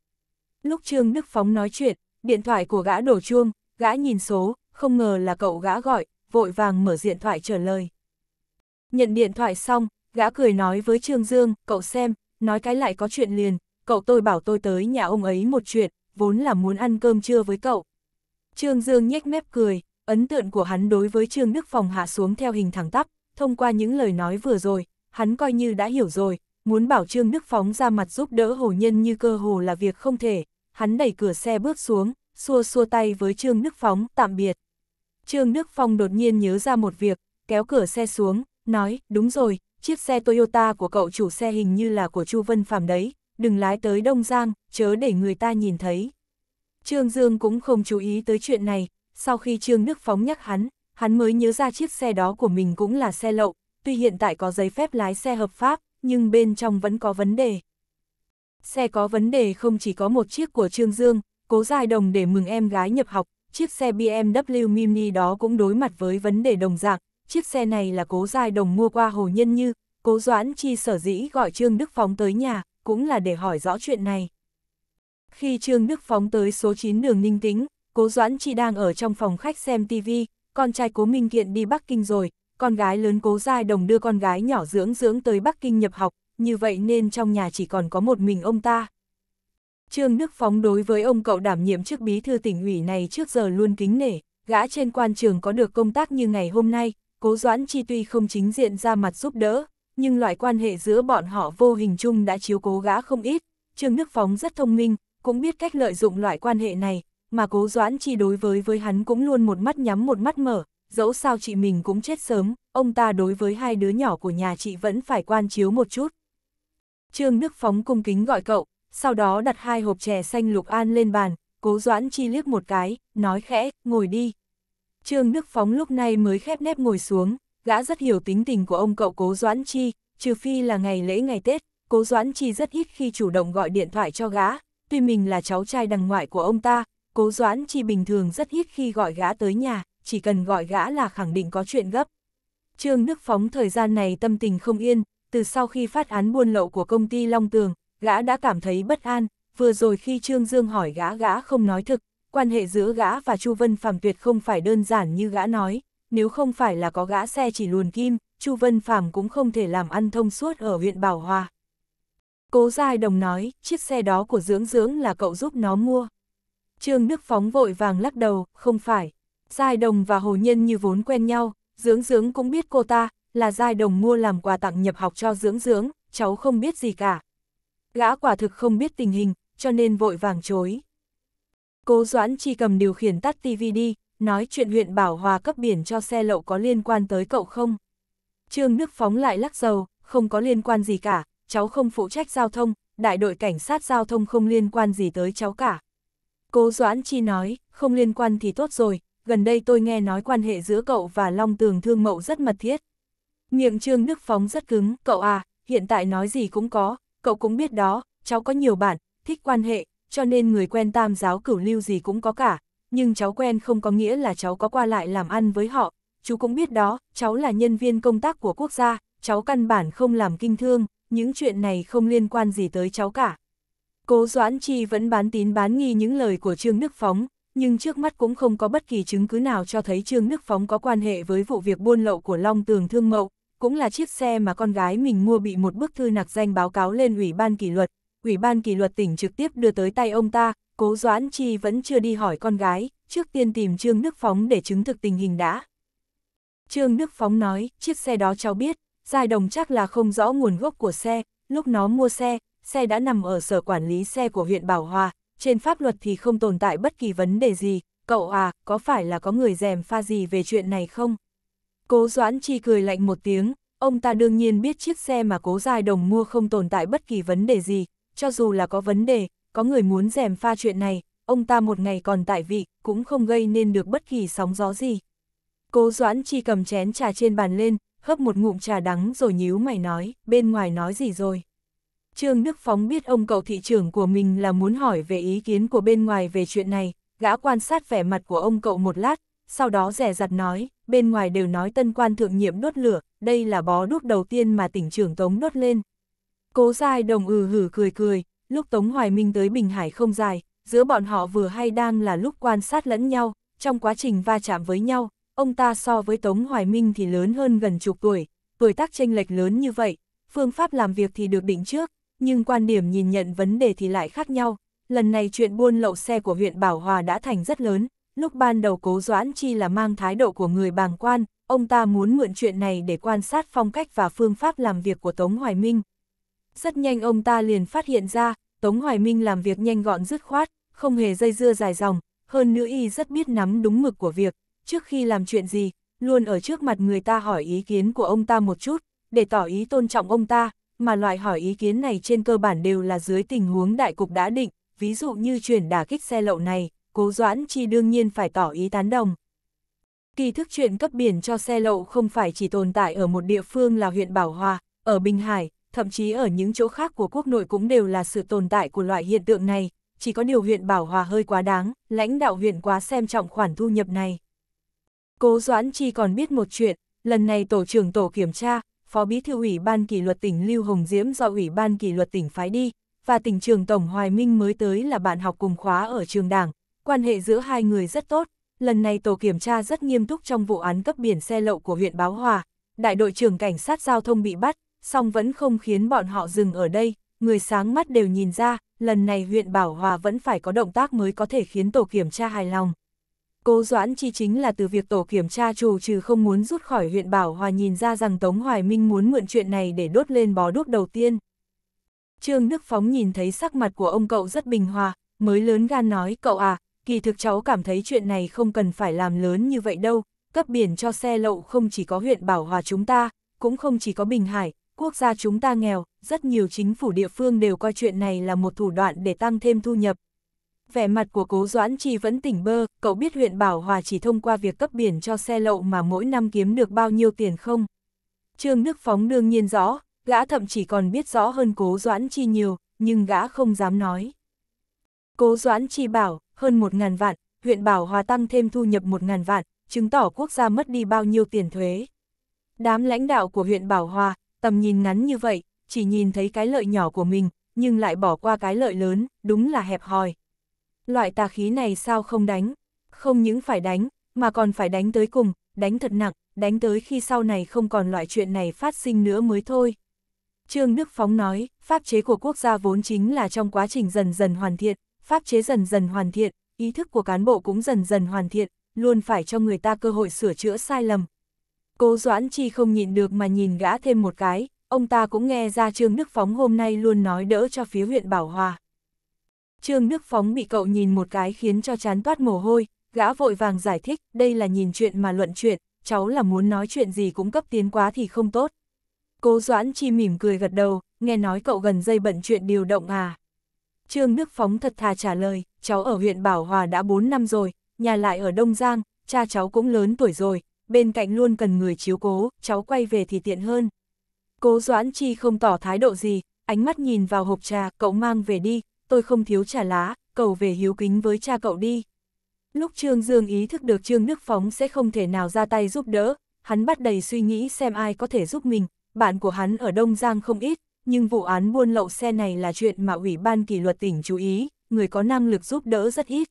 Lúc Trương Đức Phóng nói chuyện, điện thoại của gã đổ chuông, gã nhìn số, không ngờ là cậu gã gọi, vội vàng mở điện thoại trả lời. Nhận điện thoại xong, gã cười nói với Trương Dương, cậu xem, nói cái lại có chuyện liền, cậu tôi bảo tôi tới nhà ông ấy một chuyện, vốn là muốn ăn cơm trưa với cậu. Trương Dương nhếch mép cười, ấn tượng của hắn đối với Trương Đức Phòng hạ xuống theo hình thẳng tắp, thông qua những lời nói vừa rồi, hắn coi như đã hiểu rồi, muốn bảo Trương Đức Phóng ra mặt giúp đỡ hồ nhân như cơ hồ là việc không thể, hắn đẩy cửa xe bước xuống, xua xua tay với Trương Đức Phóng, tạm biệt. Trương Đức Phong đột nhiên nhớ ra một việc, kéo cửa xe xuống, nói, đúng rồi, chiếc xe Toyota của cậu chủ xe hình như là của Chu Vân Phạm đấy, đừng lái tới Đông Giang, chớ để người ta nhìn thấy. Trương Dương cũng không chú ý tới chuyện này, sau khi Trương Đức Phóng nhắc hắn, hắn mới nhớ ra chiếc xe đó của mình cũng là xe lậu, tuy hiện tại có giấy phép lái xe hợp pháp, nhưng bên trong vẫn có vấn đề. Xe có vấn đề không chỉ có một chiếc của Trương Dương, cố dài đồng để mừng em gái nhập học, chiếc xe BMW Mini đó cũng đối mặt với vấn đề đồng dạng, chiếc xe này là cố dài đồng mua qua Hồ Nhân Như, cố Doãn Chi sở dĩ gọi Trương Đức Phóng tới nhà, cũng là để hỏi rõ chuyện này. Khi Trương Đức Phóng tới số 9 đường Ninh Tĩnh, Cố Doãn Chi đang ở trong phòng khách xem TV, con trai Cố Minh Kiện đi Bắc Kinh rồi, con gái lớn Cố Giai Đồng đưa con gái nhỏ dưỡng dưỡng tới Bắc Kinh nhập học, như vậy nên trong nhà chỉ còn có một mình ông ta. Trương Đức Phóng đối với ông cậu đảm nhiệm chức bí thư tỉnh ủy này trước giờ luôn kính nể, gã trên quan trường có được công tác như ngày hôm nay, Cố Doãn Chi tuy không chính diện ra mặt giúp đỡ, nhưng loại quan hệ giữa bọn họ vô hình chung đã chiếu cố gã không ít. Trương Đức Phóng rất thông minh, cũng biết cách lợi dụng loại quan hệ này, mà cố doãn chi đối với với hắn cũng luôn một mắt nhắm một mắt mở, dẫu sao chị mình cũng chết sớm, ông ta đối với hai đứa nhỏ của nhà chị vẫn phải quan chiếu một chút. Trương Đức Phóng cung kính gọi cậu, sau đó đặt hai hộp chè xanh lục an lên bàn, cố doãn chi liếc một cái, nói khẽ, ngồi đi. Trương Đức Phóng lúc này mới khép nép ngồi xuống, gã rất hiểu tính tình của ông cậu cố doãn chi, trừ phi là ngày lễ ngày Tết, cố doãn chi rất ít khi chủ động gọi điện thoại cho gã, tuy mình là cháu trai đằng ngoại của ông ta, Cố Doãn Chi bình thường rất ít khi gọi gã tới nhà, chỉ cần gọi gã là khẳng định có chuyện gấp. Trương Đức Phóng thời gian này tâm tình không yên, từ sau khi phát án buôn lậu của công ty Long Tường, gã đã cảm thấy bất an, vừa rồi khi Trương Dương hỏi gã gã không nói thực, quan hệ giữa gã và Chu Vân Phạm tuyệt không phải đơn giản như gã nói, nếu không phải là có gã xe chỉ luồn kim, Chu Vân Phạm cũng không thể làm ăn thông suốt ở huyện Bảo Hòa. Cố Giai Đồng nói, chiếc xe đó của Dưỡng Dưỡng là cậu giúp nó mua. Trương Đức Phóng vội vàng lắc đầu, không phải. Giai đồng và hồ nhân như vốn quen nhau, dưỡng dưỡng cũng biết cô ta, là giai đồng mua làm quà tặng nhập học cho dưỡng dưỡng, cháu không biết gì cả. Gã quả thực không biết tình hình, cho nên vội vàng chối. Cố Doãn chỉ cầm điều khiển tắt TV đi, nói chuyện huyện Bảo Hòa cấp biển cho xe lậu có liên quan tới cậu không. Trương Đức Phóng lại lắc dầu, không có liên quan gì cả, cháu không phụ trách giao thông, đại đội cảnh sát giao thông không liên quan gì tới cháu cả. Cố Doãn Chi nói, không liên quan thì tốt rồi, gần đây tôi nghe nói quan hệ giữa cậu và Long Tường Thương Mậu rất mật thiết. Miệng Trương Đức Phóng rất cứng, cậu à, hiện tại nói gì cũng có, cậu cũng biết đó, cháu có nhiều bạn, thích quan hệ, cho nên người quen tam giáo cửu lưu gì cũng có cả, nhưng cháu quen không có nghĩa là cháu có qua lại làm ăn với họ, chú cũng biết đó, cháu là nhân viên công tác của quốc gia, cháu căn bản không làm kinh thương, những chuyện này không liên quan gì tới cháu cả. Cố Doãn Chi vẫn bán tín bán nghi những lời của Trương Đức Phóng, nhưng trước mắt cũng không có bất kỳ chứng cứ nào cho thấy Trương Đức Phóng có quan hệ với vụ việc buôn lậu của Long Tường Thương Mậu, cũng là chiếc xe mà con gái mình mua bị một bức thư nặc danh báo cáo lên Ủy ban kỷ luật. Ủy ban kỷ luật tỉnh trực tiếp đưa tới tay ông ta, Cố Doãn Chi vẫn chưa đi hỏi con gái, trước tiên tìm Trương Đức Phóng để chứng thực tình hình đã. Trương Đức Phóng nói, chiếc xe đó cháu biết, Giai Đồng chắc là không rõ nguồn gốc của xe, lúc nó mua xe, xe đã nằm ở sở quản lý xe của huyện Bảo Hòa, trên pháp luật thì không tồn tại bất kỳ vấn đề gì, cậu à, có phải là có người dèm pha gì về chuyện này không? Cố Doãn Chi cười lạnh một tiếng, ông ta đương nhiên biết chiếc xe mà cố Giai đồng mua không tồn tại bất kỳ vấn đề gì, cho dù là có vấn đề, có người muốn dèm pha chuyện này, ông ta một ngày còn tại vị, cũng không gây nên được bất kỳ sóng gió gì. Cố Doãn Chi cầm chén trà trên bàn lên, hấp một ngụm trà đắng rồi nhíu mày nói, bên ngoài nói gì rồi? Trương Đức Phóng biết ông cậu thị trưởng của mình là muốn hỏi về ý kiến của bên ngoài về chuyện này, gã quan sát vẻ mặt của ông cậu một lát, sau đó rẻ rặt nói, bên ngoài đều nói tân quan thượng nhiệm đốt lửa, đây là bó đuốc đầu tiên mà tỉnh trưởng Tống đốt lên. Cố dài đồng ừ hử cười cười, lúc Tống Hoài Minh tới Bình Hải không dài, giữa bọn họ vừa hay đang là lúc quan sát lẫn nhau, trong quá trình va chạm với nhau, ông ta so với Tống Hoài Minh thì lớn hơn gần chục tuổi, tuổi tác chênh lệch lớn như vậy, phương pháp làm việc thì được định trước, nhưng quan điểm nhìn nhận vấn đề thì lại khác nhau. Lần này chuyện buôn lậu xe của huyện Bảo Hòa đã thành rất lớn, lúc ban đầu cố Doãn Chi là mang thái độ của người bàng quan, ông ta muốn mượn chuyện này để quan sát phong cách và phương pháp làm việc của Tống Hoài Minh. Rất nhanh ông ta liền phát hiện ra, Tống Hoài Minh làm việc nhanh gọn dứt khoát, không hề dây dưa dài dòng, hơn nữa y rất biết nắm đúng mực của việc, trước khi làm chuyện gì, luôn ở trước mặt người ta hỏi ý kiến của ông ta một chút, để tỏ ý tôn trọng ông ta, mà loại hỏi ý kiến này trên cơ bản đều là dưới tình huống đại cục đã định, ví dụ như chuyển đả kích xe lậu này, cố doãn chi đương nhiên phải tỏ ý tán đồng. Kỳ thức chuyện cấp biển cho xe lậu không phải chỉ tồn tại ở một địa phương là huyện Bảo Hòa, ở Bình Hải, thậm chí ở những chỗ khác của quốc nội cũng đều là sự tồn tại của loại hiện tượng này, chỉ có điều huyện Bảo Hòa hơi quá đáng, lãnh đạo huyện quá xem trọng khoản thu nhập này. Cố Doãn Chi còn biết một chuyện, lần này tổ trưởng tổ kiểm tra, Phó Bí thư Ủy ban kỷ luật tỉnh Lưu Hồng Diễm do Ủy ban kỷ luật tỉnh phái đi, và tỉnh trường Tổng Hoài Minh mới tới là bạn học cùng khóa ở trường đảng. Quan hệ giữa hai người rất tốt, lần này tổ kiểm tra rất nghiêm túc trong vụ án cấp biển xe lậu của huyện Báo Hòa. Đại đội trưởng cảnh sát giao thông bị bắt, song vẫn không khiến bọn họ dừng ở đây, người sáng mắt đều nhìn ra, lần này huyện Bảo Hòa vẫn phải có động tác mới có thể khiến tổ kiểm tra hài lòng. Cố Doãn Chi chính là từ việc tổ kiểm tra trù trừ không muốn rút khỏi huyện Bảo Hòa nhìn ra rằng Tống Hoài Minh muốn mượn chuyện này để đốt lên bó đuốc đầu tiên. Trương Đức Phóng nhìn thấy sắc mặt của ông cậu rất bình hòa, mới lớn gan nói cậu à, kỳ thực cháu cảm thấy chuyện này không cần phải làm lớn như vậy đâu, cấp biển cho xe lậu không chỉ có huyện Bảo Hòa chúng ta, cũng không chỉ có Bình Hải, quốc gia chúng ta nghèo, rất nhiều chính phủ địa phương đều coi chuyện này là một thủ đoạn để tăng thêm thu nhập, vẻ mặt của cố Doãn Chi vẫn tỉnh bơ, cậu biết huyện Bảo Hòa chỉ thông qua việc cấp biển cho xe lậu mà mỗi năm kiếm được bao nhiêu tiền không? Trương Đức Phóng đương nhiên rõ, gã thậm chỉ còn biết rõ hơn cố Doãn Chi nhiều, nhưng gã không dám nói. Cố Doãn Chi bảo, hơn 1.000 vạn, huyện Bảo Hòa tăng thêm thu nhập 1.000 vạn, chứng tỏ quốc gia mất đi bao nhiêu tiền thuế. Đám lãnh đạo của huyện Bảo Hòa, tầm nhìn ngắn như vậy, chỉ nhìn thấy cái lợi nhỏ của mình, nhưng lại bỏ qua cái lợi lớn, đúng là hẹp hòi loại tà khí này sao không đánh, không những phải đánh, mà còn phải đánh tới cùng, đánh thật nặng, đánh tới khi sau này không còn loại chuyện này phát sinh nữa mới thôi. Trương Đức Phóng nói, pháp chế của quốc gia vốn chính là trong quá trình dần dần hoàn thiện, pháp chế dần dần hoàn thiện, ý thức của cán bộ cũng dần dần hoàn thiện, luôn phải cho người ta cơ hội sửa chữa sai lầm. Cố Doãn Chi không nhịn được mà nhìn gã thêm một cái, ông ta cũng nghe ra Trương Đức Phóng hôm nay luôn nói đỡ cho phía huyện Bảo Hòa. Trương Đức Phóng bị cậu nhìn một cái khiến cho chán toát mồ hôi, gã vội vàng giải thích, đây là nhìn chuyện mà luận chuyện, cháu là muốn nói chuyện gì cũng cấp tiến quá thì không tốt. Cố Doãn Chi mỉm cười gật đầu, nghe nói cậu gần dây bận chuyện điều động à. Trương Đức Phóng thật thà trả lời, cháu ở huyện Bảo Hòa đã 4 năm rồi, nhà lại ở Đông Giang, cha cháu cũng lớn tuổi rồi, bên cạnh luôn cần người chiếu cố, cháu quay về thì tiện hơn. Cố Doãn Chi không tỏ thái độ gì, ánh mắt nhìn vào hộp trà, cậu mang về đi, tôi không thiếu trà lá, cầu về hiếu kính với cha cậu đi. Lúc Trương Dương ý thức được Trương Đức Phóng sẽ không thể nào ra tay giúp đỡ, hắn bắt đầy suy nghĩ xem ai có thể giúp mình, bạn của hắn ở Đông Giang không ít, nhưng vụ án buôn lậu xe này là chuyện mà Ủy ban kỷ luật tỉnh chú ý, người có năng lực giúp đỡ rất ít.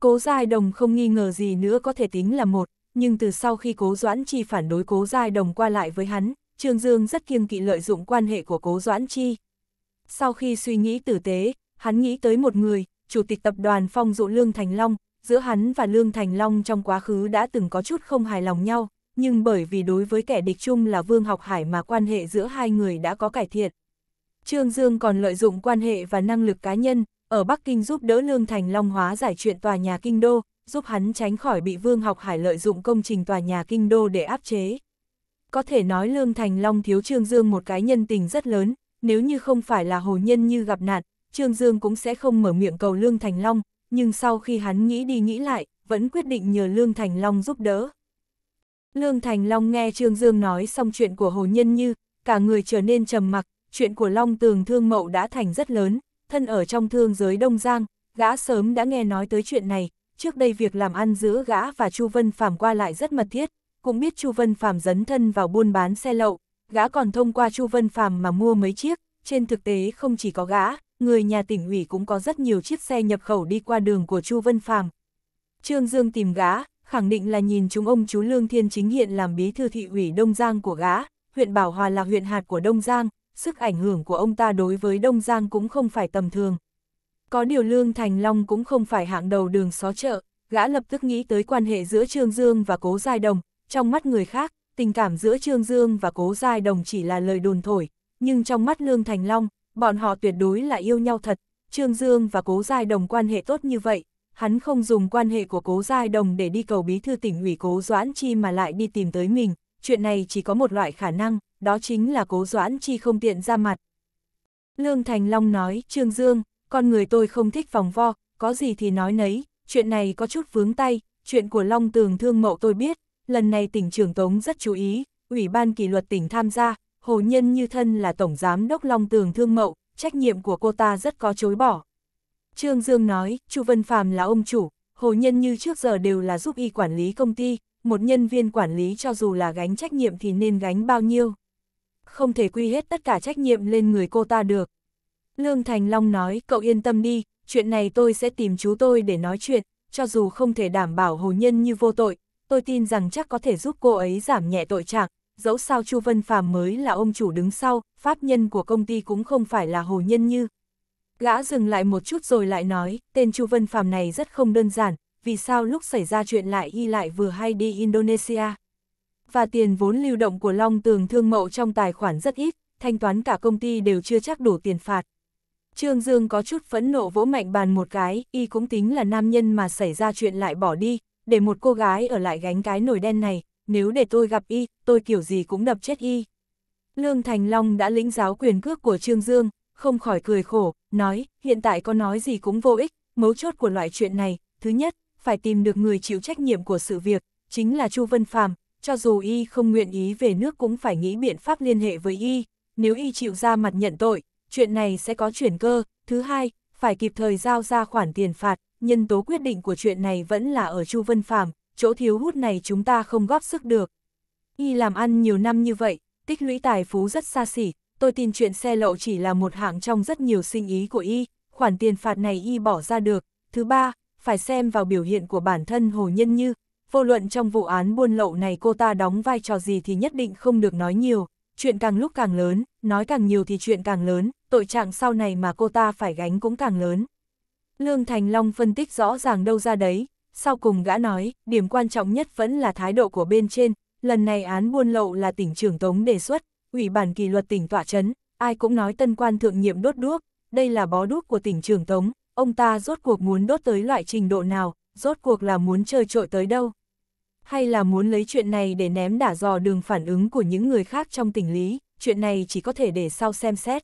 Cố Giai Đồng không nghi ngờ gì nữa có thể tính là một, nhưng từ sau khi Cố Doãn Chi phản đối Cố Giai Đồng qua lại với hắn, Trương Dương rất kiêng kỵ lợi dụng quan hệ của Cố Doãn Chi. Sau khi suy nghĩ tử tế, hắn nghĩ tới một người, chủ tịch tập đoàn phong dụ Lương Thành Long, giữa hắn và Lương Thành Long trong quá khứ đã từng có chút không hài lòng nhau, nhưng bởi vì đối với kẻ địch chung là Vương Học Hải mà quan hệ giữa hai người đã có cải thiện. Trương Dương còn lợi dụng quan hệ và năng lực cá nhân, ở Bắc Kinh giúp đỡ Lương Thành Long hóa giải chuyện tòa nhà Kinh Đô, giúp hắn tránh khỏi bị Vương Học Hải lợi dụng công trình tòa nhà Kinh Đô để áp chế. Có thể nói Lương Thành Long thiếu Trương Dương một cái nhân tình rất lớn, nếu như không phải là hồ nhân như gặp nạn, Trương Dương cũng sẽ không mở miệng cầu Lương Thành Long, nhưng sau khi hắn nghĩ đi nghĩ lại, vẫn quyết định nhờ Lương Thành Long giúp đỡ. Lương Thành Long nghe Trương Dương nói xong chuyện của Hồ Nhân Như, cả người trở nên trầm mặc, chuyện của Long Tường Thương Mậu đã thành rất lớn, thân ở trong thương giới Đông Giang, gã sớm đã nghe nói tới chuyện này, trước đây việc làm ăn giữa gã và Chu Vân Phàm qua lại rất mật thiết, cũng biết Chu Vân Phàm dấn thân vào buôn bán xe lậu, gã còn thông qua Chu Vân Phàm mà mua mấy chiếc, trên thực tế không chỉ có gã, người nhà tỉnh ủy cũng có rất nhiều chiếc xe nhập khẩu đi qua đường của Chu Vân Phàm. Trương Dương tìm gã, khẳng định là nhìn chúng ông chú Lương Thiên Chính hiện làm bí thư thị ủy Đông Giang của gã, huyện Bảo Hòa là huyện hạt của Đông Giang, sức ảnh hưởng của ông ta đối với Đông Giang cũng không phải tầm thường. Có điều Lương Thành Long cũng không phải hạng đầu đường xó chợ, gã lập tức nghĩ tới quan hệ giữa Trương Dương và Cố Giai Đồng, trong mắt người khác, tình cảm giữa Trương Dương và Cố Giai Đồng chỉ là lời đồn thổi, nhưng trong mắt Lương Thành Long, bọn họ tuyệt đối là yêu nhau thật, Trương Dương và Cố Giai Đồng quan hệ tốt như vậy, hắn không dùng quan hệ của Cố Giai Đồng để đi cầu bí thư tỉnh ủy Cố Doãn Chi mà lại đi tìm tới mình, chuyện này chỉ có một loại khả năng, đó chính là Cố Doãn Chi không tiện ra mặt. Lương Thành Long nói, Trương Dương, con người tôi không thích vòng vo, có gì thì nói nấy, chuyện này có chút vướng tay, chuyện của Long Tường Thương Mậu tôi biết, lần này tỉnh trưởng Tống rất chú ý, Ủy ban kỷ luật tỉnh tham gia, Hồ Nhân như thân là Tổng Giám Đốc Long Tường Thương Mậu, trách nhiệm của cô ta rất có chối bỏ. Trương Dương nói, Chu Vân Phàm là ông chủ, Hồ Nhân như trước giờ đều là giúp y quản lý công ty, một nhân viên quản lý cho dù là gánh trách nhiệm thì nên gánh bao nhiêu. Không thể quy hết tất cả trách nhiệm lên người cô ta được. Lương Thành Long nói, cậu yên tâm đi, chuyện này tôi sẽ tìm chú tôi để nói chuyện, cho dù không thể đảm bảo Hồ Nhân như vô tội, tôi tin rằng chắc có thể giúp cô ấy giảm nhẹ tội trạng, dẫu sao Chu Vân Phàm mới là ông chủ đứng sau, pháp nhân của công ty cũng không phải là hồ nhân như. Gã dừng lại một chút rồi lại nói, tên Chu Vân Phàm này rất không đơn giản, vì sao lúc xảy ra chuyện lại y lại vừa hay đi Indonesia. Và tiền vốn lưu động của Long Tường Thương Mậu trong tài khoản rất ít, thanh toán cả công ty đều chưa chắc đủ tiền phạt. Trương Dương có chút phẫn nộ vỗ mạnh bàn một cái, y cũng tính là nam nhân mà xảy ra chuyện lại bỏ đi, để một cô gái ở lại gánh cái nồi đen này, nếu để tôi gặp y, tôi kiểu gì cũng đập chết y. Lương Thành Long đã lĩnh giáo quyền cước của Trương Dương, không khỏi cười khổ, nói, hiện tại có nói gì cũng vô ích, mấu chốt của loại chuyện này, thứ nhất, phải tìm được người chịu trách nhiệm của sự việc, chính là Chu Vân Phàm cho dù y không nguyện ý về nước cũng phải nghĩ biện pháp liên hệ với y, nếu y chịu ra mặt nhận tội, chuyện này sẽ có chuyển cơ, thứ hai, phải kịp thời giao ra khoản tiền phạt, nhân tố quyết định của chuyện này vẫn là ở Chu Vân Phàm chỗ thiếu hút này chúng ta không góp sức được. Y làm ăn nhiều năm như vậy, tích lũy tài phú rất xa xỉ, tôi tin chuyện xe lậu chỉ là một hạng trong rất nhiều sinh ý của Y, khoản tiền phạt này Y bỏ ra được. Thứ ba, phải xem vào biểu hiện của bản thân Hồ Nhân Như, vô luận trong vụ án buôn lậu này cô ta đóng vai trò gì thì nhất định không được nói nhiều, chuyện càng lúc càng lớn, nói càng nhiều thì chuyện càng lớn, tội trạng sau này mà cô ta phải gánh cũng càng lớn. Lương Thành Long phân tích rõ ràng đâu ra đấy, sau cùng gã nói, điểm quan trọng nhất vẫn là thái độ của bên trên, lần này án buôn lậu là tỉnh trưởng Tống đề xuất, ủy bản kỷ luật tỉnh tỏa chấn, ai cũng nói tân quan thượng nhiệm đốt đuốc, đây là bó đuốc của tỉnh trưởng Tống, ông ta rốt cuộc muốn đốt tới loại trình độ nào, rốt cuộc là muốn chơi trội tới đâu. Hay là muốn lấy chuyện này để ném đả dò đường phản ứng của những người khác trong tỉnh lý, chuyện này chỉ có thể để sau xem xét.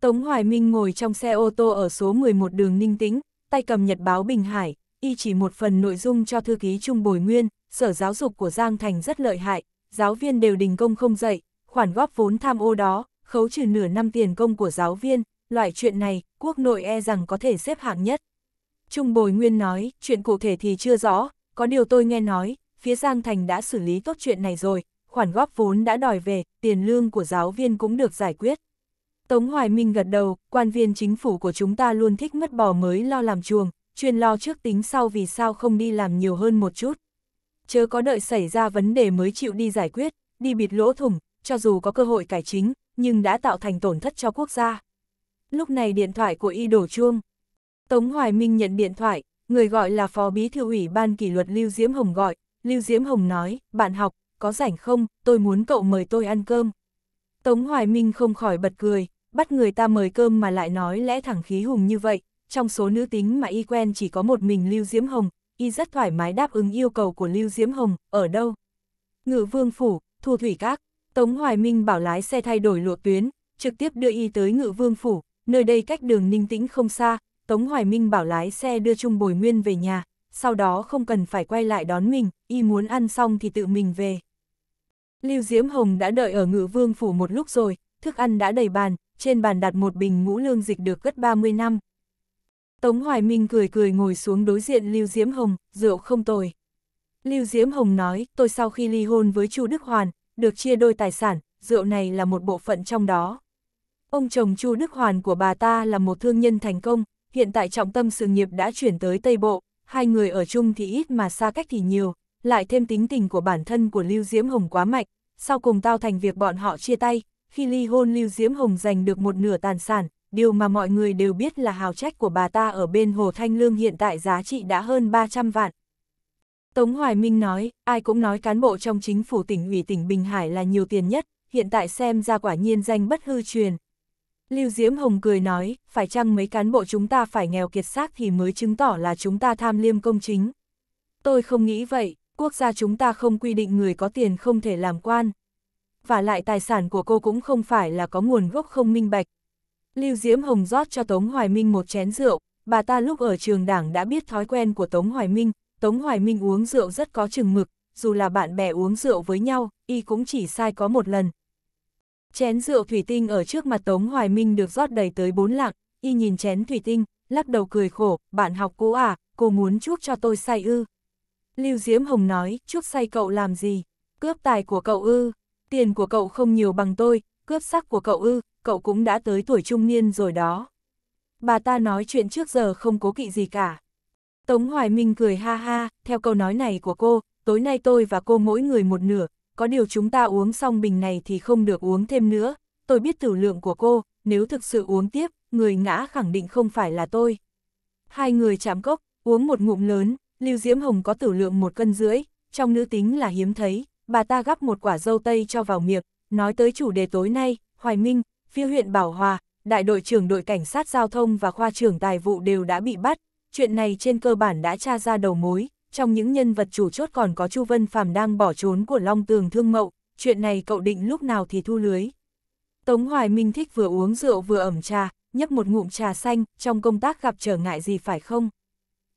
Tống Hoài Minh ngồi trong xe ô tô ở số 11 đường Ninh Tĩnh, tay cầm nhật báo Bình Hải, y chỉ một phần nội dung cho thư ký Trung Bồi Nguyên, sở giáo dục của Giang Thành rất lợi hại, giáo viên đều đình công không dạy, khoản góp vốn tham ô đó, khấu trừ nửa năm tiền công của giáo viên, loại chuyện này, quốc nội e rằng có thể xếp hạng nhất. Trung Bồi Nguyên nói, chuyện cụ thể thì chưa rõ, có điều tôi nghe nói, phía Giang Thành đã xử lý tốt chuyện này rồi, khoản góp vốn đã đòi về, tiền lương của giáo viên cũng được giải quyết. Tống Hoài Minh gật đầu, quan viên chính phủ của chúng ta luôn thích mất bò mới lo làm chuồng, chuyên lo trước tính sau vì sao không đi làm nhiều hơn một chút. Chớ có đợi xảy ra vấn đề mới chịu đi giải quyết, đi bịt lỗ thủng, cho dù có cơ hội cải chính, nhưng đã tạo thành tổn thất cho quốc gia. Lúc này điện thoại của y đổ chuông. Tống Hoài Minh nhận điện thoại, người gọi là phó bí thư ủy ban kỷ luật Lưu Diễm Hồng gọi, Lưu Diễm Hồng nói, bạn học, có rảnh không, tôi muốn cậu mời tôi ăn cơm. Tống Hoài Minh không khỏi bật cười, bắt người ta mời cơm mà lại nói lẽ thẳng khí hùng như vậy, trong số nữ tính mà y quen chỉ có một mình Lưu Diễm Hồng, y rất thoải mái đáp ứng yêu cầu của Lưu Diễm Hồng, ở đâu? Ngự Vương Phủ, Thu Thủy Các, Tống Hoài Minh bảo lái xe thay đổi lộ tuyến, trực tiếp đưa y tới Ngự Vương Phủ, nơi đây cách đường ninh tĩnh không xa, Tống Hoài Minh bảo lái xe đưa Trung Bồi Nguyên về nhà, sau đó không cần phải quay lại đón mình, y muốn ăn xong thì tự mình về. Lưu Diễm Hồng đã đợi ở Ngự Vương Phủ một lúc rồi, thức ăn đã đầy bàn, trên bàn đặt một bình ngũ lương dịch được cất 30 năm, Tống Hoài Minh cười cười ngồi xuống đối diện Lưu Diễm Hồng, rượu không tồi. Lưu Diễm Hồng nói, tôi sau khi ly hôn với Chu Đức Hoàn, được chia đôi tài sản, rượu này là một bộ phận trong đó. Ông chồng Chu Đức Hoàn của bà ta là một thương nhân thành công, hiện tại trọng tâm sự nghiệp đã chuyển tới Tây Bộ, hai người ở chung thì ít mà xa cách thì nhiều, lại thêm tính tình của bản thân của Lưu Diễm Hồng quá mạnh, sau cùng tao thành việc bọn họ chia tay, khi ly hôn Lưu Diễm Hồng giành được một nửa tàn sản, điều mà mọi người đều biết là hào trách của bà ta ở bên Hồ Thanh Lương hiện tại giá trị đã hơn 300 vạn. Tống Hoài Minh nói, ai cũng nói cán bộ trong chính phủ tỉnh ủy tỉnh Bình Hải là nhiều tiền nhất, hiện tại xem ra quả nhiên danh bất hư truyền. Lưu Diễm Hồng cười nói, phải chăng mấy cán bộ chúng ta phải nghèo kiệt xác thì mới chứng tỏ là chúng ta tham liêm công chính. Tôi không nghĩ vậy, quốc gia chúng ta không quy định người có tiền không thể làm quan. Và lại tài sản của cô cũng không phải là có nguồn gốc không minh bạch, Lưu Diễm Hồng rót cho Tống Hoài Minh một chén rượu, bà ta lúc ở trường đảng đã biết thói quen của Tống Hoài Minh, Tống Hoài Minh uống rượu rất có chừng mực, dù là bạn bè uống rượu với nhau, y cũng chỉ sai có một lần. Chén rượu thủy tinh ở trước mặt Tống Hoài Minh được rót đầy tới bốn lạng, y nhìn chén thủy tinh, lắc đầu cười khổ, bạn học cũ à, cô muốn chúc cho tôi say ư. Lưu Diễm Hồng nói, chúc say cậu làm gì? Cướp tài của cậu ư, tiền của cậu không nhiều bằng tôi, cướp sắc của cậu ư, cậu cũng đã tới tuổi trung niên rồi đó. Bà ta nói chuyện trước giờ không cố kỵ gì cả. Tống Hoài Minh cười ha ha, theo câu nói này của cô, tối nay tôi và cô mỗi người một nửa, có điều chúng ta uống xong bình này thì không được uống thêm nữa, tôi biết tử lượng của cô, nếu thực sự uống tiếp, người ngã khẳng định không phải là tôi. Hai người chạm cốc, uống một ngụm lớn, Lưu Diễm Hồng có tử lượng một cân rưỡi, trong nữ tính là hiếm thấy, bà ta gắp một quả dâu tây cho vào miệng, nói tới chủ đề tối nay, Hoài Minh, phía huyện Bảo Hòa, đại đội trưởng đội cảnh sát giao thông và khoa trưởng tài vụ đều đã bị bắt, chuyện này trên cơ bản đã tra ra đầu mối, trong những nhân vật chủ chốt còn có Chu Vân Phàm đang bỏ trốn của Long Tường Thương Mậu, chuyện này cậu định lúc nào thì thu lưới. Tống Hoài Minh thích vừa uống rượu vừa ẩm trà, nhấp một ngụm trà xanh, trong công tác gặp trở ngại gì phải không?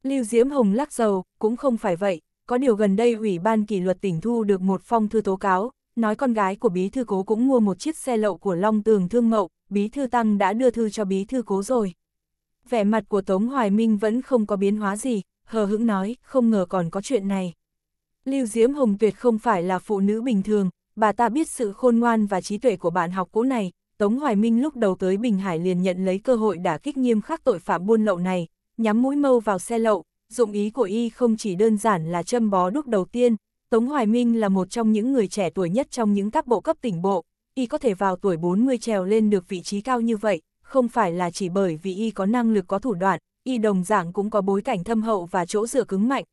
Lưu Diễm Hồng lắc dầu, cũng không phải vậy, có điều gần đây Ủy ban kỷ luật tỉnh thu được một phong thư tố cáo, nói con gái của Bí Thư Cố cũng mua một chiếc xe lậu của Long Tường Thương Mậu, Bí Thư Tăng đã đưa thư cho Bí Thư Cố rồi. Vẻ mặt của Tống Hoài Minh vẫn không có biến hóa gì, hờ hững nói, không ngờ còn có chuyện này. Lưu Diễm Hồng tuyệt không phải là phụ nữ bình thường, bà ta biết sự khôn ngoan và trí tuệ của bạn học cũ này, Tống Hoài Minh lúc đầu tới Bình Hải liền nhận lấy cơ hội đả kích nghiêm khắc tội phạm buôn lậu này, nhắm mũi mâu vào xe lậu, dụng ý của y không chỉ đơn giản là châm bó đúc đầu tiên, Tống Hoài Minh là một trong những người trẻ tuổi nhất trong những các bộ cấp tỉnh bộ, y có thể vào tuổi 40 trèo lên được vị trí cao như vậy, không phải là chỉ bởi vì y có năng lực có thủ đoạn, y đồng dạng cũng có bối cảnh thâm hậu và chỗ dựa cứng mạnh.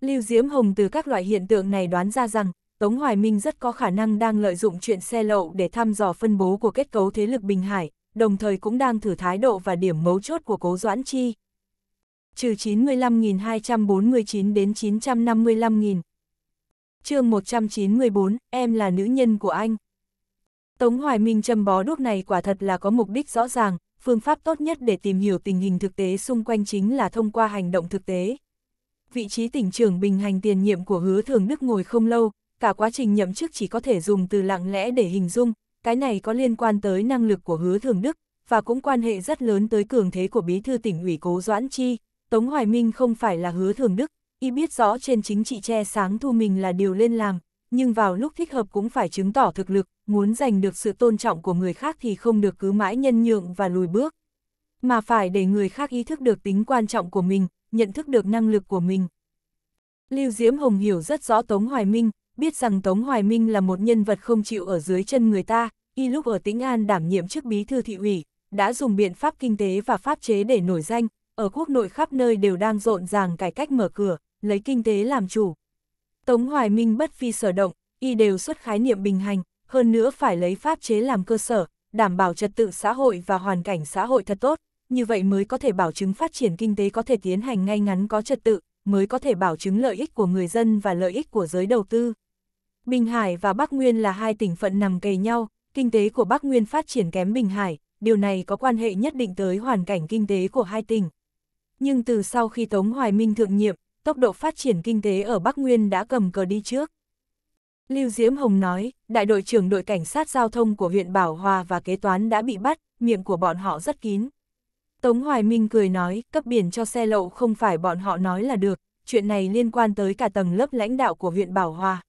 Lưu Diễm Hồng từ các loại hiện tượng này đoán ra rằng, Tống Hoài Minh rất có khả năng đang lợi dụng chuyện xe lậu để thăm dò phân bố của kết cấu thế lực Bình Hải, đồng thời cũng đang thử thái độ và điểm mấu chốt của Cố Doãn Chi. Trừ 95.249 đến 955.000, chương 194, em là nữ nhân của anh. Tống Hoài Minh châm bó đuốc này quả thật là có mục đích rõ ràng, phương pháp tốt nhất để tìm hiểu tình hình thực tế xung quanh chính là thông qua hành động thực tế. Vị trí tỉnh trưởng bình hành tiền nhiệm của hứa thường Đức ngồi không lâu, cả quá trình nhậm chức chỉ có thể dùng từ lặng lẽ để hình dung, cái này có liên quan tới năng lực của hứa thường Đức, và cũng quan hệ rất lớn tới cường thế của bí thư tỉnh ủy cố Doãn Chi. Tống Hoài Minh không phải là hứa thường Đức, y biết rõ trên chính trị che sáng thu mình là điều lên làm, nhưng vào lúc thích hợp cũng phải chứng tỏ thực lực, muốn giành được sự tôn trọng của người khác thì không được cứ mãi nhân nhượng và lùi bước. Mà phải để người khác ý thức được tính quan trọng của mình, nhận thức được năng lực của mình. Lưu Diễm Hồng hiểu rất rõ Tống Hoài Minh, biết rằng Tống Hoài Minh là một nhân vật không chịu ở dưới chân người ta, y lúc ở Tĩnh An đảm nhiệm chức bí thư thị ủy, đã dùng biện pháp kinh tế và pháp chế để nổi danh, ở quốc nội khắp nơi đều đang rộn ràng cải cách mở cửa, lấy kinh tế làm chủ. Tống Hoài Minh bất phi sở động, y đều xuất khái niệm bình hành, hơn nữa phải lấy pháp chế làm cơ sở, đảm bảo trật tự xã hội và hoàn cảnh xã hội thật tốt, như vậy mới có thể bảo chứng phát triển kinh tế có thể tiến hành ngay ngắn có trật tự, mới có thể bảo chứng lợi ích của người dân và lợi ích của giới đầu tư. Bình Hải và Bắc Nguyên là hai tỉnh phận nằm kề nhau, kinh tế của Bắc Nguyên phát triển kém Bình Hải, điều này có quan hệ nhất định tới hoàn cảnh kinh tế của hai tỉnh. Nhưng từ sau khi Tống Hoài Minh thượng nhiệm, tốc độ phát triển kinh tế ở Bắc Nguyên đã cầm cờ đi trước. Lưu Diễm Hồng nói, đại đội trưởng đội cảnh sát giao thông của huyện Bảo Hòa và kế toán đã bị bắt, miệng của bọn họ rất kín. Tống Hoài Minh cười nói, cấp biển cho xe lậu không phải bọn họ nói là được, chuyện này liên quan tới cả tầng lớp lãnh đạo của huyện Bảo Hòa.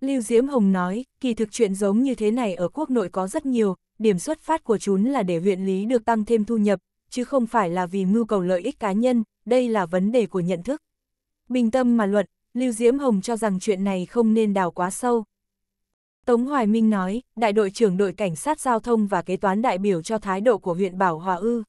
Lưu Diễm Hồng nói, kỳ thực chuyện giống như thế này ở quốc nội có rất nhiều, điểm xuất phát của chúng là để huyện lý được tăng thêm thu nhập, chứ không phải là vì mưu cầu lợi ích cá nhân, đây là vấn đề của nhận thức. Bình tâm mà luận, Lưu Diễm Hồng cho rằng chuyện này không nên đào quá sâu. Tống Hoài Minh nói, đại đội trưởng đội cảnh sát giao thông và kế toán đại biểu cho thái độ của huyện Bảo Hòa Ư.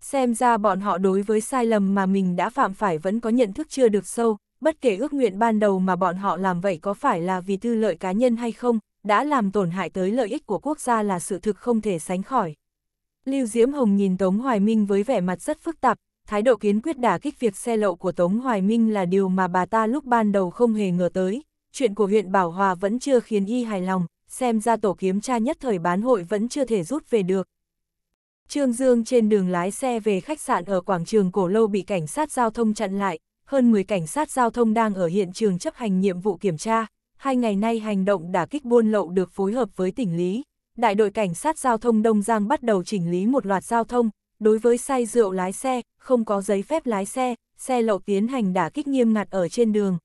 Xem ra bọn họ đối với sai lầm mà mình đã phạm phải vẫn có nhận thức chưa được sâu, bất kể ước nguyện ban đầu mà bọn họ làm vậy có phải là vì tư lợi cá nhân hay không, đã làm tổn hại tới lợi ích của quốc gia là sự thực không thể sánh khỏi. Lưu Diễm Hồng nhìn Tống Hoài Minh với vẻ mặt rất phức tạp, thái độ kiến quyết đả kích việc xe lậu của Tống Hoài Minh là điều mà bà ta lúc ban đầu không hề ngờ tới. Chuyện của huyện Bảo Hòa vẫn chưa khiến y hài lòng, xem ra tổ kiếm tra nhất thời bán hội vẫn chưa thể rút về được. Trương Dương trên đường lái xe về khách sạn ở quảng trường Cổ Lâu bị cảnh sát giao thông chặn lại, hơn 10 cảnh sát giao thông đang ở hiện trường chấp hành nhiệm vụ kiểm tra. Hai ngày nay hành động đả kích buôn lậu được phối hợp với tỉnh Lý. Đại đội cảnh sát giao thông Đông Giang bắt đầu chỉnh lý một loạt giao thông, đối với say rượu lái xe, không có giấy phép lái xe, xe lậu tiến hành đả kích nghiêm ngặt ở trên đường.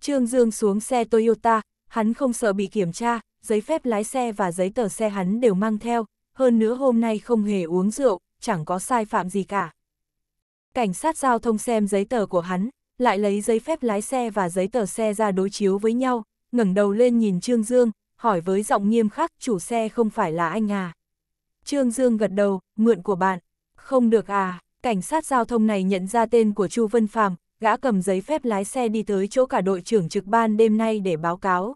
Trương Dương xuống xe Toyota, hắn không sợ bị kiểm tra, giấy phép lái xe và giấy tờ xe hắn đều mang theo, hơn nữa hôm nay không hề uống rượu, chẳng có sai phạm gì cả. Cảnh sát giao thông xem giấy tờ của hắn, lại lấy giấy phép lái xe và giấy tờ xe ra đối chiếu với nhau, ngẩng đầu lên nhìn Trương Dương, hỏi với giọng nghiêm khắc chủ xe không phải là anh à. Trương Dương gật đầu, mượn của bạn. Không được à, cảnh sát giao thông này nhận ra tên của Chu Vân Phàm, gã cầm giấy phép lái xe đi tới chỗ cả đội trưởng trực ban đêm nay để báo cáo.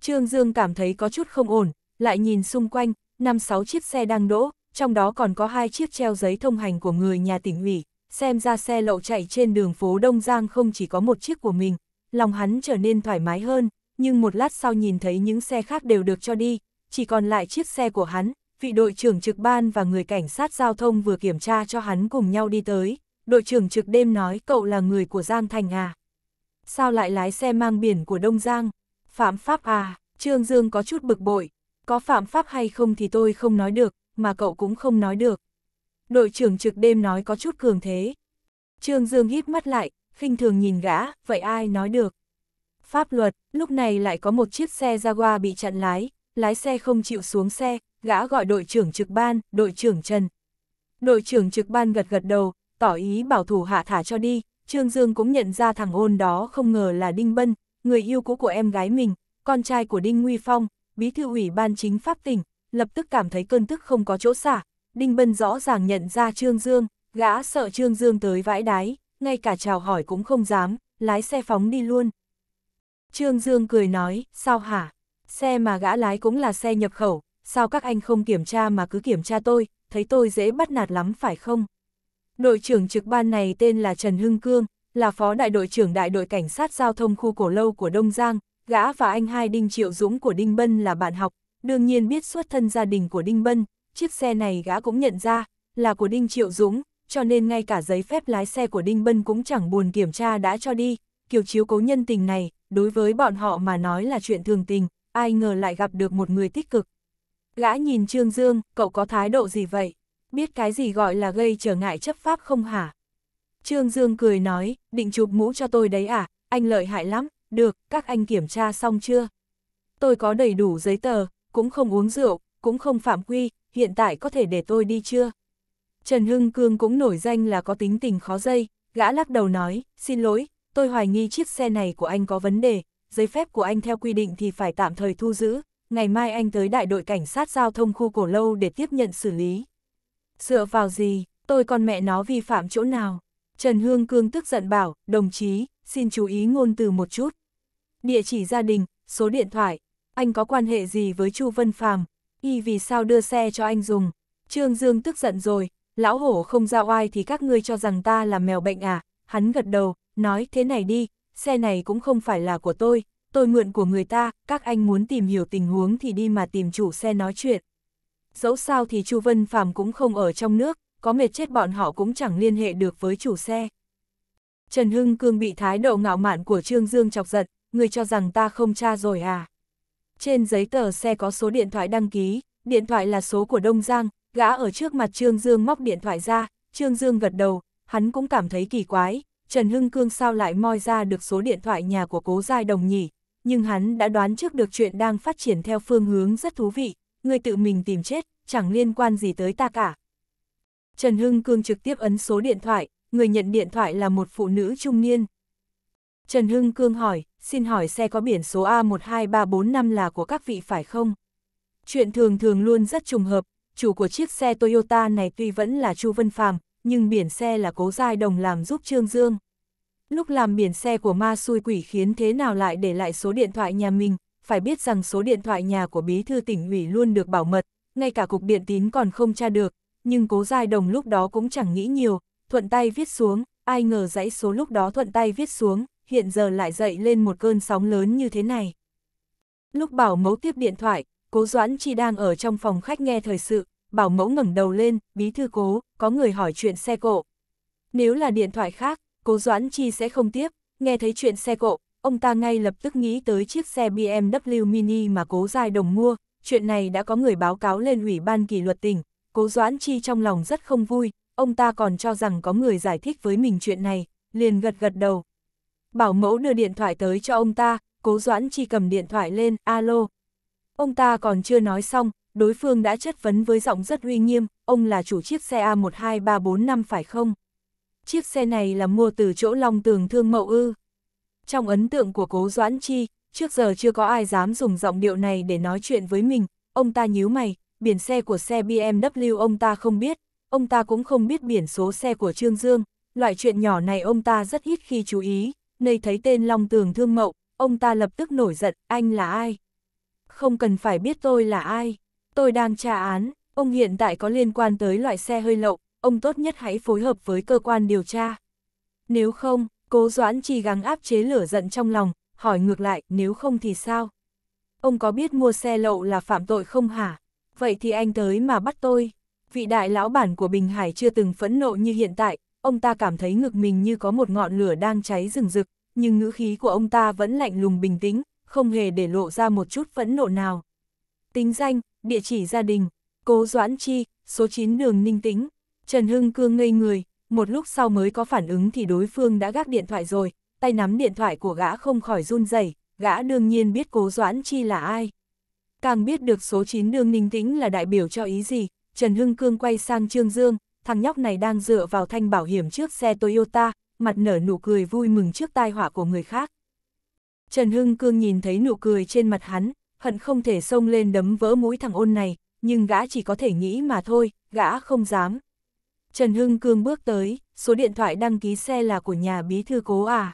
Trương Dương cảm thấy có chút không ổn, lại nhìn xung quanh, năm sáu chiếc xe đang đỗ, trong đó còn có hai chiếc treo giấy thông hành của người nhà tỉnh ủy, xem ra xe lậu chạy trên đường phố Đông Giang không chỉ có một chiếc của mình, lòng hắn trở nên thoải mái hơn, nhưng một lát sau nhìn thấy những xe khác đều được cho đi, chỉ còn lại chiếc xe của hắn, vị đội trưởng trực ban và người cảnh sát giao thông vừa kiểm tra cho hắn cùng nhau đi tới, đội trưởng trực đêm nói cậu là người của Giang Thành à? Sao lại lái xe mang biển của Đông Giang? Phạm Pháp à? Trương Dương có chút bực bội, có phạm pháp hay không thì tôi không nói được, mà cậu cũng không nói được. Đội trưởng trực đêm nói có chút cường thế. Trương Dương hít mắt lại, khinh thường nhìn gã, vậy ai nói được? Pháp luật, lúc này lại có một chiếc xe Jaguar bị chặn lái, lái xe không chịu xuống xe, gã gọi đội trưởng trực ban, đội trưởng Trần. Đội trưởng trực ban gật gật đầu, tỏ ý bảo thủ hạ thả cho đi, Trương Dương cũng nhận ra thằng ôn đó không ngờ là Đinh Bân, người yêu cũ của em gái mình, con trai của Đinh Nguy Phong, bí thư ủy ban chính pháp tỉnh, lập tức cảm thấy cơn tức không có chỗ xả. Đinh Bân rõ ràng nhận ra Trương Dương, gã sợ Trương Dương tới vãi đái, ngay cả chào hỏi cũng không dám, lái xe phóng đi luôn. Trương Dương cười nói, sao hả? Xe mà gã lái cũng là xe nhập khẩu, sao các anh không kiểm tra mà cứ kiểm tra tôi, thấy tôi dễ bắt nạt lắm phải không? Đội trưởng trực ban này tên là Trần Hưng Cương, là phó đại đội trưởng đại đội cảnh sát giao thông khu cổ lâu của Đông Giang, gã và anh hai Đinh Triệu Dũng của Đinh Bân là bạn học, đương nhiên biết xuất thân gia đình của Đinh Bân, chiếc xe này gã cũng nhận ra, là của Đinh Triệu Dũng, cho nên ngay cả giấy phép lái xe của Đinh Bân cũng chẳng buồn kiểm tra đã cho đi, kiều chiếu cố nhân tình này, đối với bọn họ mà nói là chuyện thường tình, ai ngờ lại gặp được một người tích cực, Gã nhìn Trương Dương, cậu có thái độ gì vậy? Biết cái gì gọi là gây trở ngại chấp pháp không hả? Trương Dương cười nói, định chụp mũ cho tôi đấy à, anh lợi hại lắm, được, các anh kiểm tra xong chưa? Tôi có đầy đủ giấy tờ, cũng không uống rượu, cũng không phạm quy, hiện tại có thể để tôi đi chưa? Trần Hưng Cương cũng nổi danh là có tính tình khó dây, gã lắc đầu nói, xin lỗi, tôi hoài nghi chiếc xe này của anh có vấn đề, giấy phép của anh theo quy định thì phải tạm thời thu giữ, ngày mai anh tới đại đội cảnh sát giao thông khu cổ lâu để tiếp nhận xử lý. Dựa vào gì, tôi con mẹ nó vi phạm chỗ nào? Trần Hương Cương tức giận bảo, đồng chí, xin chú ý ngôn từ một chút. Địa chỉ gia đình, số điện thoại, anh có quan hệ gì với Chu Vân Phàm? Y vì sao đưa xe cho anh dùng? Trương Dương tức giận rồi, lão hổ không ra oai thì các ngươi cho rằng ta là mèo bệnh à? Hắn gật đầu, nói thế này đi, xe này cũng không phải là của tôi, tôi mượn của người ta, các anh muốn tìm hiểu tình huống thì đi mà tìm chủ xe nói chuyện. Dẫu sao thì Chu Vân Phàm cũng không ở trong nước, có mệt chết bọn họ cũng chẳng liên hệ được với chủ xe. Trần Hưng Cương bị thái độ ngạo mạn của Trương Dương chọc giận, người cho rằng ta không tra rồi à. Trên giấy tờ xe có số điện thoại đăng ký, điện thoại là số của Đông Giang, gã ở trước mặt Trương Dương móc điện thoại ra, Trương Dương gật đầu, hắn cũng cảm thấy kỳ quái, Trần Hưng Cương sao lại moi ra được số điện thoại nhà của cố giai đồng nhỉ, nhưng hắn đã đoán trước được chuyện đang phát triển theo phương hướng rất thú vị, người tự mình tìm chết, chẳng liên quan gì tới ta cả. Trần Hưng Cương trực tiếp ấn số điện thoại, người nhận điện thoại là một phụ nữ trung niên. Trần Hưng Cương hỏi, xin hỏi xe có biển số A12345 là của các vị phải không? Chuyện thường thường luôn rất trùng hợp, chủ của chiếc xe Toyota này tuy vẫn là Chu Vân Phàm, nhưng biển xe là cố giai đồng làm giúp Trương Dương. Lúc làm biển xe của ma xui quỷ khiến thế nào lại để lại số điện thoại nhà mình, phải biết rằng số điện thoại nhà của bí thư tỉnh ủy luôn được bảo mật, ngay cả cục điện tín còn không tra được, nhưng cố giai đồng lúc đó cũng chẳng nghĩ nhiều, thuận tay viết xuống, ai ngờ dãy số lúc đó thuận tay viết xuống, hiện giờ lại dậy lên một cơn sóng lớn như thế này. Lúc bảo mẫu tiếp điện thoại, cố Doãn chỉ đang ở trong phòng khách nghe thời sự, bảo mẫu ngẩng đầu lên, bí thư cố, có người hỏi chuyện xe cộ. Nếu là điện thoại khác, Cố Doãn Chi sẽ không tiếp, nghe thấy chuyện xe cộ, ông ta ngay lập tức nghĩ tới chiếc xe BMW Mini mà Cố Giai Đồng mua, chuyện này đã có người báo cáo lên Ủy ban kỷ luật tỉnh, Cố Doãn Chi trong lòng rất không vui, ông ta còn cho rằng có người giải thích với mình chuyện này, liền gật gật đầu. Bảo mẫu đưa điện thoại tới cho ông ta, Cố Doãn Chi cầm điện thoại lên, alo. Ông ta còn chưa nói xong, đối phương đã chất vấn với giọng rất uy nghiêm, ông là chủ chiếc xe A12345 phải không? chiếc xe này là mua từ chỗ long tường thương mậu ư. Trong ấn tượng của cố Doãn Chi, trước giờ chưa có ai dám dùng giọng điệu này để nói chuyện với mình, ông ta nhíu mày, biển xe của xe BMW ông ta không biết, ông ta cũng không biết biển số xe của Trương Dương, loại chuyện nhỏ này ông ta rất ít khi chú ý, nơi thấy tên Long Tường Thương Mậu, ông ta lập tức nổi giận, anh là ai? Không cần phải biết tôi là ai, tôi đang tra án, ông hiện tại có liên quan tới loại xe hơi lậu, ông tốt nhất hãy phối hợp với cơ quan điều tra. Nếu không, cố Doãn Chi gắng áp chế lửa giận trong lòng, hỏi ngược lại, nếu không thì sao? Ông có biết mua xe lậu là phạm tội không hả? Vậy thì anh tới mà bắt tôi. Vị đại lão bản của Bình Hải chưa từng phẫn nộ như hiện tại, ông ta cảm thấy ngực mình như có một ngọn lửa đang cháy rừng rực, nhưng ngữ khí của ông ta vẫn lạnh lùng bình tĩnh, không hề để lộ ra một chút phẫn nộ nào. Tính danh, địa chỉ gia đình, Cố Doãn Chi, số 9 đường Ninh Tĩnh. Trần Hưng Cương ngây người, một lúc sau mới có phản ứng thì đối phương đã gác điện thoại rồi, tay nắm điện thoại của gã không khỏi run rẩy, gã đương nhiên biết Cố Doãn Chi là ai. Càng biết được số 9 đường ninh tĩnh là đại biểu cho ý gì, Trần Hưng Cương quay sang Trương Dương, thằng nhóc này đang dựa vào thanh bảo hiểm trước xe Toyota, mặt nở nụ cười vui mừng trước tai họa của người khác. Trần Hưng Cương nhìn thấy nụ cười trên mặt hắn, hận không thể xông lên đấm vỡ mũi thằng ôn này, nhưng gã chỉ có thể nghĩ mà thôi, gã không dám. Trần Hưng Cương bước tới, số điện thoại đăng ký xe là của nhà bí thư cố à.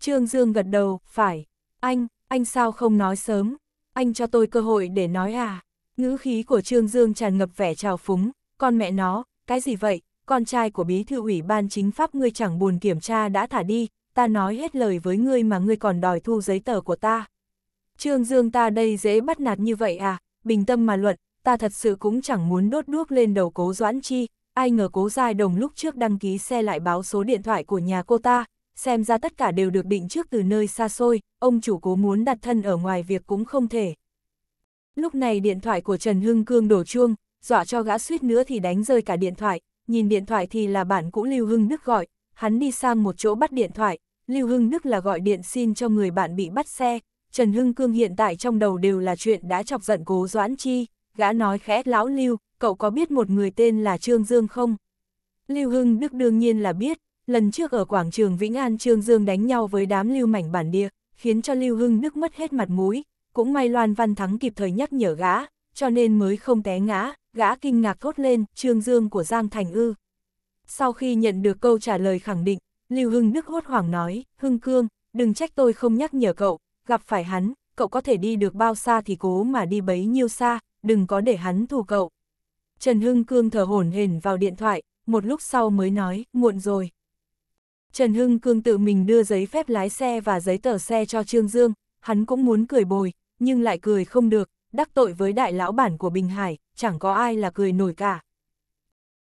Trương Dương gật đầu, phải, anh, anh sao không nói sớm, anh cho tôi cơ hội để nói à. Ngữ khí của Trương Dương tràn ngập vẻ trào phúng, con mẹ nó, cái gì vậy, con trai của bí thư ủy ban chính pháp ngươi chẳng buồn kiểm tra đã thả đi, ta nói hết lời với ngươi mà ngươi còn đòi thu giấy tờ của ta. Trương Dương ta đây dễ bắt nạt như vậy à, bình tâm mà luận, ta thật sự cũng chẳng muốn đốt đuốc lên đầu cố doãn chi, ai ngờ cố giai đồng lúc trước đăng ký xe lại báo số điện thoại của nhà cô ta, xem ra tất cả đều được định trước từ nơi xa xôi, ông chủ cố muốn đặt thân ở ngoài việc cũng không thể. Lúc này điện thoại của Trần Hưng Cương đổ chuông, dọa cho gã suýt nữa thì đánh rơi cả điện thoại, nhìn điện thoại thì là bạn cũ Lưu Hưng Đức gọi, hắn đi sang một chỗ bắt điện thoại, Lưu Hưng Đức là gọi điện xin cho người bạn bị bắt xe, Trần Hưng Cương hiện tại trong đầu đều là chuyện đã chọc giận cố Doãn Chi, gã nói khẽ lão Lưu, cậu có biết một người tên là Trương Dương không? Lưu Hưng Đức đương nhiên là biết, lần trước ở quảng trường Vĩnh An Trương Dương đánh nhau với đám lưu mảnh bản địa, khiến cho Lưu Hưng Đức mất hết mặt mũi, cũng may Loan Văn Thắng kịp thời nhắc nhở gã, cho nên mới không té ngã, gã kinh ngạc thốt lên, Trương Dương của Giang Thành Ư. Sau khi nhận được câu trả lời khẳng định, Lưu Hưng Đức hốt hoảng nói, Hưng Cương, đừng trách tôi không nhắc nhở cậu, gặp phải hắn, cậu có thể đi được bao xa thì cố mà đi bấy nhiêu xa, đừng có để hắn thù cậu. Trần Hưng Cương thở hổn hển vào điện thoại, một lúc sau mới nói, muộn rồi. Trần Hưng Cương tự mình đưa giấy phép lái xe và giấy tờ xe cho Trương Dương, hắn cũng muốn cười bồi, nhưng lại cười không được, đắc tội với đại lão bản của Bình Hải, chẳng có ai là cười nổi cả.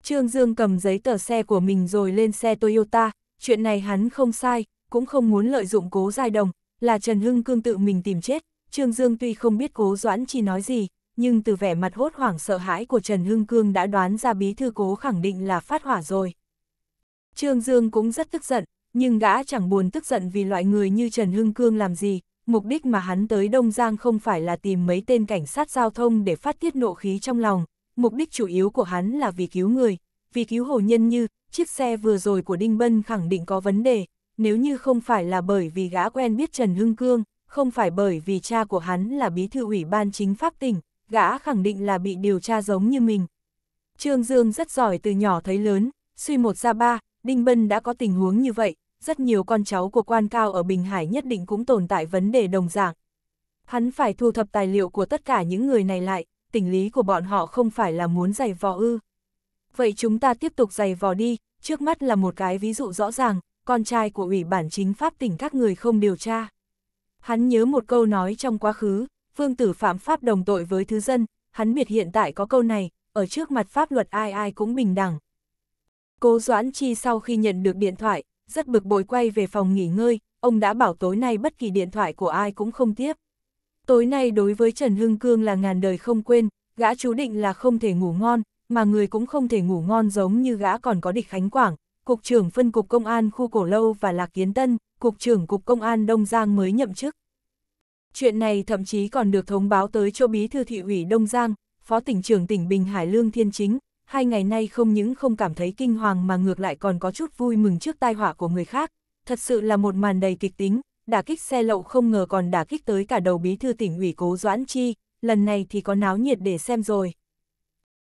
Trương Dương cầm giấy tờ xe của mình rồi lên xe Toyota, chuyện này hắn không sai, cũng không muốn lợi dụng cố giai đồng, là Trần Hưng Cương tự mình tìm chết. Trương Dương tuy không biết cố Doãn Chi nói gì, nhưng từ vẻ mặt hốt hoảng sợ hãi của Trần Hưng Cương đã đoán ra bí thư cố khẳng định là phát hỏa rồi. Trương Dương cũng rất tức giận, nhưng gã chẳng buồn tức giận vì loại người như Trần Hưng Cương làm gì, mục đích mà hắn tới Đông Giang không phải là tìm mấy tên cảnh sát giao thông để phát tiết nộ khí trong lòng, mục đích chủ yếu của hắn là vì cứu người, vì cứu hồ nhân như, chiếc xe vừa rồi của Đinh Bân khẳng định có vấn đề, nếu như không phải là bởi vì gã quen biết Trần Hưng Cương, không phải bởi vì cha của hắn là bí thư ủy ban chính pháp tỉnh, gã khẳng định là bị điều tra giống như mình. Trương Dương rất giỏi từ nhỏ thấy lớn, suy một ra ba, Đinh Bân đã có tình huống như vậy, rất nhiều con cháu của quan cao ở Bình Hải nhất định cũng tồn tại vấn đề đồng dạng. Hắn phải thu thập tài liệu của tất cả những người này lại, tình lý của bọn họ không phải là muốn giày vò ư. Vậy chúng ta tiếp tục giày vò đi, trước mắt là một cái ví dụ rõ ràng, con trai của ủy bản chính pháp tỉnh các người không điều tra. Hắn nhớ một câu nói trong quá khứ, vương tử phạm pháp đồng tội với thứ dân, hắn biệt hiện tại có câu này, ở trước mặt pháp luật ai ai cũng bình đẳng. Cố Doãn Chi sau khi nhận được điện thoại, rất bực bội quay về phòng nghỉ ngơi, ông đã bảo tối nay bất kỳ điện thoại của ai cũng không tiếp. Tối nay đối với Trần Hưng Cương là ngàn đời không quên, gã chú định là không thể ngủ ngon, mà người cũng không thể ngủ ngon giống như gã còn có địch Khánh Quảng, Cục trưởng Phân Cục Công an Khu Cổ Lâu và Lạc Kiến Tân, Cục trưởng Cục Công an Đông Giang mới nhậm chức. Chuyện này thậm chí còn được thông báo tới cho bí thư thị ủy Đông Giang, phó tỉnh trưởng tỉnh Bình Hải Lương Thiên Chính, hai ngày nay không những không cảm thấy kinh hoàng mà ngược lại còn có chút vui mừng trước tai họa của người khác. Thật sự là một màn đầy kịch tính, đả kích xe lậu không ngờ còn đả kích tới cả đầu bí thư tỉnh ủy cố Doãn Chi, lần này thì có náo nhiệt để xem rồi.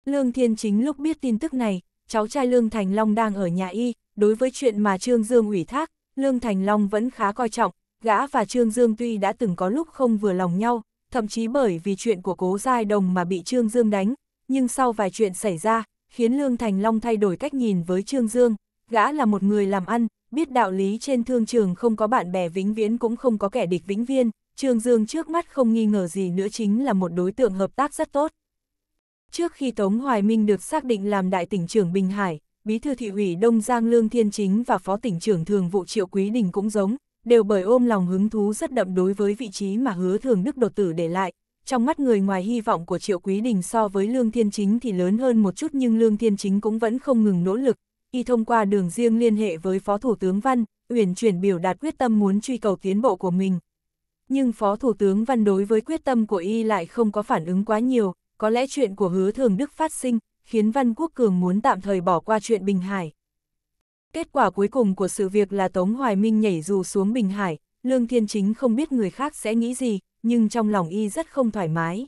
Lương Thiên Chính lúc biết tin tức này, cháu trai Lương Thành Long đang ở nhà y, đối với chuyện mà Trương Dương ủy thác, Lương Thành Long vẫn khá coi trọng, gã và Trương Dương tuy đã từng có lúc không vừa lòng nhau, thậm chí bởi vì chuyện của cố giai đồng mà bị Trương Dương đánh, nhưng sau vài chuyện xảy ra, khiến Lương Thành Long thay đổi cách nhìn với Trương Dương, gã là một người làm ăn, biết đạo lý trên thương trường không có bạn bè vĩnh viễn cũng không có kẻ địch vĩnh viên, Trương Dương trước mắt không nghi ngờ gì nữa chính là một đối tượng hợp tác rất tốt. Trước khi Tống Hoài Minh được xác định làm đại tỉnh trưởng Bình Hải, Bí thư thị ủy Đông Giang Lương Thiên Chính và Phó tỉnh trưởng Thường vụ Triệu Quý Đình cũng giống, đều bởi ôm lòng hứng thú rất đậm đối với vị trí mà hứa thường đức đột tử để lại. Trong mắt người ngoài hy vọng của Triệu Quý Đình so với Lương Thiên Chính thì lớn hơn một chút nhưng Lương Thiên Chính cũng vẫn không ngừng nỗ lực, y thông qua đường riêng liên hệ với Phó Thủ tướng Văn, uyển chuyển biểu đạt quyết tâm muốn truy cầu tiến bộ của mình. Nhưng Phó Thủ tướng Văn đối với quyết tâm của y lại không có phản ứng quá nhiều, có lẽ chuyện của hứa thường Đức phát sinh, khiến Văn Quốc Cường muốn tạm thời bỏ qua chuyện Bình Hải. Kết quả cuối cùng của sự việc là Tống Hoài Minh nhảy dù xuống Bình Hải, Lương Thiên Chính không biết người khác sẽ nghĩ gì, nhưng trong lòng y rất không thoải mái.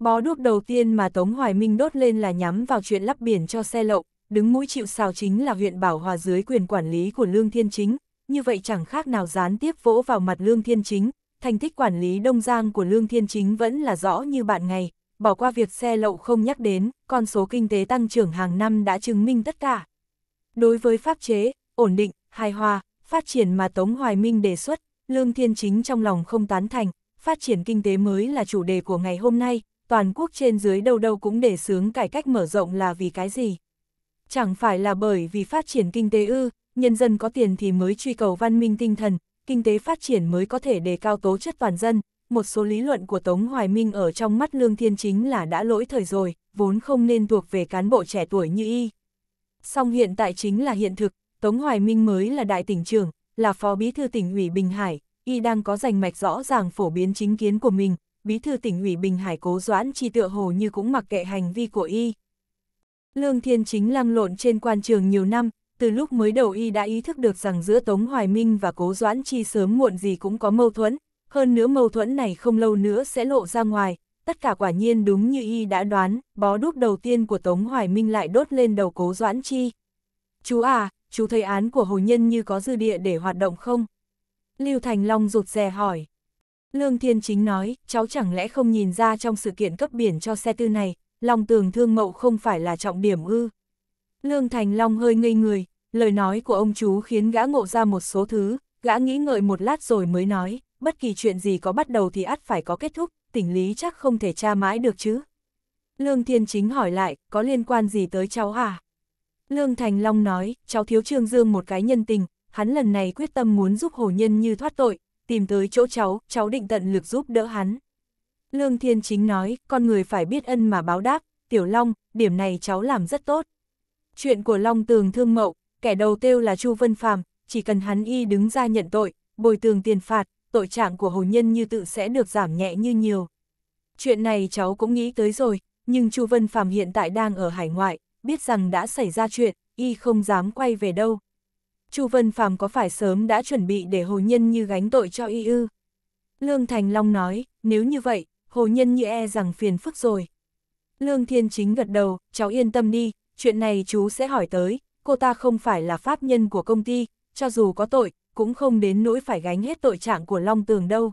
Bó đuốc đầu tiên mà Tống Hoài Minh đốt lên là nhắm vào chuyện lắp biển cho xe lậu, đứng mũi chịu sào chính là huyện Bảo Hòa dưới quyền quản lý của Lương Thiên Chính, như vậy chẳng khác nào gián tiếp vỗ vào mặt Lương Thiên Chính, thành tích quản lý Đông Giang của Lương Thiên Chính vẫn là rõ như bạn ngày, bỏ qua việc xe lậu không nhắc đến, con số kinh tế tăng trưởng hàng năm đã chứng minh tất cả. Đối với pháp chế, ổn định, hài hòa, phát triển mà Tống Hoài Minh đề xuất, Lương Thiên Chính trong lòng không tán thành, phát triển kinh tế mới là chủ đề của ngày hôm nay, toàn quốc trên dưới đâu đâu cũng đề xướng cải cách mở rộng là vì cái gì. Chẳng phải là bởi vì phát triển kinh tế ư, nhân dân có tiền thì mới truy cầu văn minh tinh thần, kinh tế phát triển mới có thể đề cao tố chất toàn dân, một số lý luận của Tống Hoài Minh ở trong mắt Lương Thiên Chính là đã lỗi thời rồi, vốn không nên thuộc về cán bộ trẻ tuổi như y. Song hiện tại chính là hiện thực, Tống Hoài Minh mới là đại tỉnh trưởng, là phó bí thư tỉnh ủy Bình Hải, y đang có rành mạch rõ ràng phổ biến chính kiến của mình, bí thư tỉnh ủy Bình Hải cố doãn chi tựa hồ như cũng mặc kệ hành vi của y. Lương Thiên Chính lăn lộn trên quan trường nhiều năm, từ lúc mới đầu y đã ý thức được rằng giữa Tống Hoài Minh và cố doãn chi sớm muộn gì cũng có mâu thuẫn, hơn nữa mâu thuẫn này không lâu nữa sẽ lộ ra ngoài, tất cả quả nhiên đúng như y đã đoán, bó đúc đầu tiên của Tống Hoài Minh lại đốt lên đầu cố Doãn Chi. Chú à, chú thấy án của hồ nhân như có dư địa để hoạt động không? Lưu Thành Long rụt rè hỏi. Lương Thiên Chính nói, cháu chẳng lẽ không nhìn ra trong sự kiện cấp biển cho xe tư này, Long tường thương mậu không phải là trọng điểm ư. Lương Thành Long hơi ngây người, lời nói của ông chú khiến gã ngộ ra một số thứ, gã nghĩ ngợi một lát rồi mới nói, bất kỳ chuyện gì có bắt đầu thì ắt phải có kết thúc, tỉnh lý chắc không thể tra mãi được chứ. Lương Thiên Chính hỏi lại, có liên quan gì tới cháu à? Lương Thành Long nói, cháu thiếu Trương Dương một cái nhân tình, hắn lần này quyết tâm muốn giúp hồ nhân như thoát tội, tìm tới chỗ cháu, cháu định tận lực giúp đỡ hắn. Lương Thiên Chính nói, con người phải biết ân mà báo đáp, Tiểu Long, điểm này cháu làm rất tốt. Chuyện của Long Tường Thương Mậu, kẻ đầu tiêu là Chu Vân Phàm chỉ cần hắn y đứng ra nhận tội, bồi tường tiền phạt, tội trạng của hồn nhân như tự sẽ được giảm nhẹ như nhiều. Chuyện này cháu cũng nghĩ tới rồi, nhưng Chu Vân Phạm hiện tại đang ở hải ngoại, biết rằng đã xảy ra chuyện, y không dám quay về đâu. Chu Vân Phạm có phải sớm đã chuẩn bị để hồ nhân như gánh tội cho y ư? Lương Thành Long nói, nếu như vậy, hồ nhân như e rằng phiền phức rồi. Lương Thiên Chính gật đầu, cháu yên tâm đi, chuyện này chú sẽ hỏi tới, cô ta không phải là pháp nhân của công ty, cho dù có tội, cũng không đến nỗi phải gánh hết tội trạng của Long Tường đâu.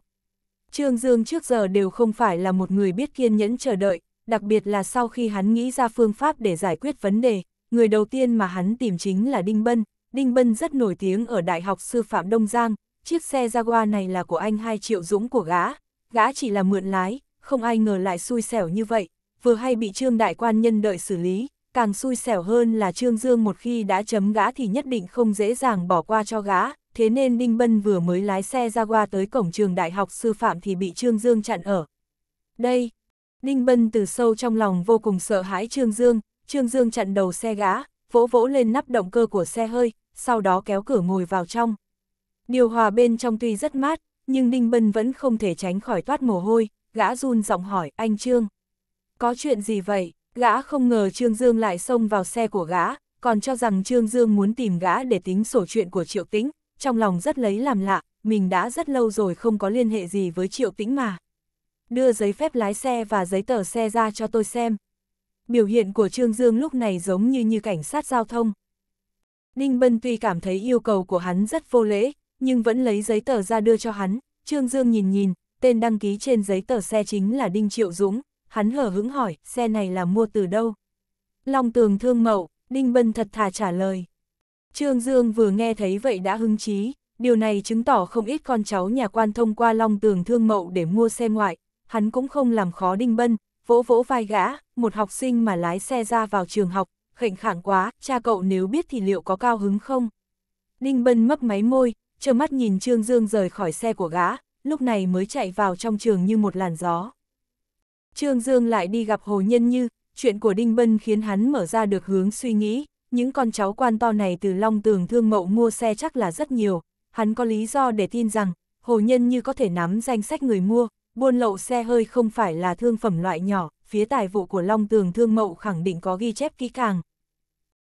Trương Dương trước giờ đều không phải là một người biết kiên nhẫn chờ đợi, đặc biệt là sau khi hắn nghĩ ra phương pháp để giải quyết vấn đề, người đầu tiên mà hắn tìm chính là Đinh Bân. Đinh Bân rất nổi tiếng ở Đại học Sư phạm Đông Giang, chiếc xe Jaguar này là của anh 2 triệu dũng của gã, gã chỉ là mượn lái, không ai ngờ lại xui xẻo như vậy, vừa hay bị Trương Đại Quan nhân đợi xử lý, càng xui xẻo hơn là Trương Dương một khi đã chấm gã thì nhất định không dễ dàng bỏ qua cho gã, thế nên Đinh Bân vừa mới lái xe ra qua tới cổng trường đại học sư phạm thì bị Trương Dương chặn ở. Đây, Đinh Bân từ sâu trong lòng vô cùng sợ hãi Trương Dương, Trương Dương chặn đầu xe gã, vỗ vỗ lên nắp động cơ của xe hơi, sau đó kéo cửa ngồi vào trong. Điều hòa bên trong tuy rất mát, nhưng Đinh Bân vẫn không thể tránh khỏi toát mồ hôi, gã run giọng hỏi anh Trương. Có chuyện gì vậy? Gã không ngờ Trương Dương lại xông vào xe của gã, còn cho rằng Trương Dương muốn tìm gã để tính sổ chuyện của Triệu Tĩnh, trong lòng rất lấy làm lạ, mình đã rất lâu rồi không có liên hệ gì với Triệu Tĩnh mà. Đưa giấy phép lái xe và giấy tờ xe ra cho tôi xem. Biểu hiện của Trương Dương lúc này giống như như cảnh sát giao thông. Ninh Bân tuy cảm thấy yêu cầu của hắn rất vô lễ, nhưng vẫn lấy giấy tờ ra đưa cho hắn. Trương Dương nhìn nhìn, tên đăng ký trên giấy tờ xe chính là Đinh Triệu Dũng. Hắn hở hững hỏi, xe này là mua từ đâu? Long tường thương mậu, Đinh Bân thật thà trả lời. Trương Dương vừa nghe thấy vậy đã hứng chí, điều này chứng tỏ không ít con cháu nhà quan thông qua long tường thương mậu để mua xe ngoại, hắn cũng không làm khó đinh bân, vỗ vỗ vai gã, một học sinh mà lái xe ra vào trường học, khệnh khẳng quá, cha cậu nếu biết thì liệu có cao hứng không? Đinh bân mấp máy môi, trơ mắt nhìn Trương Dương rời khỏi xe của gã, lúc này mới chạy vào trong trường như một làn gió. Trương Dương lại đi gặp Hồ Nhân Như, chuyện của Đinh Bân khiến hắn mở ra được hướng suy nghĩ, những con cháu quan to này từ long tường thương mậu mua xe chắc là rất nhiều, hắn có lý do để tin rằng, hồ nhân như có thể nắm danh sách người mua, buôn lậu xe hơi không phải là thương phẩm loại nhỏ, phía tài vụ của long tường thương mậu khẳng định có ghi chép kỹ càng.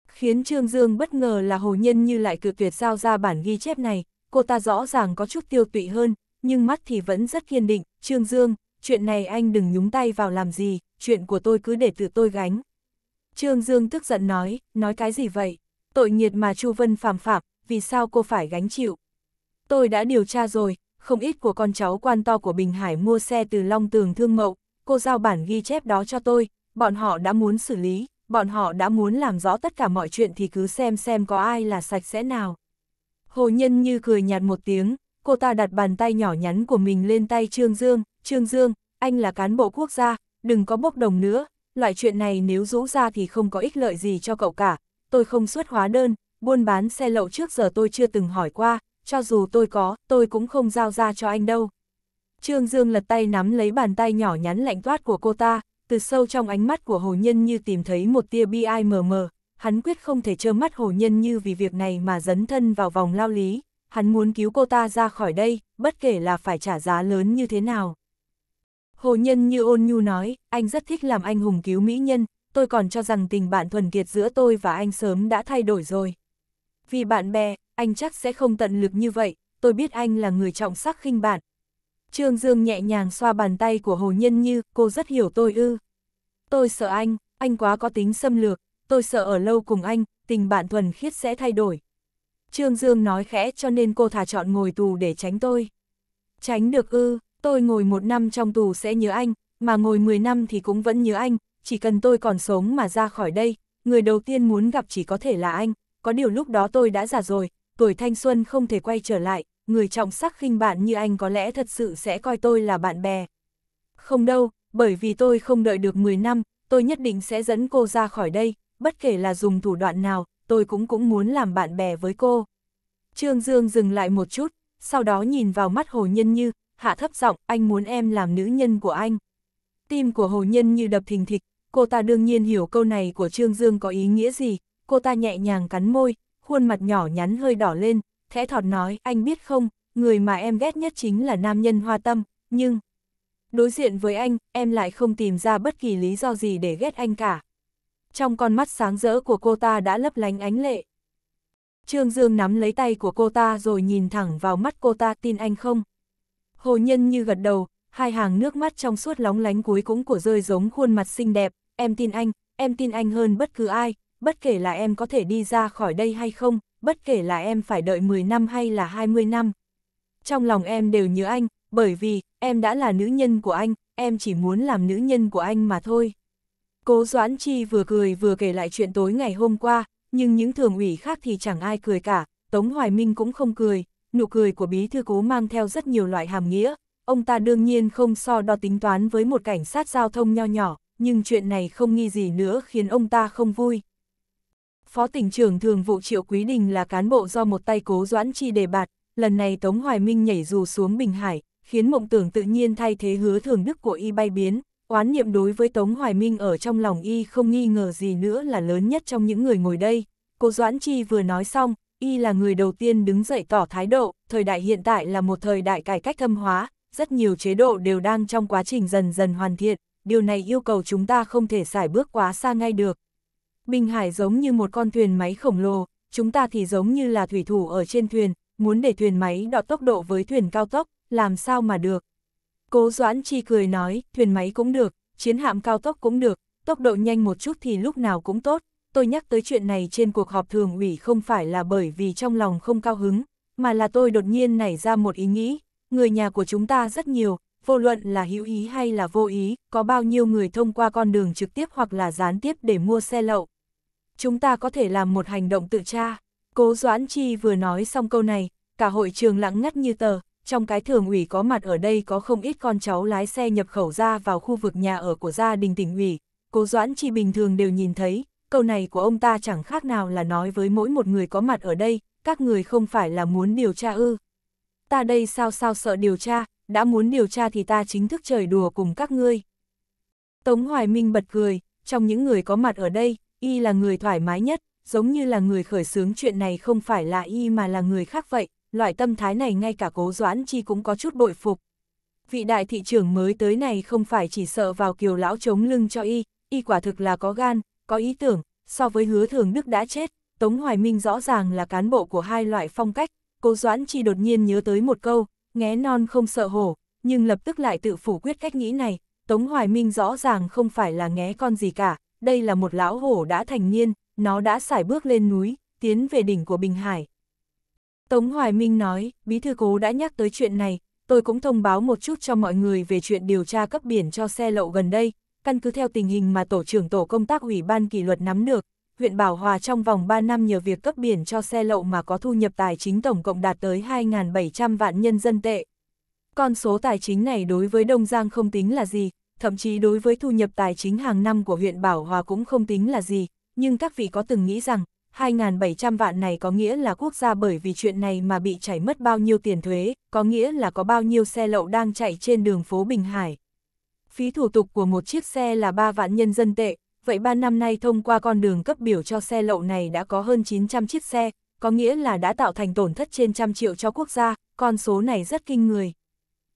Khiến Trương Dương bất ngờ là hồ nhân như lại cự tuyệt giao ra bản ghi chép này, cô ta rõ ràng có chút tiêu tụy hơn, nhưng mắt thì vẫn rất kiên định, Trương Dương, chuyện này anh đừng nhúng tay vào làm gì, chuyện của tôi cứ để tự tôi gánh. Trương Dương tức giận nói, nói cái gì vậy? Tội nghiệt mà Chu Vân phạm phạm, vì sao cô phải gánh chịu? Tôi đã điều tra rồi, không ít của con cháu quan to của Bình Hải mua xe từ Long Tường Thương Mậu, cô giao bản ghi chép đó cho tôi, bọn họ đã muốn xử lý, bọn họ đã muốn làm rõ tất cả mọi chuyện thì cứ xem xem có ai là sạch sẽ nào. Hồ Nhân như cười nhạt một tiếng, cô ta đặt bàn tay nhỏ nhắn của mình lên tay Trương Dương, Trương Dương, anh là cán bộ quốc gia, đừng có bốc đồng nữa, loại chuyện này nếu rũ ra thì không có ích lợi gì cho cậu cả, tôi không xuất hóa đơn, buôn bán xe lậu trước giờ tôi chưa từng hỏi qua, cho dù tôi có, tôi cũng không giao ra cho anh đâu. Trương Dương lật tay nắm lấy bàn tay nhỏ nhắn lạnh toát của cô ta, từ sâu trong ánh mắt của Hồ Nhân Như tìm thấy một tia bi ai mờ mờ, hắn quyết không thể trơ mắt Hồ Nhân Như vì việc này mà dấn thân vào vòng lao lý, hắn muốn cứu cô ta ra khỏi đây, bất kể là phải trả giá lớn như thế nào. Hồ Nhân như ôn nhu nói, anh rất thích làm anh hùng cứu mỹ nhân, tôi còn cho rằng tình bạn thuần kiệt giữa tôi và anh sớm đã thay đổi rồi. Vì bạn bè, anh chắc sẽ không tận lực như vậy, tôi biết anh là người trọng sắc khinh bạn. Trương Dương nhẹ nhàng xoa bàn tay của Hồ Nhân Như, cô rất hiểu tôi ư. Tôi sợ anh, anh quá có tính xâm lược, tôi sợ ở lâu cùng anh, tình bạn thuần khiết sẽ thay đổi. Trương Dương nói khẽ cho nên cô thả chọn ngồi tù để tránh tôi. Tránh được ư, tôi ngồi một năm trong tù sẽ nhớ anh, mà ngồi 10 năm thì cũng vẫn nhớ anh, chỉ cần tôi còn sống mà ra khỏi đây, người đầu tiên muốn gặp chỉ có thể là anh, có điều lúc đó tôi đã già rồi, tuổi thanh xuân không thể quay trở lại, người trọng sắc khinh bạn như anh có lẽ thật sự sẽ coi tôi là bạn bè. Không đâu, bởi vì tôi không đợi được 10 năm, tôi nhất định sẽ dẫn cô ra khỏi đây, bất kể là dùng thủ đoạn nào, tôi cũng cũng muốn làm bạn bè với cô. Trương Dương dừng lại một chút, sau đó nhìn vào mắt Hồ Nhân Như, hạ thấp giọng, anh muốn em làm nữ nhân của anh. Tim của hồ nhân như đập thình thịch, cô ta đương nhiên hiểu câu này của Trương Dương có ý nghĩa gì, cô ta nhẹ nhàng cắn môi, khuôn mặt nhỏ nhắn hơi đỏ lên, thẽ thọt nói, anh biết không, người mà em ghét nhất chính là nam nhân hoa tâm, nhưng... Đối diện với anh, em lại không tìm ra bất kỳ lý do gì để ghét anh cả. Trong con mắt sáng rỡ của cô ta đã lấp lánh ánh lệ. Trương Dương nắm lấy tay của cô ta rồi nhìn thẳng vào mắt cô ta tin anh không? Hồ Nhân như gật đầu, hai hàng nước mắt trong suốt lóng lánh cuối cũng của rơi giống khuôn mặt xinh đẹp, em tin anh, em tin anh hơn bất cứ ai, bất kể là em có thể đi ra khỏi đây hay không, bất kể là em phải đợi 10 năm hay là 20 năm. Trong lòng em đều nhớ anh, bởi vì, em đã là nữ nhân của anh, em chỉ muốn làm nữ nhân của anh mà thôi. Cố Doãn Chi vừa cười vừa kể lại chuyện tối ngày hôm qua, nhưng những thường ủy khác thì chẳng ai cười cả, Tống Hoài Minh cũng không cười, nụ cười của bí thư cố mang theo rất nhiều loại hàm nghĩa, ông ta đương nhiên không so đo tính toán với một cảnh sát giao thông nho nhỏ, nhưng chuyện này không nghi gì nữa khiến ông ta không vui. Phó tỉnh trưởng thường vụ Triệu Quý Đình là cán bộ do một tay cố doãn chi đề bạt, lần này Tống Hoài Minh nhảy dù xuống Bình Hải, khiến mộng tưởng tự nhiên thay thế hứa thường đức của y bay biến, oán niệm đối với Tống Hoài Minh ở trong lòng y không nghi ngờ gì nữa là lớn nhất trong những người ngồi đây. Cố Doãn Chi vừa nói xong, y là người đầu tiên đứng dậy tỏ thái độ, thời đại hiện tại là một thời đại cải cách thâm hóa, rất nhiều chế độ đều đang trong quá trình dần dần hoàn thiện, điều này yêu cầu chúng ta không thể xài bước quá xa ngay được. Bình Hải giống như một con thuyền máy khổng lồ, chúng ta thì giống như là thủy thủ ở trên thuyền, muốn để thuyền máy đọt tốc độ với thuyền cao tốc, làm sao mà được. Cố Doãn Chi cười nói, thuyền máy cũng được, chiến hạm cao tốc cũng được, tốc độ nhanh một chút thì lúc nào cũng tốt, tôi nhắc tới chuyện này trên cuộc họp thường ủy không phải là bởi vì trong lòng không cao hứng, mà là tôi đột nhiên nảy ra một ý nghĩ, người nhà của chúng ta rất nhiều, vô luận là hữu ý hay là vô ý, có bao nhiêu người thông qua con đường trực tiếp hoặc là gián tiếp để mua xe lậu. Chúng ta có thể làm một hành động tự tra. Cố Doãn Chi vừa nói xong câu này, cả hội trường lặng ngắt như tờ, trong cái thường ủy có mặt ở đây có không ít con cháu lái xe nhập khẩu ra vào khu vực nhà ở của gia đình tỉnh ủy. Cố Doãn Chi bình thường đều nhìn thấy, câu này của ông ta chẳng khác nào là nói với mỗi một người có mặt ở đây, các người không phải là muốn điều tra ư. Ta đây sao sao sợ điều tra, đã muốn điều tra thì ta chính thức trời đùa cùng các ngươi. Tống Hoài Minh bật cười, trong những người có mặt ở đây, y là người thoải mái nhất, giống như là người khởi xướng chuyện này không phải là y mà là người khác vậy, loại tâm thái này ngay cả cố doãn chi cũng có chút bội phục. Vị đại thị trưởng mới tới này không phải chỉ sợ vào kiều lão chống lưng cho y, y quả thực là có gan, có ý tưởng, so với hứa thường đức đã chết, Tống Hoài Minh rõ ràng là cán bộ của hai loại phong cách, cô Doãn chi đột nhiên nhớ tới một câu, nghe non không sợ hổ, nhưng lập tức lại tự phủ quyết cách nghĩ này, Tống Hoài Minh rõ ràng không phải là nghe con gì cả, đây là một lão hổ đã thành niên, nó đã sải bước lên núi, tiến về đỉnh của Bình Hải. Tống Hoài Minh nói, bí thư cố đã nhắc tới chuyện này, tôi cũng thông báo một chút cho mọi người về chuyện điều tra cấp biển cho xe lậu gần đây, căn cứ theo tình hình mà tổ trưởng tổ công tác ủy ban kỷ luật nắm được, huyện Bảo Hòa trong vòng 3 năm nhờ việc cấp biển cho xe lậu mà có thu nhập tài chính tổng cộng đạt tới 2.700 vạn nhân dân tệ. Con số tài chính này đối với Đông Giang không tính là gì, thậm chí đối với thu nhập tài chính hàng năm của huyện Bảo Hòa cũng không tính là gì, nhưng các vị có từng nghĩ rằng, 2.700 vạn này có nghĩa là quốc gia bởi vì chuyện này mà bị chảy mất bao nhiêu tiền thuế, có nghĩa là có bao nhiêu xe lậu đang chạy trên đường phố Bình Hải phí thủ tục của một chiếc xe là 3 vạn nhân dân tệ, vậy 3 năm nay thông qua con đường cấp biểu cho xe lậu này đã có hơn 900 chiếc xe, có nghĩa là đã tạo thành tổn thất trên trăm triệu cho quốc gia, con số này rất kinh người.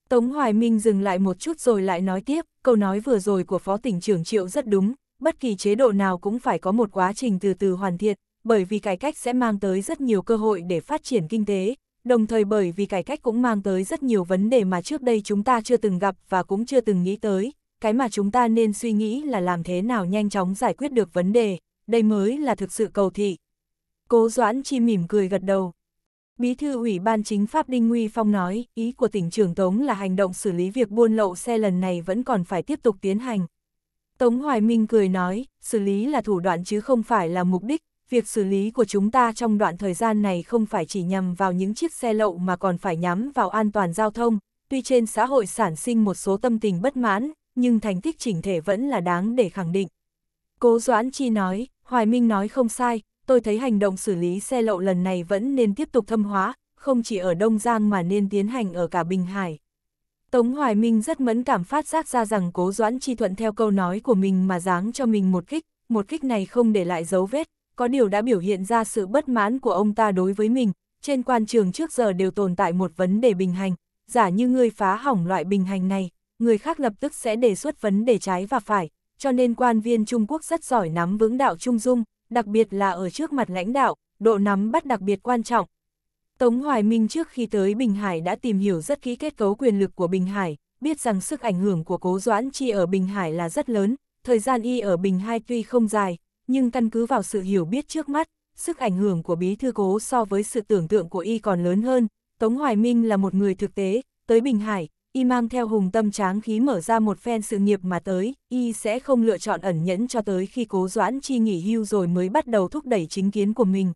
Tống Hoài Minh dừng lại một chút rồi lại nói tiếp, câu nói vừa rồi của Phó tỉnh trưởng Triệu rất đúng, bất kỳ chế độ nào cũng phải có một quá trình từ từ hoàn thiện, bởi vì cải cách sẽ mang tới rất nhiều cơ hội để phát triển kinh tế, đồng thời bởi vì cải cách cũng mang tới rất nhiều vấn đề mà trước đây chúng ta chưa từng gặp và cũng chưa từng nghĩ tới, cái mà chúng ta nên suy nghĩ là làm thế nào nhanh chóng giải quyết được vấn đề, đây mới là thực sự cầu thị. Cố Doãn Chi mỉm cười gật đầu. Bí thư Ủy ban Chính pháp Đinh Nguy Phong nói, ý của tỉnh trưởng Tống là hành động xử lý việc buôn lậu xe lần này vẫn còn phải tiếp tục tiến hành. Tống Hoài Minh cười nói, xử lý là thủ đoạn chứ không phải là mục đích, việc xử lý của chúng ta trong đoạn thời gian này không phải chỉ nhằm vào những chiếc xe lậu mà còn phải nhắm vào an toàn giao thông, tuy trên xã hội sản sinh một số tâm tình bất mãn, nhưng thành tích chỉnh thể vẫn là đáng để khẳng định. Cố Doãn Chi nói, Hoài Minh nói không sai, tôi thấy hành động xử lý xe lậu lần này vẫn nên tiếp tục thâm hóa, không chỉ ở Đông Giang mà nên tiến hành ở cả Bình Hải. Tống Hoài Minh rất mẫn cảm phát giác ra rằng cố Doãn Chi thuận theo câu nói của mình mà dáng cho mình một kích, một kích này không để lại dấu vết, có điều đã biểu hiện ra sự bất mãn của ông ta đối với mình, trên quan trường trước giờ đều tồn tại một vấn đề bình hành, giả như ngươi phá hỏng loại bình hành này, người khác lập tức sẽ đề xuất vấn đề trái và phải, cho nên quan viên Trung Quốc rất giỏi nắm vững đạo trung dung, đặc biệt là ở trước mặt lãnh đạo, độ nắm bắt đặc biệt quan trọng. Tống Hoài Minh trước khi tới Bình Hải đã tìm hiểu rất kỹ kết cấu quyền lực của Bình Hải, biết rằng sức ảnh hưởng của Cố Doãn Chi ở Bình Hải là rất lớn, thời gian y ở Bình hải tuy không dài, nhưng căn cứ vào sự hiểu biết trước mắt, sức ảnh hưởng của bí thư cố so với sự tưởng tượng của y còn lớn hơn. Tống Hoài Minh là một người thực tế, tới Bình Hải, y mang theo hùng tâm tráng khí mở ra một phen sự nghiệp mà tới, y sẽ không lựa chọn ẩn nhẫn cho tới khi cố doãn chi nghỉ hưu rồi mới bắt đầu thúc đẩy chính kiến của mình.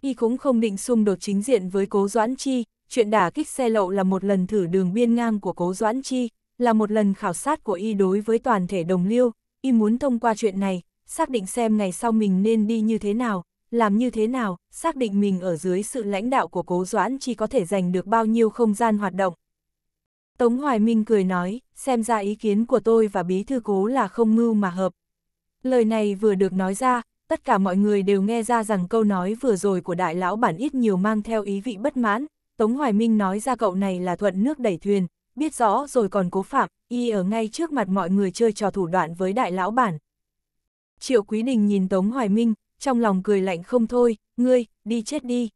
Y cũng không định xung đột chính diện với cố doãn chi, chuyện đả kích xe lậu là một lần thử đường biên ngang của cố doãn chi, là một lần khảo sát của y đối với toàn thể đồng liêu, y muốn thông qua chuyện này, xác định xem ngày sau mình nên đi như thế nào, làm như thế nào, xác định mình ở dưới sự lãnh đạo của cố doãn chỉ có thể giành được bao nhiêu không gian hoạt động. Tống Hoài Minh cười nói, xem ra ý kiến của tôi và bí thư cố là không mưu mà hợp. Lời này vừa được nói ra, tất cả mọi người đều nghe ra rằng câu nói vừa rồi của đại lão bản ít nhiều mang theo ý vị bất mãn. Tống Hoài Minh nói ra cậu này là thuận nước đẩy thuyền, biết rõ rồi còn cố phạm, y ở ngay trước mặt mọi người chơi trò thủ đoạn với đại lão bản, Triệu Quý Đình nhìn Tống Hoài Minh, trong lòng cười lạnh không thôi, ngươi, đi chết đi.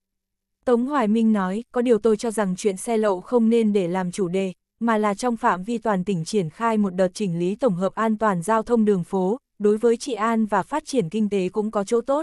Tống Hoài Minh nói, có điều tôi cho rằng chuyện xe lậu không nên để làm chủ đề, mà là trong phạm vi toàn tỉnh triển khai một đợt chỉnh lý tổng hợp an toàn giao thông đường phố, đối với trị an và phát triển kinh tế cũng có chỗ tốt.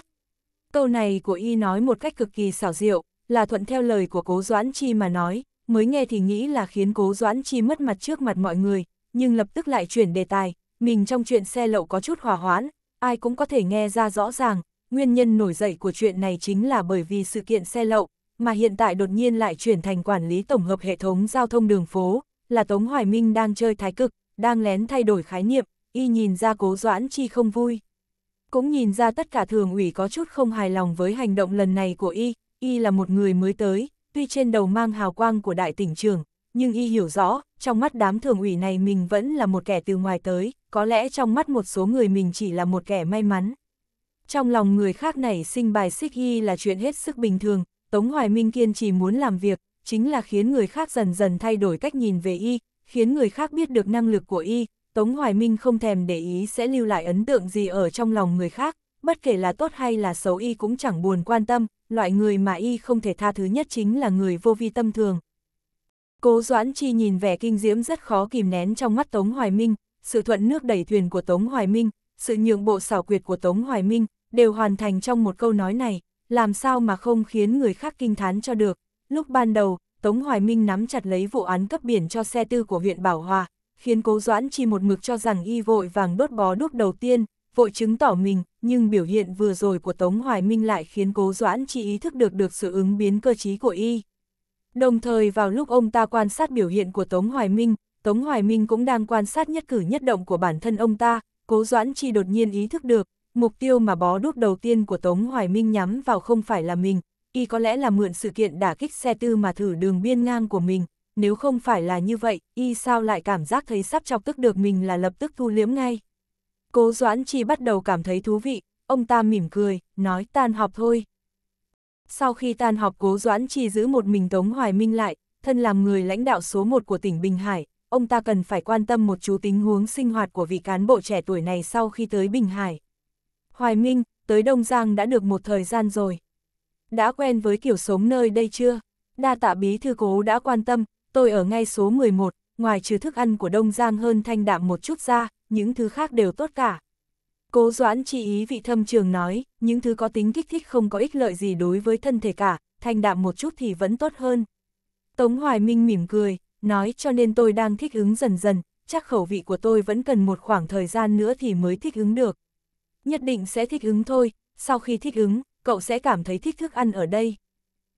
Câu này của y nói một cách cực kỳ xảo diệu, là thuận theo lời của cố Doãn Chi mà nói, mới nghe thì nghĩ là khiến cố Doãn Chi mất mặt trước mặt mọi người, nhưng lập tức lại chuyển đề tài, mình trong chuyện xe lậu có chút hòa hoãn, ai cũng có thể nghe ra rõ ràng, nguyên nhân nổi dậy của chuyện này chính là bởi vì sự kiện xe lậu, mà hiện tại đột nhiên lại chuyển thành quản lý tổng hợp hệ thống giao thông đường phố, là Tống Hoài Minh đang chơi thái cực, đang lén thay đổi khái niệm, y nhìn ra cố doãn chi không vui. Cũng nhìn ra tất cả thường ủy có chút không hài lòng với hành động lần này của y, y là một người mới tới, tuy trên đầu mang hào quang của đại tỉnh trưởng, nhưng y hiểu rõ, trong mắt đám thường ủy này mình vẫn là một kẻ từ ngoài tới, có lẽ trong mắt một số người mình chỉ là một kẻ may mắn. Trong lòng người khác này sinh bài xích y là chuyện hết sức bình thường, Tống Hoài Minh kiên trì muốn làm việc, chính là khiến người khác dần dần thay đổi cách nhìn về y, khiến người khác biết được năng lực của y, Tống Hoài Minh không thèm để ý sẽ lưu lại ấn tượng gì ở trong lòng người khác, bất kể là tốt hay là xấu y cũng chẳng buồn quan tâm, loại người mà y không thể tha thứ nhất chính là người vô vi tâm thường, Cố Doãn Chi nhìn vẻ kinh diễm rất khó kìm nén trong mắt Tống Hoài Minh, sự thuận nước đẩy thuyền của Tống Hoài Minh, sự nhượng bộ xảo quyệt của Tống Hoài Minh, đều hoàn thành trong một câu nói này, làm sao mà không khiến người khác kinh thán cho được. Lúc ban đầu, Tống Hoài Minh nắm chặt lấy vụ án cấp biển cho xe tư của huyện Bảo Hòa, khiến Cố Doãn Chi một mực cho rằng y vội vàng đốt bó đuốc đầu tiên, vội chứng tỏ mình, nhưng biểu hiện vừa rồi của Tống Hoài Minh lại khiến Cố Doãn Chi ý thức được được sự ứng biến cơ trí của y. Đồng thời vào lúc ông ta quan sát biểu hiện của Tống Hoài Minh, Tống Hoài Minh cũng đang quan sát nhất cử nhất động của bản thân ông ta, cố doãn chi đột nhiên ý thức được, mục tiêu mà bó đuốc đầu tiên của Tống Hoài Minh nhắm vào không phải là mình, y có lẽ là mượn sự kiện đả kích xe tư mà thử đường biên ngang của mình, nếu không phải là như vậy, y sao lại cảm giác thấy sắp chọc tức được mình là lập tức thu liếm ngay. Cố Doãn Chi bắt đầu cảm thấy thú vị, ông ta mỉm cười, nói tan họp thôi. Sau khi tan họp cố doãn chỉ giữ một mình Tống Hoài Minh lại, thân làm người lãnh đạo số một của tỉnh Bình Hải, ông ta cần phải quan tâm một chú tính huống sinh hoạt của vị cán bộ trẻ tuổi này sau khi tới Bình Hải. Hoài Minh, tới Đông Giang đã được một thời gian rồi. Đã quen với kiểu sống nơi đây chưa? Đa tạ bí thư cố đã quan tâm, tôi ở ngay số 11, ngoài trừ thức ăn của Đông Giang hơn thanh đạm một chút ra, những thứ khác đều tốt cả. Cố Doãn chi ý vị thâm trường nói, những thứ có tính kích thích không có ích lợi gì đối với thân thể cả, thanh đạm một chút thì vẫn tốt hơn. Tống Hoài Minh mỉm cười, nói cho nên tôi đang thích ứng dần dần, chắc khẩu vị của tôi vẫn cần một khoảng thời gian nữa thì mới thích ứng được. Nhất định sẽ thích ứng thôi, sau khi thích ứng, cậu sẽ cảm thấy thích thức ăn ở đây.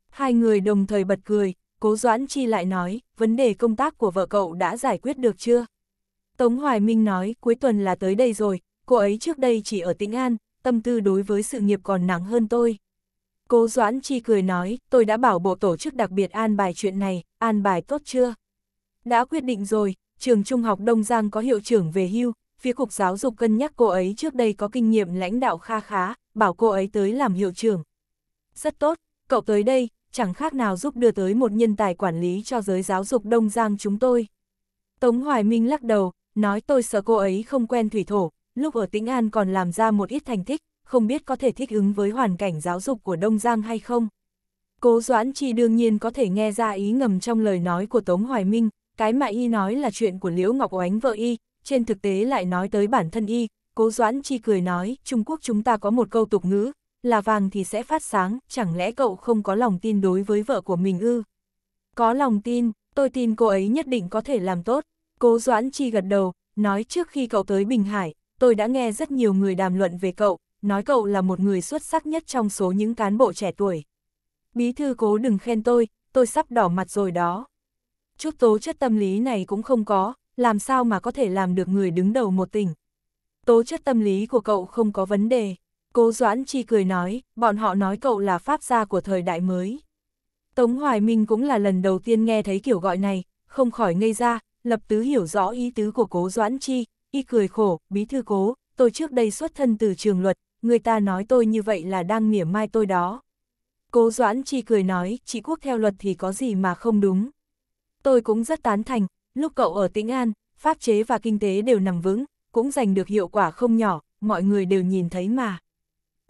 Hai người đồng thời bật cười, Cố Doãn Chi lại nói, vấn đề công tác của vợ cậu đã giải quyết được chưa? Tống Hoài Minh nói, cuối tuần là tới đây rồi, cô ấy trước đây chỉ ở Tĩnh An, tâm tư đối với sự nghiệp còn nắng hơn tôi. Cố Doãn Chi cười nói, tôi đã bảo bộ tổ chức đặc biệt an bài chuyện này, an bài tốt chưa? Đã quyết định rồi, trường trung học Đông Giang có hiệu trưởng về hưu, phía cục giáo dục cân nhắc cô ấy trước đây có kinh nghiệm lãnh đạo kha khá, bảo cô ấy tới làm hiệu trưởng. Rất tốt, cậu tới đây, chẳng khác nào giúp đưa tới một nhân tài quản lý cho giới giáo dục Đông Giang chúng tôi. Tống Hoài Minh lắc đầu, nói tôi sợ cô ấy không quen thủy thổ, lúc ở Tĩnh An còn làm ra một ít thành tích, không biết có thể thích ứng với hoàn cảnh giáo dục của Đông Giang hay không. Cố Doãn Chi đương nhiên có thể nghe ra ý ngầm trong lời nói của Tống Hoài Minh, cái mà y nói là chuyện của Liễu Ngọc Oánh vợ y, trên thực tế lại nói tới bản thân y, Cố Doãn Chi cười nói, Trung Quốc chúng ta có một câu tục ngữ, là vàng thì sẽ phát sáng, chẳng lẽ cậu không có lòng tin đối với vợ của mình ư? Có lòng tin, tôi tin cô ấy nhất định có thể làm tốt. Cố Doãn Chi gật đầu, nói trước khi cậu tới Bình Hải, tôi đã nghe rất nhiều người đàm luận về cậu, nói cậu là một người xuất sắc nhất trong số những cán bộ trẻ tuổi. Bí thư cố đừng khen tôi, tôi sắp đỏ mặt rồi đó. Chút tố chất tâm lý này cũng không có, làm sao mà có thể làm được người đứng đầu một tỉnh. Tố chất tâm lý của cậu không có vấn đề. Cố Doãn Chi cười nói, bọn họ nói cậu là pháp gia của thời đại mới. Tống Hoài Minh cũng là lần đầu tiên nghe thấy kiểu gọi này, không khỏi ngây ra, lập tứ hiểu rõ ý tứ của Cố Doãn Chi, y cười khổ, bí thư cố, tôi trước đây xuất thân từ trường luật, người ta nói tôi như vậy là đang mỉa mai tôi đó. Cố Doãn Chi cười nói, chị quốc theo luật thì có gì mà không đúng. Tôi cũng rất tán thành, lúc cậu ở Tĩnh An, pháp chế và kinh tế đều nằm vững, cũng giành được hiệu quả không nhỏ, mọi người đều nhìn thấy mà.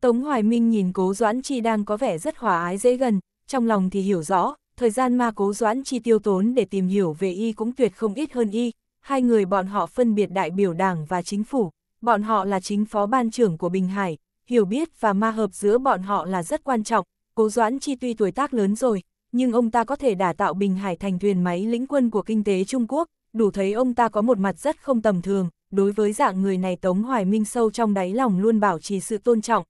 Tống Hoài Minh nhìn Cố Doãn Chi đang có vẻ rất hòa ái dễ gần, trong lòng thì hiểu rõ, thời gian mà Cố Doãn Chi tiêu tốn để tìm hiểu về y cũng tuyệt không ít hơn y, hai người bọn họ phân biệt đại biểu đảng và chính phủ, bọn họ là chính phó ban trưởng của Bình Hải, hiểu biết và ma hợp giữa bọn họ là rất quan trọng, cố Doãn Chi tuy tuổi tác lớn rồi, nhưng ông ta có thể đả tạo Bình Hải thành thuyền máy lĩnh quân của kinh tế Trung Quốc, đủ thấy ông ta có một mặt rất không tầm thường, đối với dạng người này Tống Hoài Minh sâu trong đáy lòng luôn bảo trì sự tôn trọng.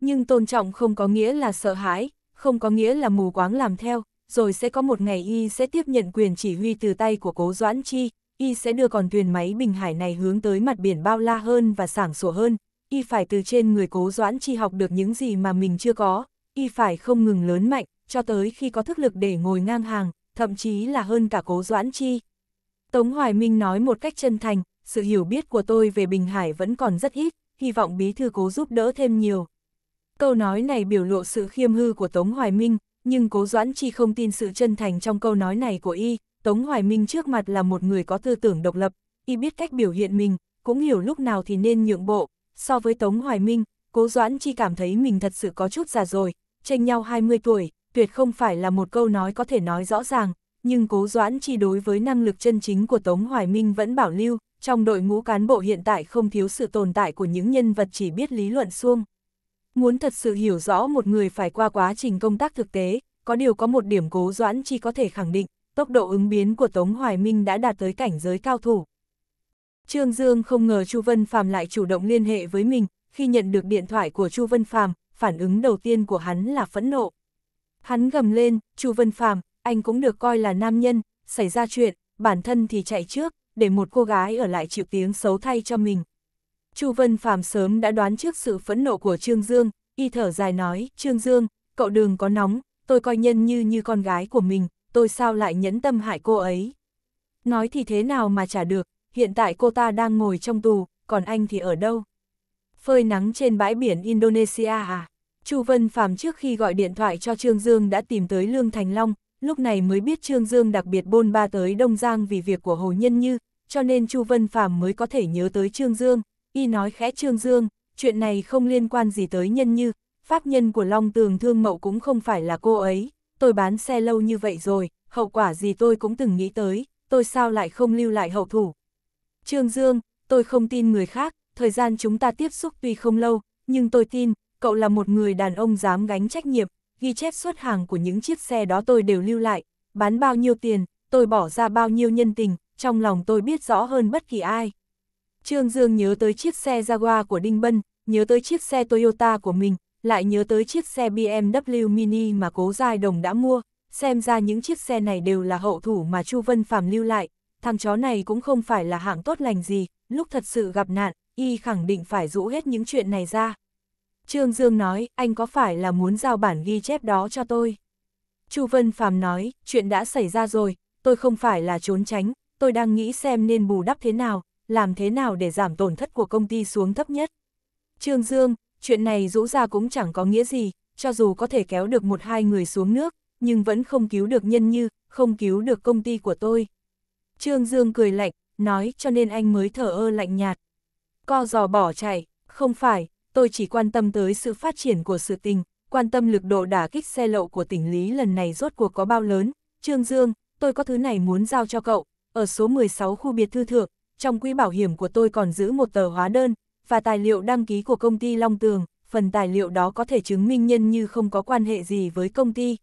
Nhưng tôn trọng không có nghĩa là sợ hãi, không có nghĩa là mù quáng làm theo, rồi sẽ có một ngày y sẽ tiếp nhận quyền chỉ huy từ tay của cố Doãn Chi, y sẽ đưa con thuyền máy bình hải này hướng tới mặt biển bao la hơn và sảng sủa hơn, y phải từ trên người cố doãn chi học được những gì mà mình chưa có, y phải không ngừng lớn mạnh, cho tới khi có thức lực để ngồi ngang hàng, thậm chí là hơn cả cố doãn chi. Tống Hoài Minh nói một cách chân thành, sự hiểu biết của tôi về Bình Hải vẫn còn rất ít, hy vọng bí thư cố giúp đỡ thêm nhiều. Câu nói này biểu lộ sự khiêm hư của Tống Hoài Minh, nhưng cố doãn chi không tin sự chân thành trong câu nói này của y, Tống Hoài Minh trước mặt là một người có tư tưởng độc lập, y biết cách biểu hiện mình, cũng hiểu lúc nào thì nên nhượng bộ. So với Tống Hoài Minh, Cố Doãn Chi cảm thấy mình thật sự có chút già rồi, tranh nhau 20 tuổi, tuyệt không phải là một câu nói có thể nói rõ ràng, nhưng Cố Doãn Chi đối với năng lực chân chính của Tống Hoài Minh vẫn bảo lưu, trong đội ngũ cán bộ hiện tại không thiếu sự tồn tại của những nhân vật chỉ biết lý luận suông. Muốn thật sự hiểu rõ một người phải qua quá trình công tác thực tế, có điều có một điểm Cố Doãn Chi có thể khẳng định, tốc độ ứng biến của Tống Hoài Minh đã đạt tới cảnh giới cao thủ. Trương Dương không ngờ Chu Vân Phàm lại chủ động liên hệ với mình, khi nhận được điện thoại của Chu Vân Phàm, phản ứng đầu tiên của hắn là phẫn nộ. Hắn gầm lên, Chu Vân Phàm, anh cũng được coi là nam nhân, xảy ra chuyện, bản thân thì chạy trước, để một cô gái ở lại chịu tiếng xấu thay cho mình. Chu Vân Phàm sớm đã đoán trước sự phẫn nộ của Trương Dương, y thở dài nói, Trương Dương, cậu đường có nóng, tôi coi nhân như như con gái của mình, tôi sao lại nhẫn tâm hại cô ấy. Nói thì thế nào mà chả được, hiện tại cô ta đang ngồi trong tù, còn anh thì ở đâu? Phơi nắng trên bãi biển Indonesia à? Chu Vân Phạm trước khi gọi điện thoại cho Trương Dương đã tìm tới Lương Thành Long, lúc này mới biết Trương Dương đặc biệt bôn ba tới Đông Giang vì việc của Hồ Nhân Như, cho nên Chu Vân Phạm mới có thể nhớ tới Trương Dương, y nói khẽ Trương Dương, chuyện này không liên quan gì tới Nhân Như, pháp nhân của Long Tường Thương Mậu cũng không phải là cô ấy, tôi bán xe lâu như vậy rồi, hậu quả gì tôi cũng từng nghĩ tới, tôi sao lại không lưu lại hậu thủ. Trương Dương, tôi không tin người khác, thời gian chúng ta tiếp xúc tuy không lâu, nhưng tôi tin, cậu là một người đàn ông dám gánh trách nhiệm, ghi chép xuất hàng của những chiếc xe đó tôi đều lưu lại, bán bao nhiêu tiền, tôi bỏ ra bao nhiêu nhân tình, trong lòng tôi biết rõ hơn bất kỳ ai. Trương Dương nhớ tới chiếc xe Jaguar của Đinh Bân, nhớ tới chiếc xe Toyota của mình, lại nhớ tới chiếc xe BMW Mini mà Cố Giai Đồng đã mua, xem ra những chiếc xe này đều là hậu thủ mà Chu Vân phạm lưu lại, thằng chó này cũng không phải là hạng tốt lành gì, lúc thật sự gặp nạn, y khẳng định phải rũ hết những chuyện này ra. Trương Dương nói, anh có phải là muốn giao bản ghi chép đó cho tôi? Chu Vân phạm nói, chuyện đã xảy ra rồi, tôi không phải là trốn tránh, tôi đang nghĩ xem nên bù đắp thế nào, làm thế nào để giảm tổn thất của công ty xuống thấp nhất. Trương Dương, chuyện này rũ ra cũng chẳng có nghĩa gì, cho dù có thể kéo được một hai người xuống nước, nhưng vẫn không cứu được nhân như, không cứu được công ty của tôi. Trương Dương cười lạnh, nói cho nên anh mới thở ơ lạnh nhạt. Co giò bỏ chạy, không phải, tôi chỉ quan tâm tới sự phát triển của sự tình, quan tâm lực độ đả kích xe lậu của tỉnh Lý lần này rốt cuộc có bao lớn. Trương Dương, tôi có thứ này muốn giao cho cậu, ở số 16 khu biệt thư thượng, trong quỹ bảo hiểm của tôi còn giữ một tờ hóa đơn, và tài liệu đăng ký của công ty Long Tường, phần tài liệu đó có thể chứng minh nhân như không có quan hệ gì với công ty.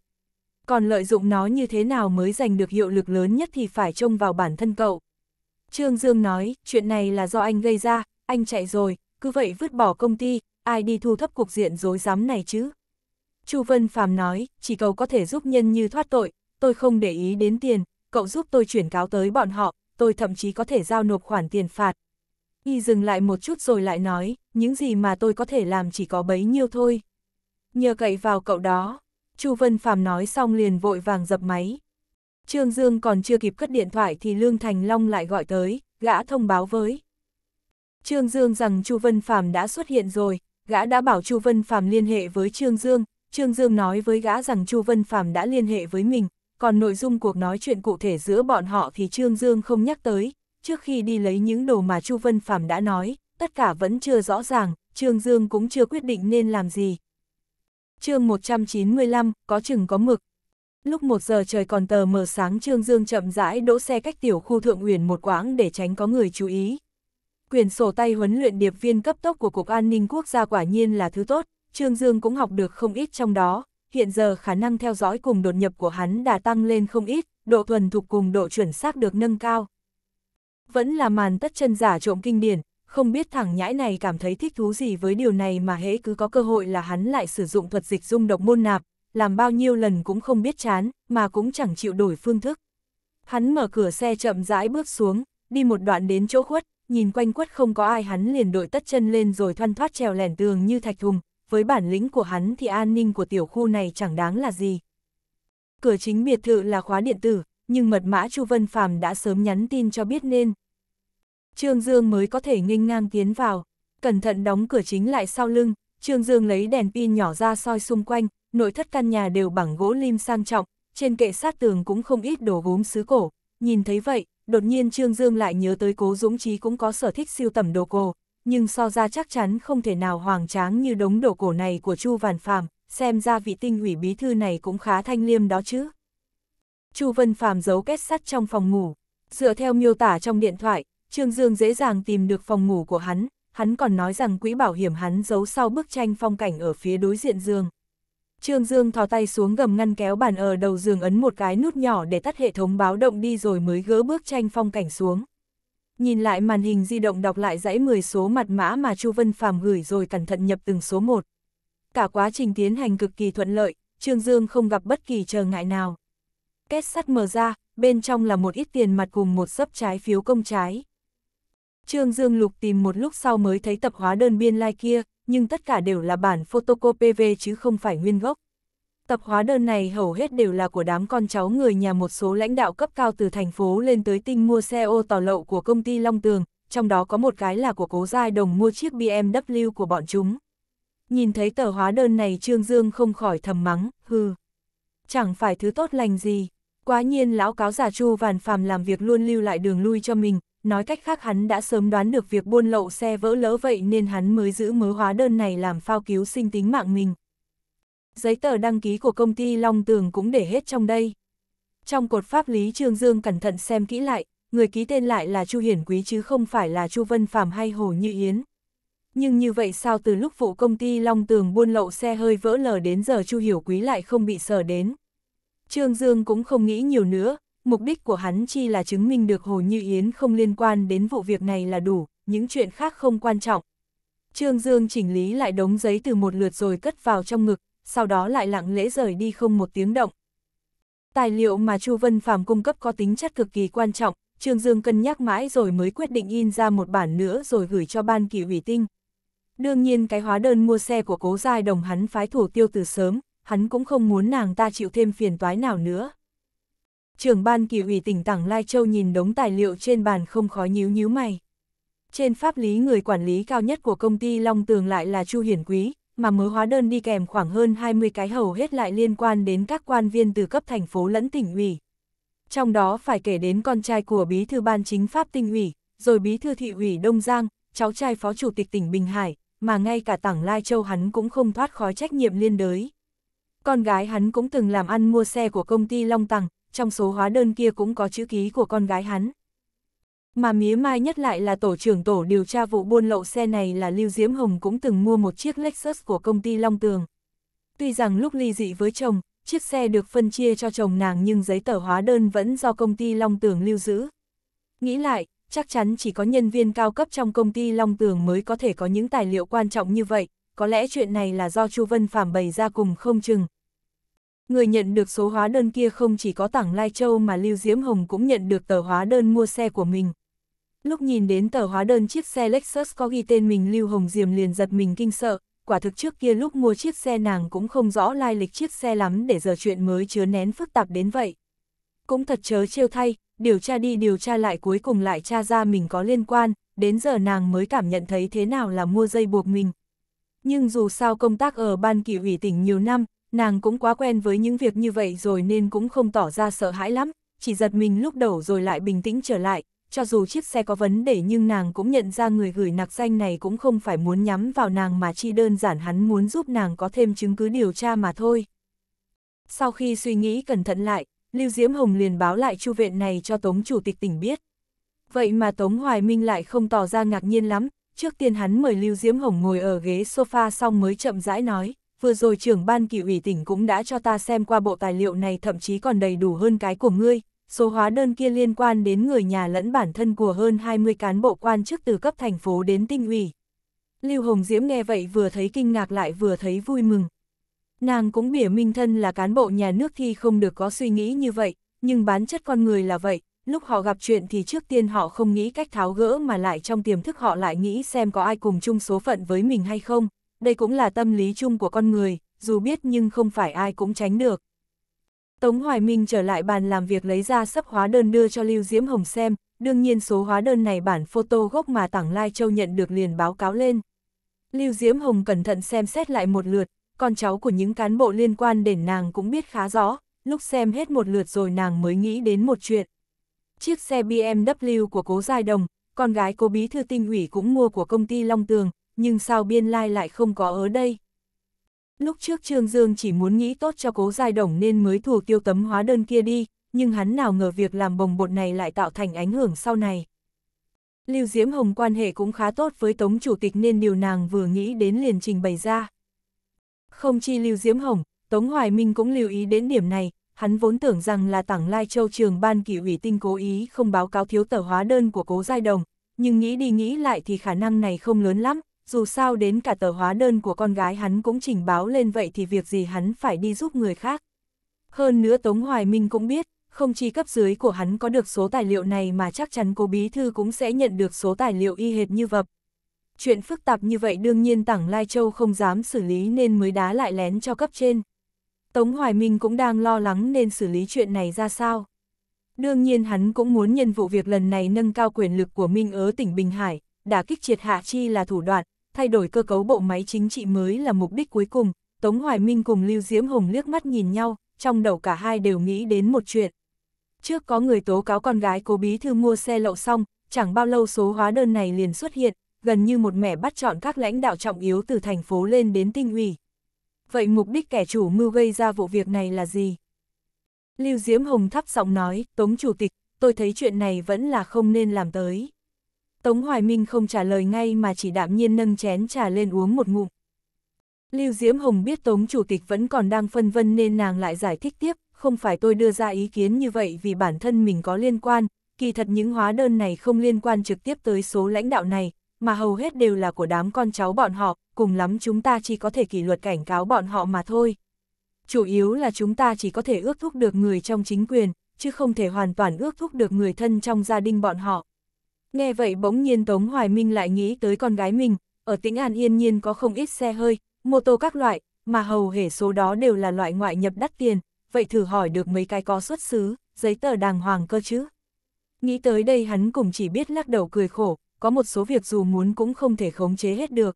Còn lợi dụng nó như thế nào mới giành được hiệu lực lớn nhất thì phải trông vào bản thân cậu. Trương Dương nói, chuyện này là do anh gây ra, anh chạy rồi, cứ vậy vứt bỏ công ty, ai đi thu thấp cục diện dối rắm này chứ? Chu Vân Phàm nói, chỉ cầu có thể giúp nhân như thoát tội, tôi không để ý đến tiền, cậu giúp tôi chuyển cáo tới bọn họ, tôi thậm chí có thể giao nộp khoản tiền phạt, Y dừng lại một chút rồi lại nói, những gì mà tôi có thể làm chỉ có bấy nhiêu thôi. Nhờ cậy vào cậu đó, Chu Vân Phàm nói xong liền vội vàng dập máy. Trương Dương còn chưa kịp cất điện thoại thì Lương Thành Long lại gọi tới, gã thông báo với. Trương Dương rằng Chu Vân Phàm đã xuất hiện rồi, gã đã bảo Chu Vân Phàm liên hệ với Trương Dương, Trương Dương nói với gã rằng Chu Vân Phàm đã liên hệ với mình, còn nội dung cuộc nói chuyện cụ thể giữa bọn họ thì Trương Dương không nhắc tới, trước khi đi lấy những đồ mà Chu Vân Phạm đã nói, tất cả vẫn chưa rõ ràng, Trương Dương cũng chưa quyết định nên làm gì. chương 195, có chừng có mực. Lúc 1 giờ trời còn tờ mờ sáng Trương Dương chậm rãi đỗ xe cách tiểu khu thượng uyển một quãng để tránh có người chú ý. Quyền sổ tay huấn luyện điệp viên cấp tốc của Cục An ninh Quốc gia quả nhiên là thứ tốt, Trương Dương cũng học được không ít trong đó, hiện giờ khả năng theo dõi cùng đột nhập của hắn đã tăng lên không ít, độ thuần thuộc cùng độ chuẩn xác được nâng cao vẫn là màn tất chân giả trộm kinh điển, không biết thằng nhãi này cảm thấy thích thú gì với điều này mà hễ cứ có cơ hội là hắn lại sử dụng thuật dịch dung độc môn nạp, làm bao nhiêu lần cũng không biết chán, mà cũng chẳng chịu đổi phương thức. Hắn mở cửa xe chậm rãi bước xuống, đi một đoạn đến chỗ khuất, nhìn quanh quất không có ai hắn liền đội tất chân lên rồi thoăn thoát trèo lẻn tường như thạch thùng, với bản lĩnh của hắn thì an ninh của tiểu khu này chẳng đáng là gì. Cửa chính biệt thự là khóa điện tử, nhưng mật mã Chu Vân Phàm đã sớm nhắn tin cho biết nên, Trương Dương mới có thể nghênh ngang tiến vào, cẩn thận đóng cửa chính lại sau lưng, Trương Dương lấy đèn pin nhỏ ra soi xung quanh, nội thất căn nhà đều bằng gỗ lim sang trọng, trên kệ sát tường cũng không ít đồ gốm sứ cổ. Nhìn thấy vậy, đột nhiên Trương Dương lại nhớ tới Cố Dũng Chí cũng có sở thích siêu tầm đồ cổ, nhưng so ra chắc chắn không thể nào hoàng tráng như đống đồ cổ này của Chu Văn Phàm, xem ra vị tinh ủy bí thư này cũng khá thanh liêm đó chứ. Chu Văn Phàm giấu kết sắt trong phòng ngủ, dựa theo miêu tả trong điện thoại, Trương Dương dễ dàng tìm được phòng ngủ của hắn, hắn còn nói rằng quỹ bảo hiểm hắn giấu sau bức tranh phong cảnh ở phía đối diện giường. Trương Dương thò tay xuống gầm ngăn kéo bàn ở đầu giường ấn một cái nút nhỏ để tắt hệ thống báo động đi rồi mới gỡ bức tranh phong cảnh xuống. Nhìn lại màn hình di động đọc lại dãy 10 số mặt mã mà Chu Vân Phàm gửi rồi cẩn thận nhập từng số một. Cả quá trình tiến hành cực kỳ thuận lợi, Trương Dương không gặp bất kỳ trở ngại nào. Két sắt mở ra, bên trong là một ít tiền mặt cùng một sấp trái phiếu công trái. Trương Dương Lục tìm một lúc sau mới thấy tập hóa đơn biên lai like kia, nhưng tất cả đều là bản photocopy PV chứ không phải nguyên gốc. Tập hóa đơn này hầu hết đều là của đám con cháu người nhà một số lãnh đạo cấp cao từ thành phố lên tới tinh mua xe ô tò lậu của công ty Long Tường, trong đó có một cái là của cố giai đồng mua chiếc BMW của bọn chúng. Nhìn thấy tờ hóa đơn này Trương Dương không khỏi thầm mắng, hừ. Chẳng phải thứ tốt lành gì. Quá nhiên lão cáo giả Chu Vàn Phàm làm việc luôn lưu lại đường lui cho mình, nói cách khác hắn đã sớm đoán được việc buôn lậu xe vỡ lỡ vậy nên hắn mới giữ mớ hóa đơn này làm phao cứu sinh tính mạng mình. Giấy tờ đăng ký của công ty Long Tường cũng để hết trong đây. Trong cột pháp lý Trương Dương cẩn thận xem kỹ lại, người ký tên lại là Chu Hiển Quý chứ không phải là Chu Vân Phạm hay Hồ Như Yến. Nhưng như vậy sao từ lúc vụ công ty Long Tường buôn lậu xe hơi vỡ lở đến giờ Chu Hiểu Quý lại không bị sở đến. Trương Dương cũng không nghĩ nhiều nữa, mục đích của hắn chi là chứng minh được Hồ Như Yến không liên quan đến vụ việc này là đủ, những chuyện khác không quan trọng. Trương Dương chỉnh lý lại đống giấy từ một lượt rồi cất vào trong ngực, sau đó lại lặng lẽ rời đi không một tiếng động. Tài liệu mà Chu Vân Phàm cung cấp có tính chất cực kỳ quan trọng, Trương Dương cân nhắc mãi rồi mới quyết định in ra một bản nữa rồi gửi cho ban kỳ ủy tinh. Đương nhiên cái hóa đơn mua xe của cố giai đồng hắn phái thủ tiêu từ sớm, hắn cũng không muốn nàng ta chịu thêm phiền toái nào nữa trưởng ban kỳ ủy tỉnh Tảng Lai Châu nhìn đống tài liệu trên bàn không khói nhíu nhíu mày. Trên pháp lý người quản lý cao nhất của công ty Long Tường lại là Chu Hiển Quý, mà mớ hóa đơn đi kèm khoảng hơn 20 cái hầu hết lại liên quan đến các quan viên từ cấp thành phố lẫn tỉnh ủy. Trong đó phải kể đến con trai của bí thư ban chính pháp tỉnh ủy, rồi bí thư thị ủy Đông Giang, cháu trai phó chủ tịch tỉnh Bình Hải, mà ngay cả tảng Lai Châu hắn cũng không thoát khói trách nhiệm liên đới. Con gái hắn cũng từng làm ăn mua xe của công ty Long Tằng, trong số hóa đơn kia cũng có chữ ký của con gái hắn. Mà mía mai nhất lại là tổ trưởng tổ điều tra vụ buôn lậu xe này là Lưu Diễm Hồng cũng từng mua một chiếc Lexus của công ty Long Tường. Tuy rằng lúc ly dị với chồng, chiếc xe được phân chia cho chồng nàng nhưng giấy tờ hóa đơn vẫn do công ty Long Tường lưu giữ. Nghĩ lại, chắc chắn chỉ có nhân viên cao cấp trong công ty Long Tường mới có thể có những tài liệu quan trọng như vậy, có lẽ chuyện này là do Chu Vân Phạm bày ra cùng không chừng, Người nhận được số hóa đơn kia không chỉ có tảng Lai Châu mà Lưu Diễm Hồng cũng nhận được tờ hóa đơn mua xe của mình. Lúc nhìn đến tờ hóa đơn chiếc xe Lexus có ghi tên mình Lưu Hồng Diềm liền giật mình kinh sợ, quả thực trước kia lúc mua chiếc xe nàng cũng không rõ lai lịch chiếc xe lắm để giờ chuyện mới chứa nén phức tạp đến vậy. Cũng thật chớ trêu thay, điều tra đi điều tra lại cuối cùng lại tra ra mình có liên quan, đến giờ nàng mới cảm nhận thấy thế nào là mua dây buộc mình. Nhưng dù sao công tác ở ban kỷ ủy tỉnh nhiều năm, nàng cũng quá quen với những việc như vậy rồi nên cũng không tỏ ra sợ hãi lắm, chỉ giật mình lúc đầu rồi lại bình tĩnh trở lại, cho dù chiếc xe có vấn đề nhưng nàng cũng nhận ra người gửi nặc danh này cũng không phải muốn nhắm vào nàng mà chỉ đơn giản hắn muốn giúp nàng có thêm chứng cứ điều tra mà thôi. Sau khi suy nghĩ cẩn thận lại, Lưu Diễm Hồng liền báo lại chu viện này cho Tống Chủ tịch tỉnh biết. Vậy mà Tống Hoài Minh lại không tỏ ra ngạc nhiên lắm, trước tiên hắn mời Lưu Diễm Hồng ngồi ở ghế sofa xong mới chậm rãi nói vừa rồi trưởng ban kỳ ủy tỉnh cũng đã cho ta xem qua bộ tài liệu này thậm chí còn đầy đủ hơn cái của ngươi, số hóa đơn kia liên quan đến người nhà lẫn bản thân của hơn 20 cán bộ quan chức từ cấp thành phố đến tinh ủy. Lưu Hồng Diễm nghe vậy vừa thấy kinh ngạc lại vừa thấy vui mừng. Nàng cũng bỉa minh thân là cán bộ nhà nước thì không được có suy nghĩ như vậy, nhưng bán chất con người là vậy, lúc họ gặp chuyện thì trước tiên họ không nghĩ cách tháo gỡ mà lại trong tiềm thức họ lại nghĩ xem có ai cùng chung số phận với mình hay không, đây cũng là tâm lý chung của con người, dù biết nhưng không phải ai cũng tránh được. Tống Hoài Minh trở lại bàn làm việc lấy ra sắp hóa đơn đưa cho Lưu Diễm Hồng xem, đương nhiên số hóa đơn này bản photo gốc mà Tảng Lai Châu nhận được liền báo cáo lên. Lưu Diễm Hồng cẩn thận xem xét lại một lượt, con cháu của những cán bộ liên quan đến nàng cũng biết khá rõ, lúc xem hết một lượt rồi nàng mới nghĩ đến một chuyện. Chiếc xe BMW của cố Giai Đồng, con gái cô bí thư tinh ủy cũng mua của công ty Long Tường, nhưng sao biên lai lại không có ở đây. Lúc trước Trương Dương chỉ muốn nghĩ tốt cho cố giai đồng nên mới thù tiêu tấm hóa đơn kia đi, nhưng hắn nào ngờ việc làm bồng bột này lại tạo thành ảnh hưởng sau này. Lưu Diễm Hồng quan hệ cũng khá tốt với Tống Chủ tịch nên điều nàng vừa nghĩ đến liền trình bày ra. Không chi Lưu Diễm Hồng, Tống Hoài Minh cũng lưu ý đến điểm này, hắn vốn tưởng rằng là tảng lai châu trường ban kỷ ủy tinh cố ý không báo cáo thiếu tờ hóa đơn của cố giai đồng, nhưng nghĩ đi nghĩ lại thì khả năng này không lớn lắm, dù sao đến cả tờ hóa đơn của con gái hắn cũng trình báo lên vậy thì việc gì hắn phải đi giúp người khác. Hơn nữa Tống Hoài Minh cũng biết, không chỉ cấp dưới của hắn có được số tài liệu này mà chắc chắn cô bí thư cũng sẽ nhận được số tài liệu y hệt như vập. Chuyện phức tạp như vậy đương nhiên Tảng Lai Châu không dám xử lý nên mới đá lại lén cho cấp trên. Tống Hoài Minh cũng đang lo lắng nên xử lý chuyện này ra sao. Đương nhiên hắn cũng muốn nhân vụ việc lần này nâng cao quyền lực của Minh ớ tỉnh Bình Hải, đả kích triệt hạ chi là thủ đoạn, thay đổi cơ cấu bộ máy chính trị mới là mục đích cuối cùng, Tống Hoài Minh cùng Lưu Diễm Hồng liếc mắt nhìn nhau, trong đầu cả hai đều nghĩ đến một chuyện. Trước có người tố cáo con gái cố bí thư mua xe lậu xong, chẳng bao lâu số hóa đơn này liền xuất hiện, gần như một mẻ bắt chọn các lãnh đạo trọng yếu từ thành phố lên đến tinh ủy. Vậy mục đích kẻ chủ mưu gây ra vụ việc này là gì? Lưu Diễm Hồng thấp giọng nói, Tống Chủ tịch, tôi thấy chuyện này vẫn là không nên làm tới. Tống Hoài Minh không trả lời ngay mà chỉ đạm nhiên nâng chén trà lên uống một ngụm. Lưu Diễm Hồng biết Tống Chủ tịch vẫn còn đang phân vân nên nàng lại giải thích tiếp, không phải tôi đưa ra ý kiến như vậy vì bản thân mình có liên quan, kỳ thật những hóa đơn này không liên quan trực tiếp tới số lãnh đạo này, mà hầu hết đều là của đám con cháu bọn họ, cùng lắm chúng ta chỉ có thể kỷ luật cảnh cáo bọn họ mà thôi. Chủ yếu là chúng ta chỉ có thể ước thúc được người trong chính quyền, chứ không thể hoàn toàn ước thúc được người thân trong gia đình bọn họ. Nghe vậy bỗng nhiên Tống Hoài Minh lại nghĩ tới con gái mình, ở tỉnh An yên nhiên có không ít xe hơi, mô tô các loại, mà hầu hể số đó đều là loại ngoại nhập đắt tiền, vậy thử hỏi được mấy cái có xuất xứ, giấy tờ đàng hoàng cơ chứ. Nghĩ tới đây hắn cũng chỉ biết lắc đầu cười khổ, có một số việc dù muốn cũng không thể khống chế hết được.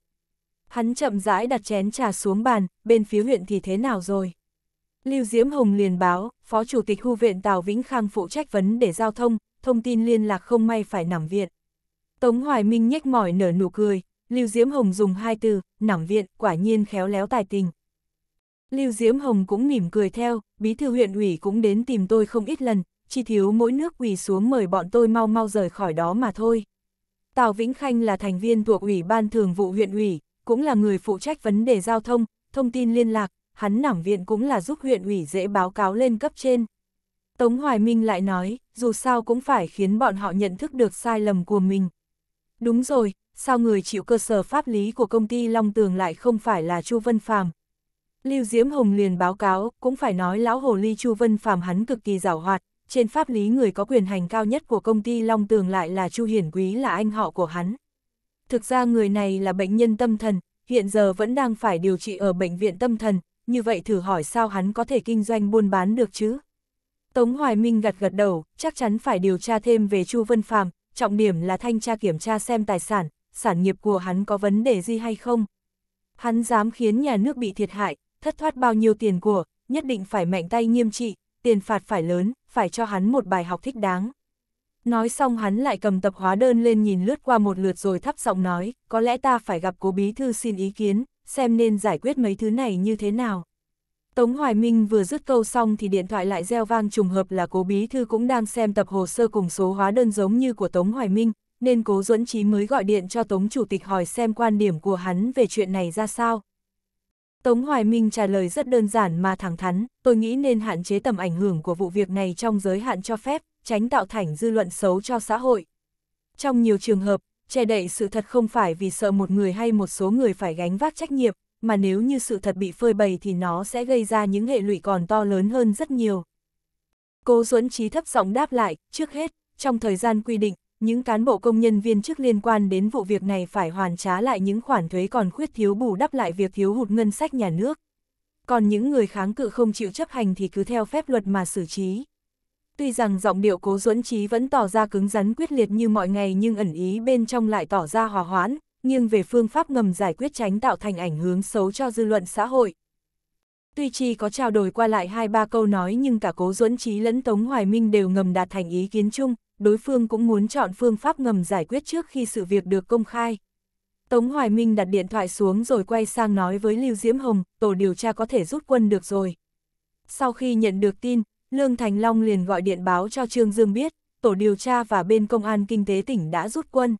Hắn chậm rãi đặt chén trà xuống bàn, bên phía huyện thì thế nào rồi? Lưu Diễm Hồng liền báo, Phó Chủ tịch Hưu viện Tào Vĩnh Khang phụ trách vấn để giao thông, thông tin liên lạc không may phải nằm viện. Tống Hoài Minh nhếch mỏi nở nụ cười, Lưu Diễm Hồng dùng hai từ, nằm viện, quả nhiên khéo léo tài tình. Lưu Diễm Hồng cũng mỉm cười theo, bí thư huyện ủy cũng đến tìm tôi không ít lần, chỉ thiếu mỗi nước ủy xuống mời bọn tôi mau mau rời khỏi đó mà thôi. Tào Vĩnh Khanh là thành viên thuộc Ủy ban Thường vụ huyện ủy, cũng là người phụ trách vấn đề giao thông, thông tin liên lạc, hắn nằm viện cũng là giúp huyện ủy dễ báo cáo lên cấp trên. Tống Hoài Minh lại nói, dù sao cũng phải khiến bọn họ nhận thức được sai lầm của mình. Đúng rồi, sao người chịu cơ sở pháp lý của công ty Long Tường lại không phải là Chu Vân Phàm? Lưu Diễm Hồng liền báo cáo, cũng phải nói lão hồ ly Chu Vân Phàm hắn cực kỳ giàu hoạt, trên pháp lý người có quyền hành cao nhất của công ty Long Tường lại là Chu Hiển Quý là anh họ của hắn. Thực ra người này là bệnh nhân tâm thần, hiện giờ vẫn đang phải điều trị ở bệnh viện tâm thần, như vậy thử hỏi sao hắn có thể kinh doanh buôn bán được chứ? Tống Hoài Minh gật gật đầu, chắc chắn phải điều tra thêm về Chu Vân Phạm. trọng điểm là thanh tra kiểm tra xem tài sản, sản nghiệp của hắn có vấn đề gì hay không. Hắn dám khiến nhà nước bị thiệt hại, thất thoát bao nhiêu tiền của, nhất định phải mạnh tay nghiêm trị, tiền phạt phải lớn, phải cho hắn một bài học thích đáng. Nói xong hắn lại cầm tập hóa đơn lên nhìn lướt qua một lượt rồi thắp giọng nói, có lẽ ta phải gặp cố bí thư xin ý kiến, xem nên giải quyết mấy thứ này như thế nào. Tống Hoài Minh vừa dứt câu xong thì điện thoại lại reo vang trùng hợp là cố bí thư cũng đang xem tập hồ sơ cùng số hóa đơn giống như của Tống Hoài Minh, nên cố duẫn trí mới gọi điện cho Tống Chủ tịch hỏi xem quan điểm của hắn về chuyện này ra sao. Tống Hoài Minh trả lời rất đơn giản mà thẳng thắn, tôi nghĩ nên hạn chế tầm ảnh hưởng của vụ việc này trong giới hạn cho phép, tránh tạo thành dư luận xấu cho xã hội. Trong nhiều trường hợp, che đậy sự thật không phải vì sợ một người hay một số người phải gánh vác trách nhiệm, mà nếu như sự thật bị phơi bày thì nó sẽ gây ra những hệ lụy còn to lớn hơn rất nhiều. Cố Duẫn Trí thấp giọng đáp lại, trước hết, trong thời gian quy định, những cán bộ công nhân viên chức liên quan đến vụ việc này phải hoàn trả lại những khoản thuế còn khuyết thiếu bù đắp lại việc thiếu hụt ngân sách nhà nước. Còn những người kháng cự không chịu chấp hành thì cứ theo phép luật mà xử trí. Tuy rằng giọng điệu cố duẫn trí vẫn tỏ ra cứng rắn quyết liệt như mọi ngày nhưng ẩn ý bên trong lại tỏ ra hòa hoãn, nghiêng về phương pháp ngầm giải quyết tránh tạo thành ảnh hướng xấu cho dư luận xã hội. Tuy chỉ có trao đổi qua lại hai ba câu nói nhưng cả Cố Duẫn Trí lẫn Tống Hoài Minh đều ngầm đạt thành ý kiến chung, đối phương cũng muốn chọn phương pháp ngầm giải quyết trước khi sự việc được công khai. Tống Hoài Minh đặt điện thoại xuống rồi quay sang nói với Lưu Diễm Hồng, tổ điều tra có thể rút quân được rồi. Sau khi nhận được tin, Lương Thành Long liền gọi điện báo cho Trương Dương biết, tổ điều tra và bên công an kinh tế tỉnh đã rút quân.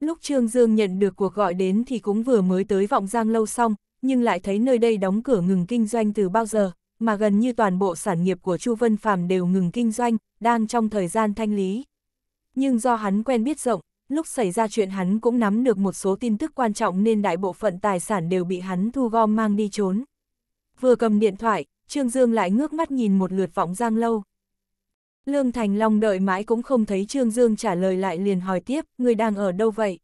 Lúc Trương Dương nhận được cuộc gọi đến thì cũng vừa mới tới vọng giang lâu xong, nhưng lại thấy nơi đây đóng cửa ngừng kinh doanh từ bao giờ, mà gần như toàn bộ sản nghiệp của Chu Vân Phàm đều ngừng kinh doanh, đang trong thời gian thanh lý. Nhưng do hắn quen biết rộng, lúc xảy ra chuyện hắn cũng nắm được một số tin tức quan trọng nên đại bộ phận tài sản đều bị hắn thu gom mang đi trốn. Vừa cầm điện thoại, Trương Dương lại ngước mắt nhìn một lượt vọng giang lâu. Lương Thành Long đợi mãi cũng không thấy Trương Dương trả lời lại liền hỏi tiếp, người đang ở đâu vậy?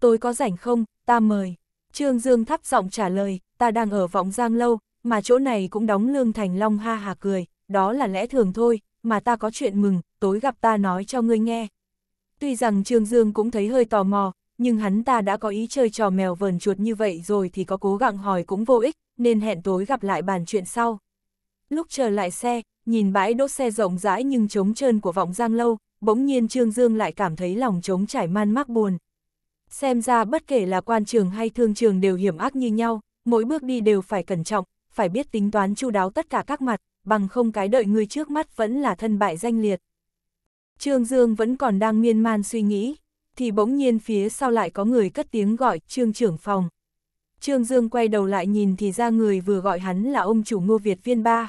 Tôi có rảnh không, ta mời. Trương Dương thắp giọng trả lời, ta đang ở vọng giang lâu, mà chỗ này cũng đóng Lương Thành Long ha hà cười, đó là lẽ thường thôi, mà ta có chuyện mừng, tối gặp ta nói cho ngươi nghe. Tuy rằng Trương Dương cũng thấy hơi tò mò, nhưng hắn ta đã có ý chơi trò mèo vờn chuột như vậy rồi thì có cố gắng hỏi cũng vô ích, nên hẹn tối gặp lại bàn chuyện sau. Lúc trở lại xe, nhìn bãi đỗ xe rộng rãi nhưng trống trơn của vọng giang lâu, bỗng nhiên Trương Dương lại cảm thấy lòng trống trải man mác buồn. Xem ra bất kể là quan trường hay thương trường đều hiểm ác như nhau, mỗi bước đi đều phải cẩn trọng, phải biết tính toán chu đáo tất cả các mặt, bằng không cái đợi người trước mắt vẫn là thân bại danh liệt. Trương Dương vẫn còn đang miên man suy nghĩ, thì bỗng nhiên phía sau lại có người cất tiếng gọi Trương trưởng phòng. Trương Dương quay đầu lại nhìn thì ra người vừa gọi hắn là ông chủ ngô Việt viên ba.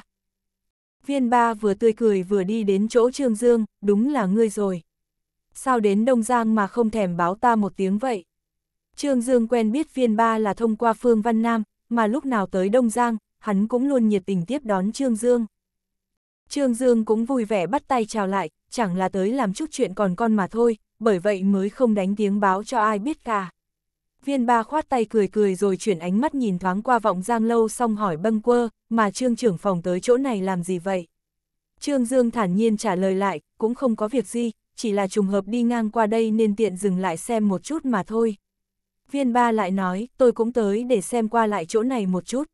Viên ba vừa tươi cười vừa đi đến chỗ Trương Dương, đúng là ngươi rồi. Sao đến Đông Giang mà không thèm báo ta một tiếng vậy? Trương Dương quen biết viên ba là thông qua Phương Văn Nam, mà lúc nào tới Đông Giang, hắn cũng luôn nhiệt tình tiếp đón Trương Dương. Trương Dương cũng vui vẻ bắt tay chào lại, chẳng là tới làm chút chuyện còn con mà thôi, bởi vậy mới không đánh tiếng báo cho ai biết cả. Viên ba khoát tay cười cười rồi chuyển ánh mắt nhìn thoáng qua vọng giang lâu xong hỏi bâng quơ, mà trương trưởng phòng tới chỗ này làm gì vậy? Trương Dương thản nhiên trả lời lại, cũng không có việc gì, chỉ là trùng hợp đi ngang qua đây nên tiện dừng lại xem một chút mà thôi. Viên ba lại nói, tôi cũng tới để xem qua lại chỗ này một chút.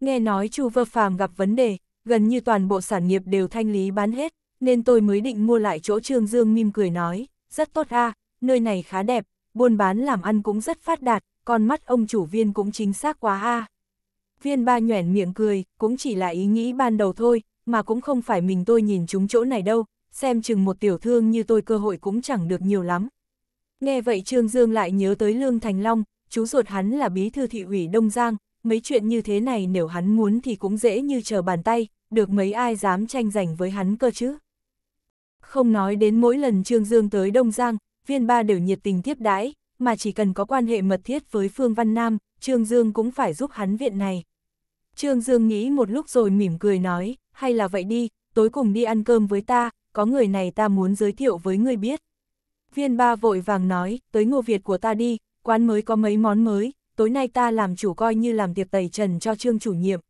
Nghe nói Chu Vơ Phàm gặp vấn đề, gần như toàn bộ sản nghiệp đều thanh lý bán hết, nên tôi mới định mua lại chỗ Trương Dương mỉm cười nói, rất tốt a, nơi này khá đẹp, buôn bán làm ăn cũng rất phát đạt, con mắt ông chủ viên cũng chính xác quá a. À. Viên ba nhoẻn miệng cười, cũng chỉ là ý nghĩ ban đầu thôi, mà cũng không phải mình tôi nhìn chúng chỗ này đâu, xem chừng một tiểu thương như tôi cơ hội cũng chẳng được nhiều lắm. Nghe vậy Trương Dương lại nhớ tới Lương Thành Long, chú ruột hắn là bí thư thị ủy Đông Giang, mấy chuyện như thế này nếu hắn muốn thì cũng dễ như chờ bàn tay, được mấy ai dám tranh giành với hắn cơ chứ. Không nói đến mỗi lần Trương Dương tới Đông Giang, viên ba đều nhiệt tình tiếp đãi, mà chỉ cần có quan hệ mật thiết với Phương Văn Nam, Trương Dương cũng phải giúp hắn viện này. Trương Dương nghĩ một lúc rồi mỉm cười nói, hay là vậy đi, tối cùng đi ăn cơm với ta, có người này ta muốn giới thiệu với người biết. Viên ba vội vàng nói, tới ngô Việt của ta đi, quán mới có mấy món mới, tối nay ta làm chủ coi như làm tiệc tẩy trần cho Trương chủ nhiệm.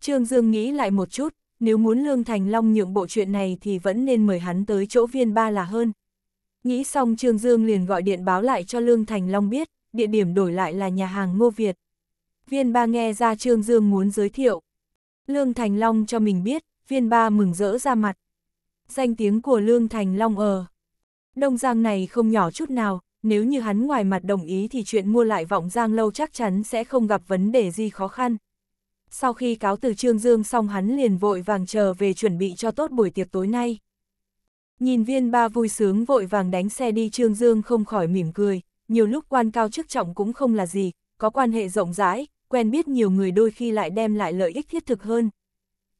Trương Dương nghĩ lại một chút, nếu muốn Lương Thành Long nhượng bộ chuyện này thì vẫn nên mời hắn tới chỗ viên ba là hơn. Nghĩ xong Trương Dương liền gọi điện báo lại cho Lương Thành Long biết, địa điểm đổi lại là nhà hàng Ngô Việt. Viên ba nghe ra Trương Dương muốn giới thiệu. Lương Thành Long cho mình biết, viên ba mừng rỡ ra mặt. Danh tiếng của Lương Thành Long ờ. Đông Giang này không nhỏ chút nào, nếu như hắn ngoài mặt đồng ý thì chuyện mua lại vọng Giang lâu chắc chắn sẽ không gặp vấn đề gì khó khăn. Sau khi cáo từ Trương Dương xong hắn liền vội vàng chờ về chuẩn bị cho tốt buổi tiệc tối nay. Nhìn viên ba vui sướng vội vàng đánh xe đi Trương Dương không khỏi mỉm cười, nhiều lúc quan cao chức trọng cũng không là gì, có quan hệ rộng rãi, quen biết nhiều người đôi khi lại đem lại lợi ích thiết thực hơn.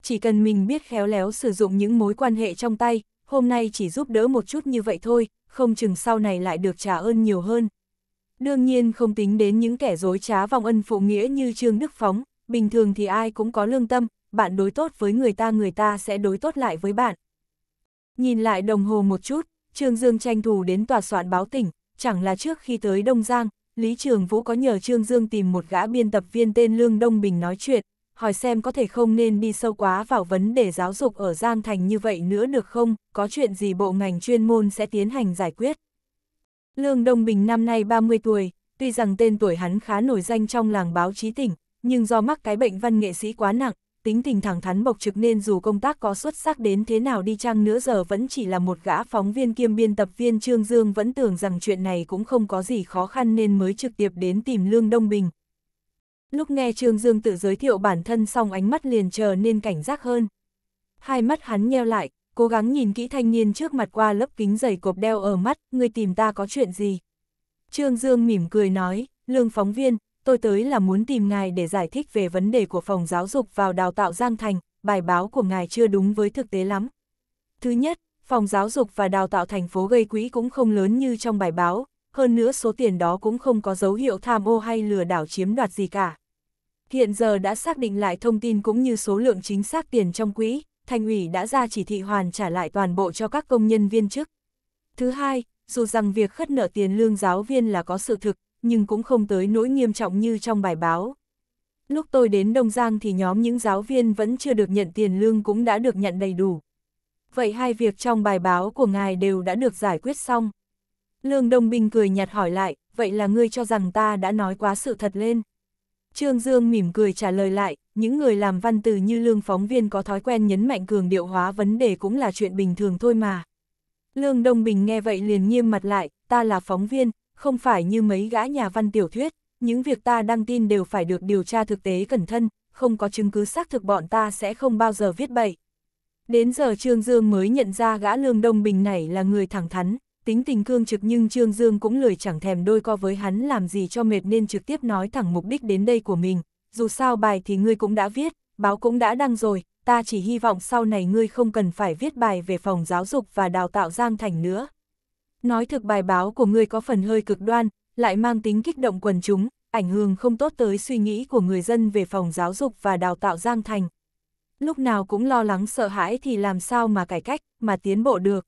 Chỉ cần mình biết khéo léo sử dụng những mối quan hệ trong tay, hôm nay chỉ giúp đỡ một chút như vậy thôi, không chừng sau này lại được trả ơn nhiều hơn. Đương nhiên không tính đến những kẻ dối trá vòng ân phụ nghĩa như Trương Đức Phóng, bình thường thì ai cũng có lương tâm, bạn đối tốt với người ta người ta sẽ đối tốt lại với bạn. Nhìn lại đồng hồ một chút, Trương Dương tranh thủ đến tòa soạn báo tỉnh, chẳng là trước khi tới Đông Giang, Lý Trường Vũ có nhờ Trương Dương tìm một gã biên tập viên tên Lương Đông Bình nói chuyện, hỏi xem có thể không nên đi sâu quá vào vấn đề giáo dục ở Giang Thành như vậy nữa được không, có chuyện gì bộ ngành chuyên môn sẽ tiến hành giải quyết. Lương Đông Bình năm nay 30 tuổi, tuy rằng tên tuổi hắn khá nổi danh trong làng báo chí tỉnh, nhưng do mắc cái bệnh văn nghệ sĩ quá nặng, tính tình thẳng thắn bộc trực nên dù công tác có xuất sắc đến thế nào đi chăng nữa giờ vẫn chỉ là một gã phóng viên kiêm biên tập viên Trương Dương vẫn tưởng rằng chuyện này cũng không có gì khó khăn nên mới trực tiếp đến tìm Lương Đông Bình. Lúc nghe Trương Dương tự giới thiệu bản thân xong ánh mắt liền chờ nên cảnh giác hơn. Hai mắt hắn nheo lại, cố gắng nhìn kỹ thanh niên trước mặt qua lớp kính dày cộp đeo ở mắt, người tìm ta có chuyện gì. Trương Dương mỉm cười nói, Lương phóng viên, tôi tới là muốn tìm ngài để giải thích về vấn đề của phòng giáo dục vào đào tạo Giang Thành, bài báo của ngài chưa đúng với thực tế lắm. Thứ nhất, phòng giáo dục và đào tạo thành phố gây quỹ cũng không lớn như trong bài báo, hơn nữa số tiền đó cũng không có dấu hiệu tham ô hay lừa đảo chiếm đoạt gì cả. Hiện giờ đã xác định lại thông tin cũng như số lượng chính xác tiền trong quỹ, thành ủy đã ra chỉ thị hoàn trả lại toàn bộ cho các công nhân viên chức. Thứ hai, dù rằng việc khất nợ tiền lương giáo viên là có sự thực, nhưng cũng không tới nỗi nghiêm trọng như trong bài báo. Lúc tôi đến Đông Giang thì nhóm những giáo viên vẫn chưa được nhận tiền lương cũng đã được nhận đầy đủ. Vậy hai việc trong bài báo của ngài đều đã được giải quyết xong. Lương Đông Bình cười nhạt hỏi lại, vậy là ngươi cho rằng ta đã nói quá sự thật lên. Trương Dương mỉm cười trả lời lại, những người làm văn từ như lương phóng viên có thói quen nhấn mạnh cường điệu hóa vấn đề cũng là chuyện bình thường thôi mà. Lương Đông Bình nghe vậy liền nghiêm mặt lại, ta là phóng viên, không phải như mấy gã nhà văn tiểu thuyết, những việc ta đăng tin đều phải được điều tra thực tế cẩn thân, không có chứng cứ xác thực bọn ta sẽ không bao giờ viết bậy. Đến giờ Trương Dương mới nhận ra gã Lương Đông Bình này là người thẳng thắn, tính tình cương trực nhưng Trương Dương cũng lười chẳng thèm đôi co với hắn làm gì cho mệt nên trực tiếp nói thẳng mục đích đến đây của mình, dù sao bài thì ngươi cũng đã viết, báo cũng đã đăng rồi, ta chỉ hy vọng sau này ngươi không cần phải viết bài về phòng giáo dục và đào tạo Giang Thành nữa. Nói thực bài báo của người có phần hơi cực đoan, lại mang tính kích động quần chúng, ảnh hưởng không tốt tới suy nghĩ của người dân về phòng giáo dục và đào tạo Giang Thành. Lúc nào cũng lo lắng sợ hãi thì làm sao mà cải cách, mà tiến bộ được.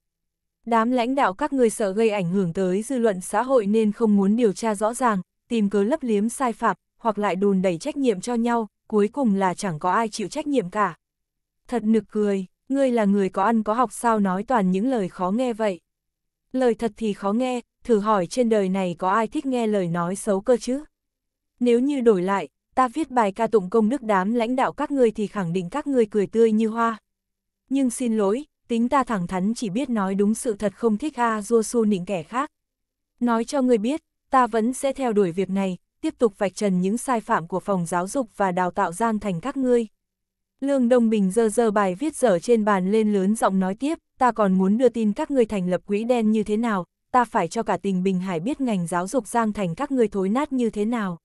Đám lãnh đạo các người sợ gây ảnh hưởng tới dư luận xã hội nên không muốn điều tra rõ ràng, tìm cớ lấp liếm sai phạm, hoặc lại đùn đẩy trách nhiệm cho nhau, cuối cùng là chẳng có ai chịu trách nhiệm cả. Thật nực cười, ngươi là người có ăn có học sao nói toàn những lời khó nghe vậy lời thật thì khó nghe, thử hỏi trên đời này có ai thích nghe lời nói xấu cơ chứ? Nếu như đổi lại, ta viết bài ca tụng công đức đám lãnh đạo các ngươi thì khẳng định các ngươi cười tươi như hoa. Nhưng xin lỗi, tính ta thẳng thắn chỉ biết nói đúng sự thật không thích ha Dua Su nịnh kẻ khác. Nói cho ngươi biết, ta vẫn sẽ theo đuổi việc này, tiếp tục vạch trần những sai phạm của phòng giáo dục và đào tạo Giang thành các ngươi. Lương Đông Bình dơ dơ bài viết dở trên bàn lên lớn giọng nói tiếp, ta còn muốn đưa tin các ngươi thành lập quỹ đen như thế nào, ta phải cho cả tình Bình Hải biết ngành giáo dục giang thành các ngươi thối nát như thế nào.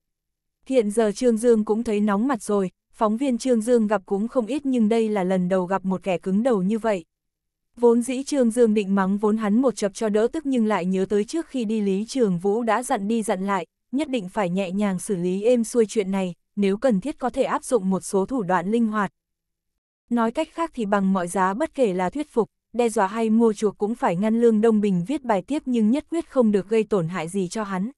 Hiện giờ Trương Dương cũng thấy nóng mặt rồi, phóng viên Trương Dương gặp cũng không ít nhưng đây là lần đầu gặp một kẻ cứng đầu như vậy. Vốn dĩ Trương Dương định mắng vốn hắn một chập cho đỡ tức nhưng lại nhớ tới trước khi đi Lý Trường Vũ đã dặn đi dặn lại, nhất định phải nhẹ nhàng xử lý êm xuôi chuyện này, nếu cần thiết có thể áp dụng một số thủ đoạn linh hoạt, Nói cách khác thì bằng mọi giá bất kể là thuyết phục, đe dọa hay mua chuộc cũng phải ngăn Lương Đông Bình viết bài tiếp nhưng nhất quyết không được gây tổn hại gì cho hắn.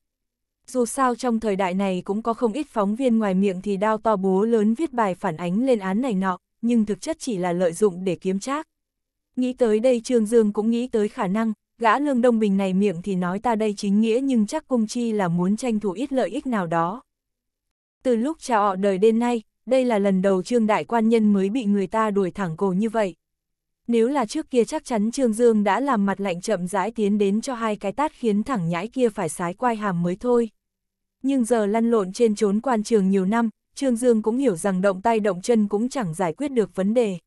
Dù sao trong thời đại này cũng có không ít phóng viên ngoài miệng thì đao to búa lớn viết bài phản ánh lên án này nọ, nhưng thực chất chỉ là lợi dụng để kiếm trác. Nghĩ tới đây Trương Dương cũng nghĩ tới khả năng, gã Lương Đông Bình này miệng thì nói ta đây chính nghĩa nhưng chắc cung chi là muốn tranh thủ ít lợi ích nào đó. Từ lúc chào họ đời đến nay, đây là lần đầu Trương Đại Quan Nhân mới bị người ta đuổi thẳng cổ như vậy. Nếu là trước kia chắc chắn Trương Dương đã làm mặt lạnh chậm rãi tiến đến cho hai cái tát khiến thẳng nhãi kia phải sái quai hàm mới thôi. Nhưng giờ lăn lộn trên trốn quan trường nhiều năm, Trương Dương cũng hiểu rằng động tay động chân cũng chẳng giải quyết được vấn đề.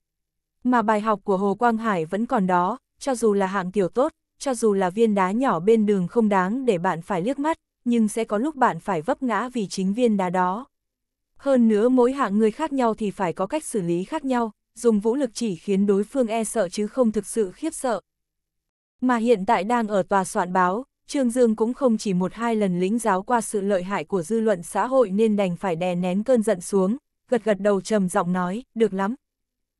Mà bài học của Hồ Quang Hải vẫn còn đó, cho dù là hạng tiểu tốt, cho dù là viên đá nhỏ bên đường không đáng để bạn phải liếc mắt, nhưng sẽ có lúc bạn phải vấp ngã vì chính viên đá đó. Hơn nữa mỗi hạng người khác nhau thì phải có cách xử lý khác nhau, dùng vũ lực chỉ khiến đối phương e sợ chứ không thực sự khiếp sợ. Mà hiện tại đang ở tòa soạn báo, Trương Dương cũng không chỉ một hai lần lĩnh giáo qua sự lợi hại của dư luận xã hội nên đành phải đè nén cơn giận xuống, gật gật đầu trầm giọng nói, được lắm.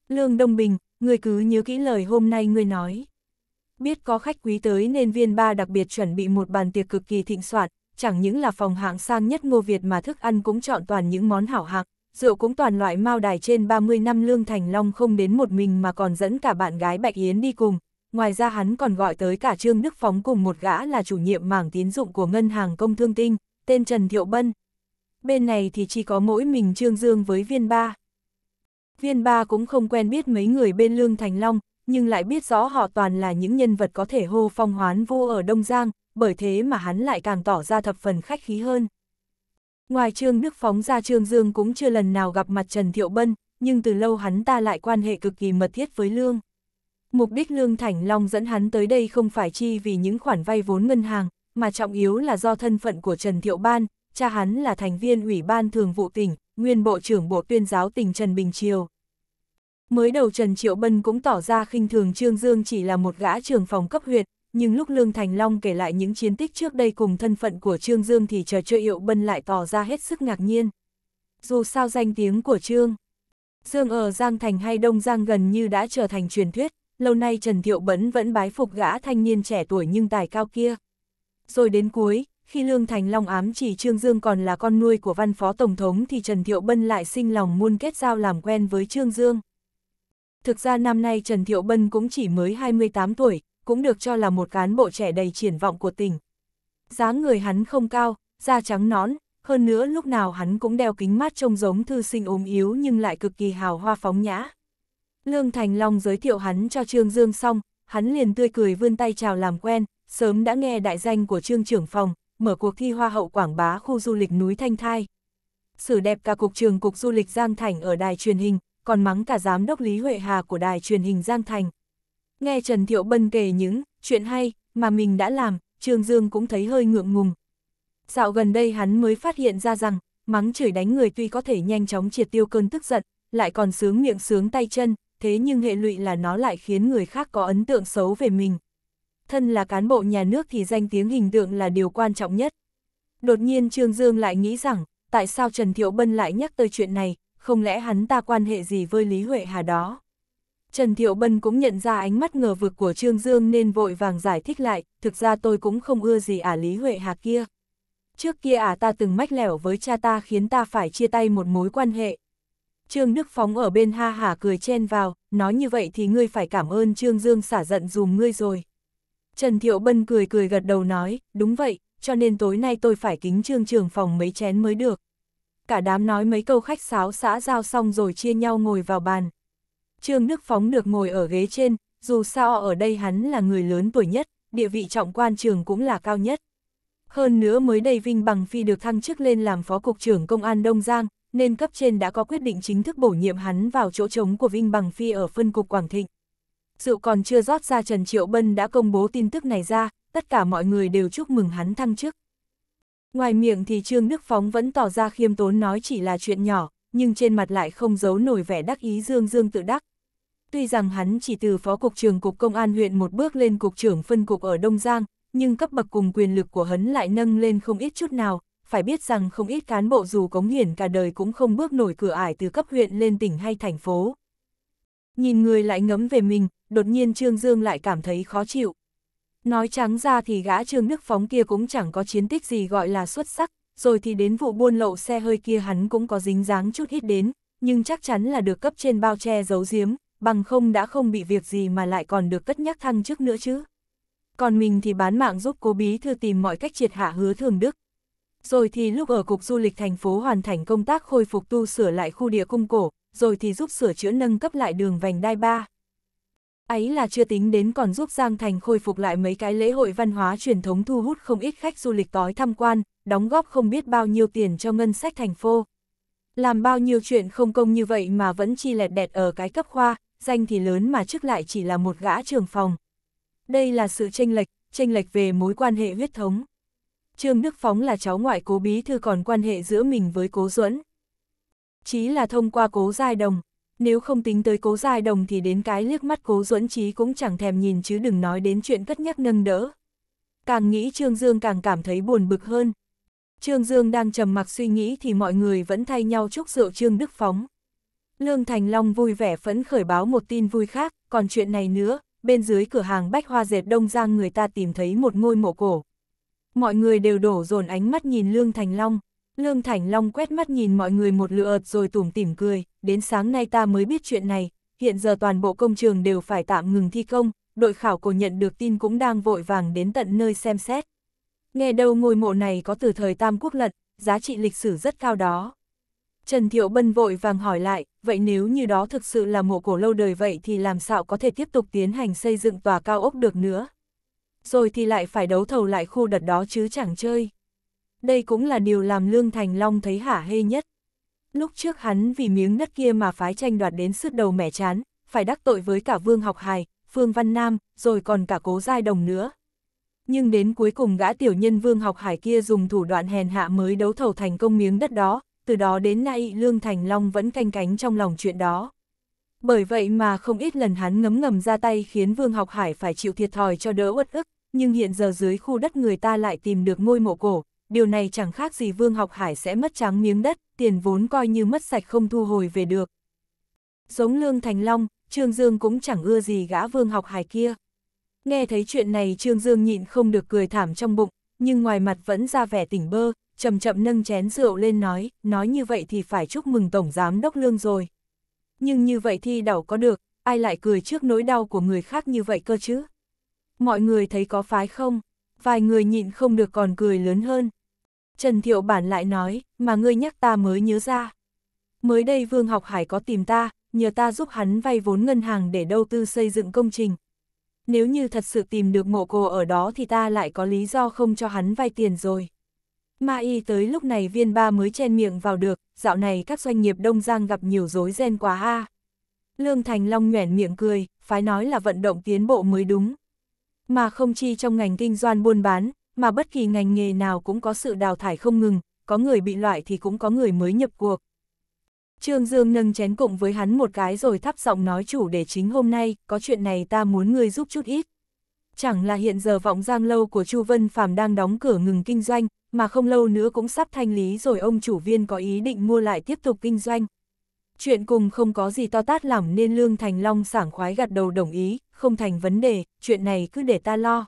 Lương Đông Bình, người cứ nhớ kỹ lời hôm nay người nói. Biết có khách quý tới nên viên ba đặc biệt chuẩn bị một bàn tiệc cực kỳ thịnh soạn, chẳng những là phòng hạng sang nhất ngô Việt mà thức ăn cũng chọn toàn những món hảo hạng, rượu cũng toàn loại mao đài trên 30 năm Lương Thành Long không đến một mình mà còn dẫn cả bạn gái Bạch Yến đi cùng. Ngoài ra hắn còn gọi tới cả Trương Đức Phóng cùng một gã là chủ nhiệm mảng tín dụng của Ngân hàng Công Thương Tinh, tên Trần Thiệu Bân. Bên này thì chỉ có mỗi mình Trương Dương với viên ba. Viên ba cũng không quen biết mấy người bên Lương Thành Long, nhưng lại biết rõ họ toàn là những nhân vật có thể hô phong hoán vô ở Đông Giang, bởi thế mà hắn lại càng tỏ ra thập phần khách khí hơn. Ngoài Trương Đức Phóng ra Trương Dương cũng chưa lần nào gặp mặt Trần Thiệu Bân, nhưng từ lâu hắn ta lại quan hệ cực kỳ mật thiết với Lương. Mục đích Lương Thành Long dẫn hắn tới đây không phải chi vì những khoản vay vốn ngân hàng, mà trọng yếu là do thân phận của Trần Thiệu Ban, cha hắn là thành viên Ủy ban Thường vụ tỉnh, nguyên Bộ trưởng Bộ Tuyên giáo tỉnh Trần Bình Triều. Mới đầu Trần Triệu Bân cũng tỏ ra khinh thường Trương Dương chỉ là một gã trường phòng cấp huyện nhưng lúc Lương Thành Long kể lại những chiến tích trước đây cùng thân phận của Trương Dương thì trò chơi Hiệu Bân lại tỏ ra hết sức ngạc nhiên. Dù sao danh tiếng của Trương, Dương ở Giang Thành hay Đông Giang gần như đã trở thành truyền thuyết, lâu nay Trần Thiệu Bấn vẫn bái phục gã thanh niên trẻ tuổi nhưng tài cao kia. Rồi đến cuối, khi Lương Thành Long ám chỉ Trương Dương còn là con nuôi của văn phó tổng thống thì Trần Thiệu Bân lại sinh lòng muôn kết giao làm quen với Trương Dương. Thực ra năm nay Trần Thiệu Bân cũng chỉ mới 28 tuổi, cũng được cho là một cán bộ trẻ đầy triển vọng của tỉnh. dáng người hắn không cao, da trắng nón, hơn nữa lúc nào hắn cũng đeo kính mắt trông giống thư sinh ốm yếu nhưng lại cực kỳ hào hoa phóng nhã. Lương Thành Long giới thiệu hắn cho Trương Dương xong, hắn liền tươi cười vươn tay chào làm quen, sớm đã nghe đại danh của Trương trưởng phòng, mở cuộc thi hoa hậu quảng bá khu du lịch núi Thanh Thai. Sử đẹp cả cục trường cục du lịch Giang Thành ở đài truyền hình, còn mắng cả giám đốc Lý Huệ Hà của đài truyền hình Giang Thành, Nghe Trần Thiệu Bân kể những chuyện hay mà mình đã làm, Trương Dương cũng thấy hơi ngượng ngùng. Dạo gần đây hắn mới phát hiện ra rằng, mắng chửi đánh người tuy có thể nhanh chóng triệt tiêu cơn tức giận, lại còn sướng miệng sướng tay chân, thế nhưng hệ lụy là nó lại khiến người khác có ấn tượng xấu về mình. Thân là cán bộ nhà nước thì danh tiếng hình tượng là điều quan trọng nhất. Đột nhiên Trương Dương lại nghĩ rằng, tại sao Trần Thiệu Bân lại nhắc tới chuyện này, không lẽ hắn ta quan hệ gì với Lý Huệ Hà đó? Trần Thiệu Bân cũng nhận ra ánh mắt ngờ vực của Trương Dương nên vội vàng giải thích lại, thực ra tôi cũng không ưa gì ả à Lý Huệ Hà kia. Trước kia ả à ta từng mách lẻo với cha ta khiến ta phải chia tay một mối quan hệ. Trương Đức Phóng ở bên ha hả cười chen vào, nói như vậy thì ngươi phải cảm ơn Trương Dương xả giận dùm ngươi rồi. Trần Thiệu Bân cười cười gật đầu nói, đúng vậy, cho nên tối nay tôi phải kính Trương Trường Phòng mấy chén mới được. Cả đám nói mấy câu khách sáo xã giao xong rồi chia nhau ngồi vào bàn. Trương Đức Phóng được ngồi ở ghế trên, dù sao ở đây hắn là người lớn tuổi nhất, địa vị trọng quan trường cũng là cao nhất. Hơn nữa mới đây Vinh Bằng Phi được thăng chức lên làm Phó Cục trưởng Công an Đông Giang, nên cấp trên đã có quyết định chính thức bổ nhiệm hắn vào chỗ trống của Vinh Bằng Phi ở phân cục Quảng Thịnh. Rượu còn chưa rót ra Trần Triệu Bân đã công bố tin tức này ra, tất cả mọi người đều chúc mừng hắn thăng chức. Ngoài miệng thì Trương Đức Phóng vẫn tỏ ra khiêm tốn nói chỉ là chuyện nhỏ, nhưng trên mặt lại không giấu nổi vẻ đắc ý dương dương tự đắc, Tuy rằng hắn chỉ từ phó cục trưởng cục công an huyện một bước lên cục trưởng phân cục ở Đông Giang, nhưng cấp bậc cùng quyền lực của hắn lại nâng lên không ít chút nào, phải biết rằng không ít cán bộ dù cống hiển cả đời cũng không bước nổi cửa ải từ cấp huyện lên tỉnh hay thành phố. Nhìn người lại ngấm về mình, đột nhiên Trương Dương lại cảm thấy khó chịu. Nói trắng ra thì gã Trương Đức Phóng kia cũng chẳng có chiến tích gì gọi là xuất sắc, rồi thì đến vụ buôn lậu xe hơi kia hắn cũng có dính dáng chút ít đến, nhưng chắc chắn là được cấp trên bao che giấu giếm, bằng không đã không bị việc gì mà lại còn được cất nhắc thăng chức nữa chứ. Còn mình thì bán mạng giúp cố bí thư tìm mọi cách triệt hạ hứa thường đức. Rồi thì lúc ở Cục Du lịch thành phố hoàn thành công tác khôi phục tu sửa lại khu địa cung cổ, rồi thì giúp sửa chữa nâng cấp lại đường vành đai ba ấy là chưa tính đến còn giúp Giang Thành khôi phục lại mấy cái lễ hội văn hóa truyền thống thu hút không ít khách du lịch tới tham quan, đóng góp không biết bao nhiêu tiền cho ngân sách thành phố. Làm bao nhiêu chuyện không công như vậy mà vẫn chi lẹt đẹt ở cái cấp khoa, danh thì lớn mà trước lại chỉ là một gã trưởng phòng. Đây là sự tranh lệch, tranh lệch về mối quan hệ huyết thống. Trương Đức Phóng là cháu ngoại cố bí thư còn quan hệ giữa mình với cố Duẫn. Chí là thông qua cố giai đồng, nếu không tính tới cố giai đồng thì đến cái liếc mắt cố Duẫn Chí cũng chẳng thèm nhìn chứ đừng nói đến chuyện cất nhắc nâng đỡ. Càng nghĩ Trương Dương càng cảm thấy buồn bực hơn. Trương Dương đang trầm mặc suy nghĩ thì mọi người vẫn thay nhau chúc rượu Trương Đức Phóng. Lương Thành Long vui vẻ phấn khởi báo một tin vui khác, còn chuyện này nữa, bên dưới cửa hàng bách hoa dệt đông giang người ta tìm thấy một ngôi mộ cổ. Mọi người đều đổ dồn ánh mắt nhìn Lương Thành Long. Lương Thành Long quét mắt nhìn mọi người một lượt rồi tủm tỉm cười, đến sáng nay ta mới biết chuyện này, hiện giờ toàn bộ công trường đều phải tạm ngừng thi công, đội khảo cổ nhận được tin cũng đang vội vàng đến tận nơi xem xét. Nghe đâu ngôi mộ này có từ thời Tam Quốc Lật, giá trị lịch sử rất cao đó. Trần Thiệu Bân vội vàng hỏi lại, vậy nếu như đó thực sự là mộ cổ lâu đời vậy thì làm sao có thể tiếp tục tiến hành xây dựng tòa cao ốc được nữa? Rồi thì lại phải đấu thầu lại khu đất đó chứ chẳng chơi. Đây cũng là điều làm Lương Thành Long thấy hả hê nhất. Lúc trước hắn vì miếng đất kia mà phái tranh đoạt đến sứt đầu mẻ chán, phải đắc tội với cả Vương Học Hải, Phương Văn Nam, rồi còn cả Cố Giai Đồng nữa. Nhưng đến cuối cùng gã tiểu nhân Vương Học Hải kia dùng thủ đoạn hèn hạ mới đấu thầu thành công miếng đất đó, từ đó đến nay Lương Thành Long vẫn canh cánh trong lòng chuyện đó. Bởi vậy mà không ít lần hắn ngấm ngầm ra tay khiến Vương Học Hải phải chịu thiệt thòi cho đỡ uất ức, nhưng hiện giờ dưới khu đất người ta lại tìm được ngôi mộ cổ, điều này chẳng khác gì Vương Học Hải sẽ mất trắng miếng đất, tiền vốn coi như mất sạch không thu hồi về được. Giống Lương Thành Long, Trương Dương cũng chẳng ưa gì gã Vương Học Hải kia. Nghe thấy chuyện này Trương Dương nhịn không được cười thảm trong bụng, nhưng ngoài mặt vẫn ra vẻ tỉnh bơ, chậm chậm nâng chén rượu lên nói, nói như vậy thì phải chúc mừng Tổng Giám Đốc Lương rồi. Nhưng như vậy thì đảo có được, ai lại cười trước nỗi đau của người khác như vậy cơ chứ? Mọi người thấy có phái không? Vài người nhịn không được còn cười lớn hơn. Trần Thiệu Bản lại nói, mà ngươi nhắc ta mới nhớ ra. Mới đây Vương Học Hải có tìm ta, nhờ ta giúp hắn vay vốn ngân hàng để đầu tư xây dựng công trình. Nếu như thật sự tìm được mộ cô ở đó thì ta lại có lý do không cho hắn vay tiền rồi. Ma y tới lúc này viên ba mới chen miệng vào được, dạo này các doanh nghiệp Đông Giang gặp nhiều rối ren quá ha Lương Thành Long nhoẻn miệng cười, phái nói là vận động tiến bộ mới đúng. Mà không chi trong ngành kinh doanh buôn bán, mà bất kỳ ngành nghề nào cũng có sự đào thải không ngừng, có người bị loại thì cũng có người mới nhập cuộc. Trương Dương nâng chén cùng với hắn một cái rồi thắp giọng nói chủ để chính hôm nay, có chuyện này ta muốn ngươi giúp chút ít. Chẳng là hiện giờ vọng giang lâu của Chu Vân Phàm đang đóng cửa ngừng kinh doanh, mà không lâu nữa cũng sắp thanh lý rồi ông chủ viên có ý định mua lại tiếp tục kinh doanh. Chuyện cùng không có gì to tát lỏng nên Lương Thành Long sảng khoái gật đầu đồng ý, không thành vấn đề, chuyện này cứ để ta lo.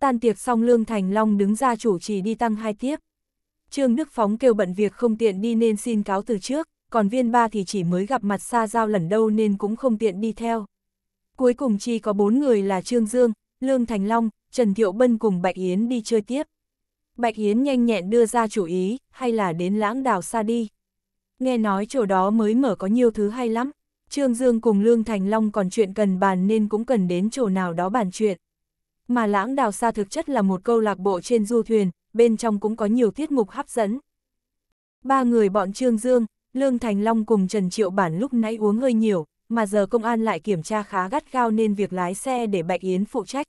Tan tiệc xong Lương Thành Long đứng ra chủ trì đi tăng hai tiếp. Trương Đức Phóng kêu bận việc không tiện đi nên xin cáo từ trước, còn viên ba thì chỉ mới gặp mặt xa giao lần đâu nên cũng không tiện đi theo. Cuối cùng chỉ có bốn người là Trương Dương, Lương Thành Long, Trần Thiệu Bân cùng Bạch Yến đi chơi tiếp. Bạch Hiến nhanh nhẹn đưa ra chủ ý, hay là đến lãng đào xa đi. Nghe nói chỗ đó mới mở có nhiều thứ hay lắm. Trương Dương cùng Lương Thành Long còn chuyện cần bàn nên cũng cần đến chỗ nào đó bàn chuyện. Mà lãng đào xa thực chất là một câu lạc bộ trên du thuyền, bên trong cũng có nhiều tiết mục hấp dẫn. Ba người bọn Trương Dương, Lương Thành Long cùng Trần Triệu Bản lúc nãy uống hơi nhiều, mà giờ công an lại kiểm tra khá gắt gao nên việc lái xe để Bạch Yến phụ trách.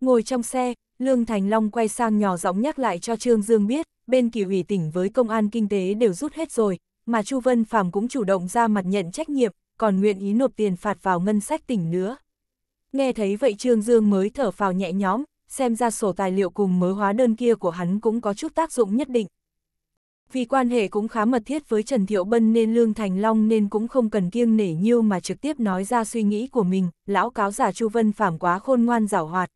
Ngồi trong xe, Lương Thành Long quay sang nhỏ giọng nhắc lại cho Trương Dương biết, bên kỳ ủy tỉnh với công an kinh tế đều rút hết rồi, mà Chu Vân Phàm cũng chủ động ra mặt nhận trách nhiệm, còn nguyện ý nộp tiền phạt vào ngân sách tỉnh nữa. Nghe thấy vậy Trương Dương mới thở phào nhẹ nhõm, xem ra sổ tài liệu cùng mớ hóa đơn kia của hắn cũng có chút tác dụng nhất định. Vì quan hệ cũng khá mật thiết với Trần Thiệu Bân nên Lương Thành Long nên cũng không cần kiêng nể nhiêu mà trực tiếp nói ra suy nghĩ của mình, lão cáo giả Chu Vân phạm quá khôn ngoan giảo hoạt.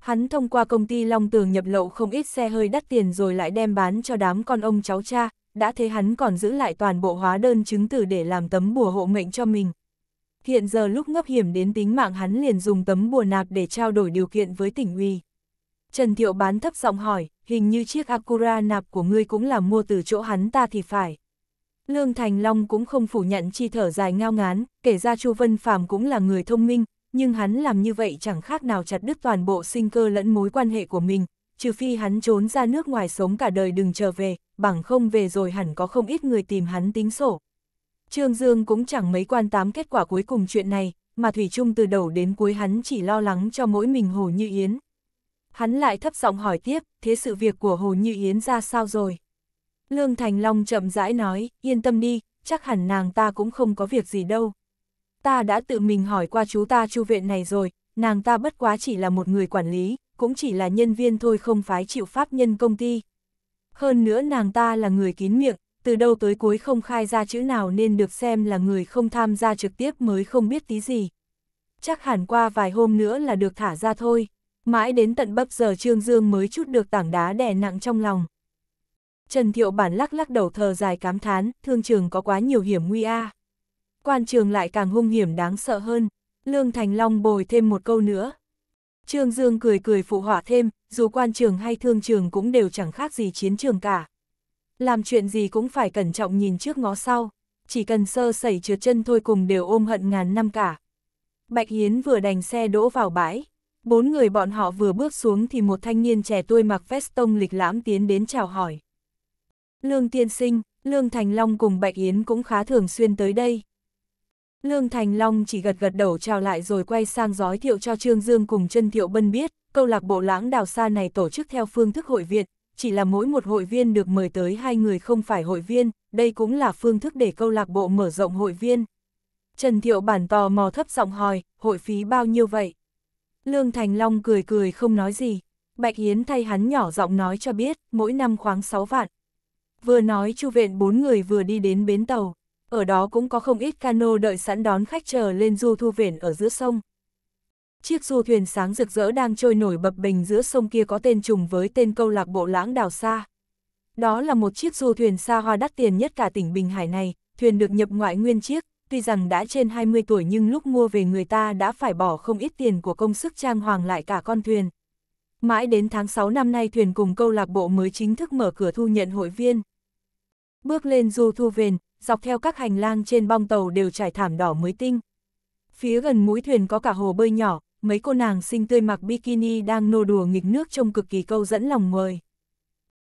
Hắn thông qua công ty Long Tường nhập lậu không ít xe hơi đắt tiền rồi lại đem bán cho đám con ông cháu cha, đã thế hắn còn giữ lại toàn bộ hóa đơn chứng từ để làm tấm bùa hộ mệnh cho mình. Hiện giờ lúc ngấp hiểm đến tính mạng hắn liền dùng tấm bùa nạp để trao đổi điều kiện với tỉnh uy. Trần Thiệu bán thấp giọng hỏi, hình như chiếc Acura nạp của ngươi cũng là mua từ chỗ hắn ta thì phải. Lương Thành Long cũng không phủ nhận chi thở dài ngao ngán, kể ra Chu Vân Phàm cũng là người thông minh, nhưng hắn làm như vậy chẳng khác nào chặt đứt toàn bộ sinh cơ lẫn mối quan hệ của mình, trừ phi hắn trốn ra nước ngoài sống cả đời đừng trở về, bằng không về rồi hẳn có không ít người tìm hắn tính sổ. Trương Dương cũng chẳng mấy quan tám kết quả cuối cùng chuyện này, mà Thủy Trung từ đầu đến cuối hắn chỉ lo lắng cho mỗi mình Hồ Như Yến. Hắn lại thấp giọng hỏi tiếp, thế sự việc của Hồ Như Yến ra sao rồi? Lương Thành Long chậm rãi nói, yên tâm đi, chắc hẳn nàng ta cũng không có việc gì đâu ta đã tự mình hỏi qua chú ta chu viện này rồi, nàng ta bất quá chỉ là một người quản lý, cũng chỉ là nhân viên thôi không phái chịu pháp nhân công ty. Hơn nữa nàng ta là người kín miệng, từ đầu tới cuối không khai ra chữ nào nên được xem là người không tham gia trực tiếp mới không biết tí gì. Chắc hẳn qua vài hôm nữa là được thả ra thôi, mãi đến tận bấp giờ Trương Dương mới chút được tảng đá đè nặng trong lòng. Trần Thiệu Bản lắc lắc đầu thờ dài cám thán, thương trường có quá nhiều hiểm nguy a à quan trường lại càng hung hiểm đáng sợ hơn. Lương Thành Long bồi thêm một câu nữa. Trương Dương cười cười phụ họa thêm, dù quan trường hay thương trường cũng đều chẳng khác gì chiến trường cả. Làm chuyện gì cũng phải cẩn trọng nhìn trước ngó sau, chỉ cần sơ sẩy trượt chân thôi cùng đều ôm hận ngàn năm cả. Bạch Hiến vừa đành xe đỗ vào bãi, bốn người bọn họ vừa bước xuống thì một thanh niên trẻ tuổi mặc vest tông lịch lãm tiến đến chào hỏi. Lương Tiên Sinh, Lương Thành Long cùng Bạch Yến cũng khá thường xuyên tới đây, Lương Thành Long chỉ gật gật đầu chào lại rồi quay sang giới thiệu cho Trương Dương cùng chân thiệu bân biết, câu lạc bộ lãng đào xa này tổ chức theo phương thức hội viện, chỉ là mỗi một hội viên được mời tới hai người không phải hội viên, đây cũng là phương thức để câu lạc bộ mở rộng hội viên. Trần Thiệu bản tò mò thấp giọng hỏi, hội phí bao nhiêu vậy? Lương Thành Long cười cười không nói gì, Bạch Hiến thay hắn nhỏ giọng nói cho biết, mỗi năm khoáng 6 vạn. Vừa nói chu vện bốn người vừa đi đến bến tàu ở đó cũng có không ít cano đợi sẵn đón khách chờ lên du thu vển ở giữa sông. Chiếc du thuyền sáng rực rỡ đang trôi nổi bập bình giữa sông kia có tên trùng với tên câu lạc bộ lãng đảo xa. Đó là một chiếc du thuyền xa hoa đắt tiền nhất cả tỉnh Bình Hải này, thuyền được nhập ngoại nguyên chiếc, tuy rằng đã trên 20 tuổi nhưng lúc mua về người ta đã phải bỏ không ít tiền của công sức trang hoàng lại cả con thuyền. Mãi đến tháng 6 năm nay thuyền cùng câu lạc bộ mới chính thức mở cửa thu nhận hội viên. Bước lên du thu vền, dọc theo các hành lang trên bong tàu đều trải thảm đỏ mới tinh. Phía gần mũi thuyền có cả hồ bơi nhỏ, mấy cô nàng xinh tươi mặc bikini đang nô đùa nghịch nước trông cực kỳ câu dẫn lòng người.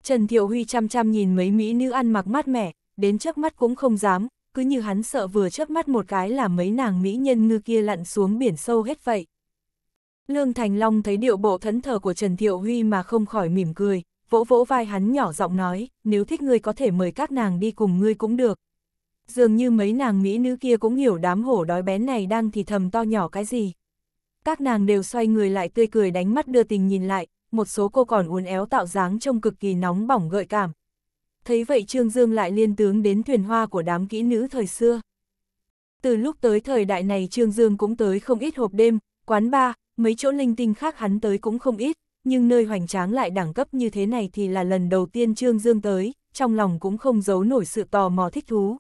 Trần Thiệu Huy chăm chăm nhìn mấy mỹ nữ ăn mặc mát mẻ, đến trước mắt cũng không dám, cứ như hắn sợ vừa trước mắt một cái là mấy nàng mỹ nhân ngư kia lặn xuống biển sâu hết vậy. Lương Thành Long thấy điệu bộ thẫn thờ của Trần Thiệu Huy mà không khỏi mỉm cười, vỗ vỗ vai hắn nhỏ giọng nói, nếu thích ngươi có thể mời các nàng đi cùng ngươi cũng được dường như mấy nàng mỹ nữ kia cũng hiểu đám hổ đói bén này đang thì thầm to nhỏ cái gì. Các nàng đều xoay người lại tươi cười đánh mắt đưa tình nhìn lại, một số cô còn uốn éo tạo dáng trông cực kỳ nóng bỏng gợi cảm. Thấy vậy Trương Dương lại liên tướng đến thuyền hoa của đám kỹ nữ thời xưa. Từ lúc tới thời đại này Trương Dương cũng tới không ít hộp đêm, quán bar, mấy chỗ linh tinh khác hắn tới cũng không ít, nhưng nơi hoành tráng lại đẳng cấp như thế này thì là lần đầu tiên Trương Dương tới, trong lòng cũng không giấu nổi sự tò mò thích thú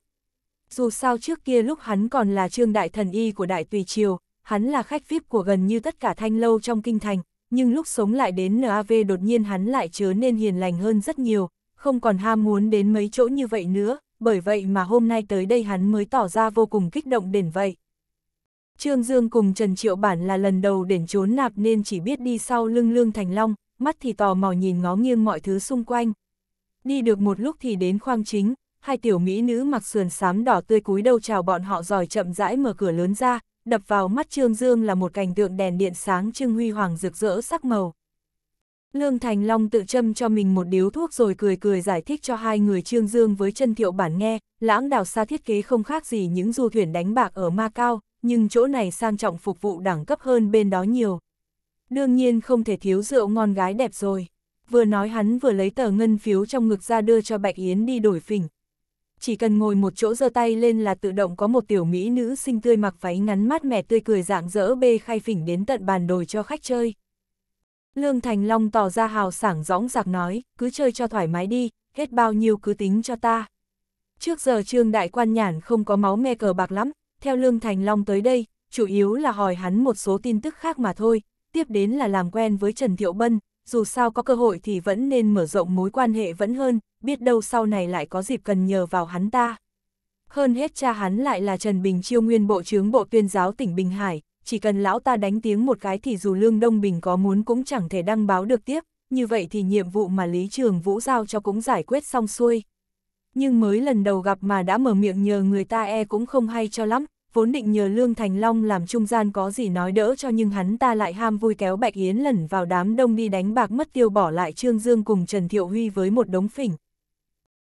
dù sao trước kia lúc hắn còn là trương đại thần y của đại tùy triều, hắn là khách VIP của gần như tất cả thanh lâu trong kinh thành, nhưng lúc sống lại đến NAV đột nhiên hắn lại trở nên hiền lành hơn rất nhiều, không còn ham muốn đến mấy chỗ như vậy nữa, bởi vậy mà hôm nay tới đây hắn mới tỏ ra vô cùng kích động đến vậy. Trương Dương cùng Trần Triệu Bản là lần đầu đến trốn nạp nên chỉ biết đi sau lưng Lương Thành Long, mắt thì tò mò nhìn ngó nghiêng mọi thứ xung quanh. Đi được một lúc thì đến khoang chính, hai tiểu mỹ nữ mặc sườn xám đỏ tươi cúi đầu chào bọn họ rồi chậm rãi mở cửa lớn ra, đập vào mắt Trương Dương là một cảnh tượng đèn điện sáng trưng huy hoàng rực rỡ sắc màu. Lương Thành Long tự châm cho mình một điếu thuốc rồi cười cười giải thích cho hai người Trương Dương với chân thiệu bản nghe, lãng đảo xa thiết kế không khác gì những du thuyền đánh bạc ở Ma Cao, nhưng chỗ này sang trọng phục vụ đẳng cấp hơn bên đó nhiều. Đương nhiên không thể thiếu rượu ngon gái đẹp rồi. Vừa nói hắn vừa lấy tờ ngân phiếu trong ngực ra đưa cho Bạch Yến đi đổi phỉnh, chỉ cần ngồi một chỗ giơ tay lên là tự động có một tiểu mỹ nữ xinh tươi mặc váy ngắn mát mẻ tươi cười dạng dỡ bê khai phỉnh đến tận bàn đồi cho khách chơi. Lương Thành Long tỏ ra hào sảng rõng rạc nói, cứ chơi cho thoải mái đi, hết bao nhiêu cứ tính cho ta. Trước giờ Trương Đại Quan Nhản không có máu me cờ bạc lắm, theo Lương Thành Long tới đây, chủ yếu là hỏi hắn một số tin tức khác mà thôi, tiếp đến là làm quen với Trần Thiệu Bân, dù sao có cơ hội thì vẫn nên mở rộng mối quan hệ vẫn hơn, biết đâu sau này lại có dịp cần nhờ vào hắn ta. Hơn hết cha hắn lại là Trần Bình Chiêu nguyên bộ trưởng bộ tuyên giáo tỉnh Bình Hải, chỉ cần lão ta đánh tiếng một cái thì dù Lương Đông Bình có muốn cũng chẳng thể đăng báo được tiếp, như vậy thì nhiệm vụ mà Lý Trường Vũ giao cho cũng giải quyết xong xuôi. Nhưng mới lần đầu gặp mà đã mở miệng nhờ người ta e cũng không hay cho lắm, vốn định nhờ Lương Thành Long làm trung gian có gì nói đỡ cho nhưng hắn ta lại ham vui kéo Bạch Yến lẩn vào đám đông đi đánh bạc mất tiêu bỏ lại Trương Dương cùng Trần Thiệu Huy với một đống phỉnh.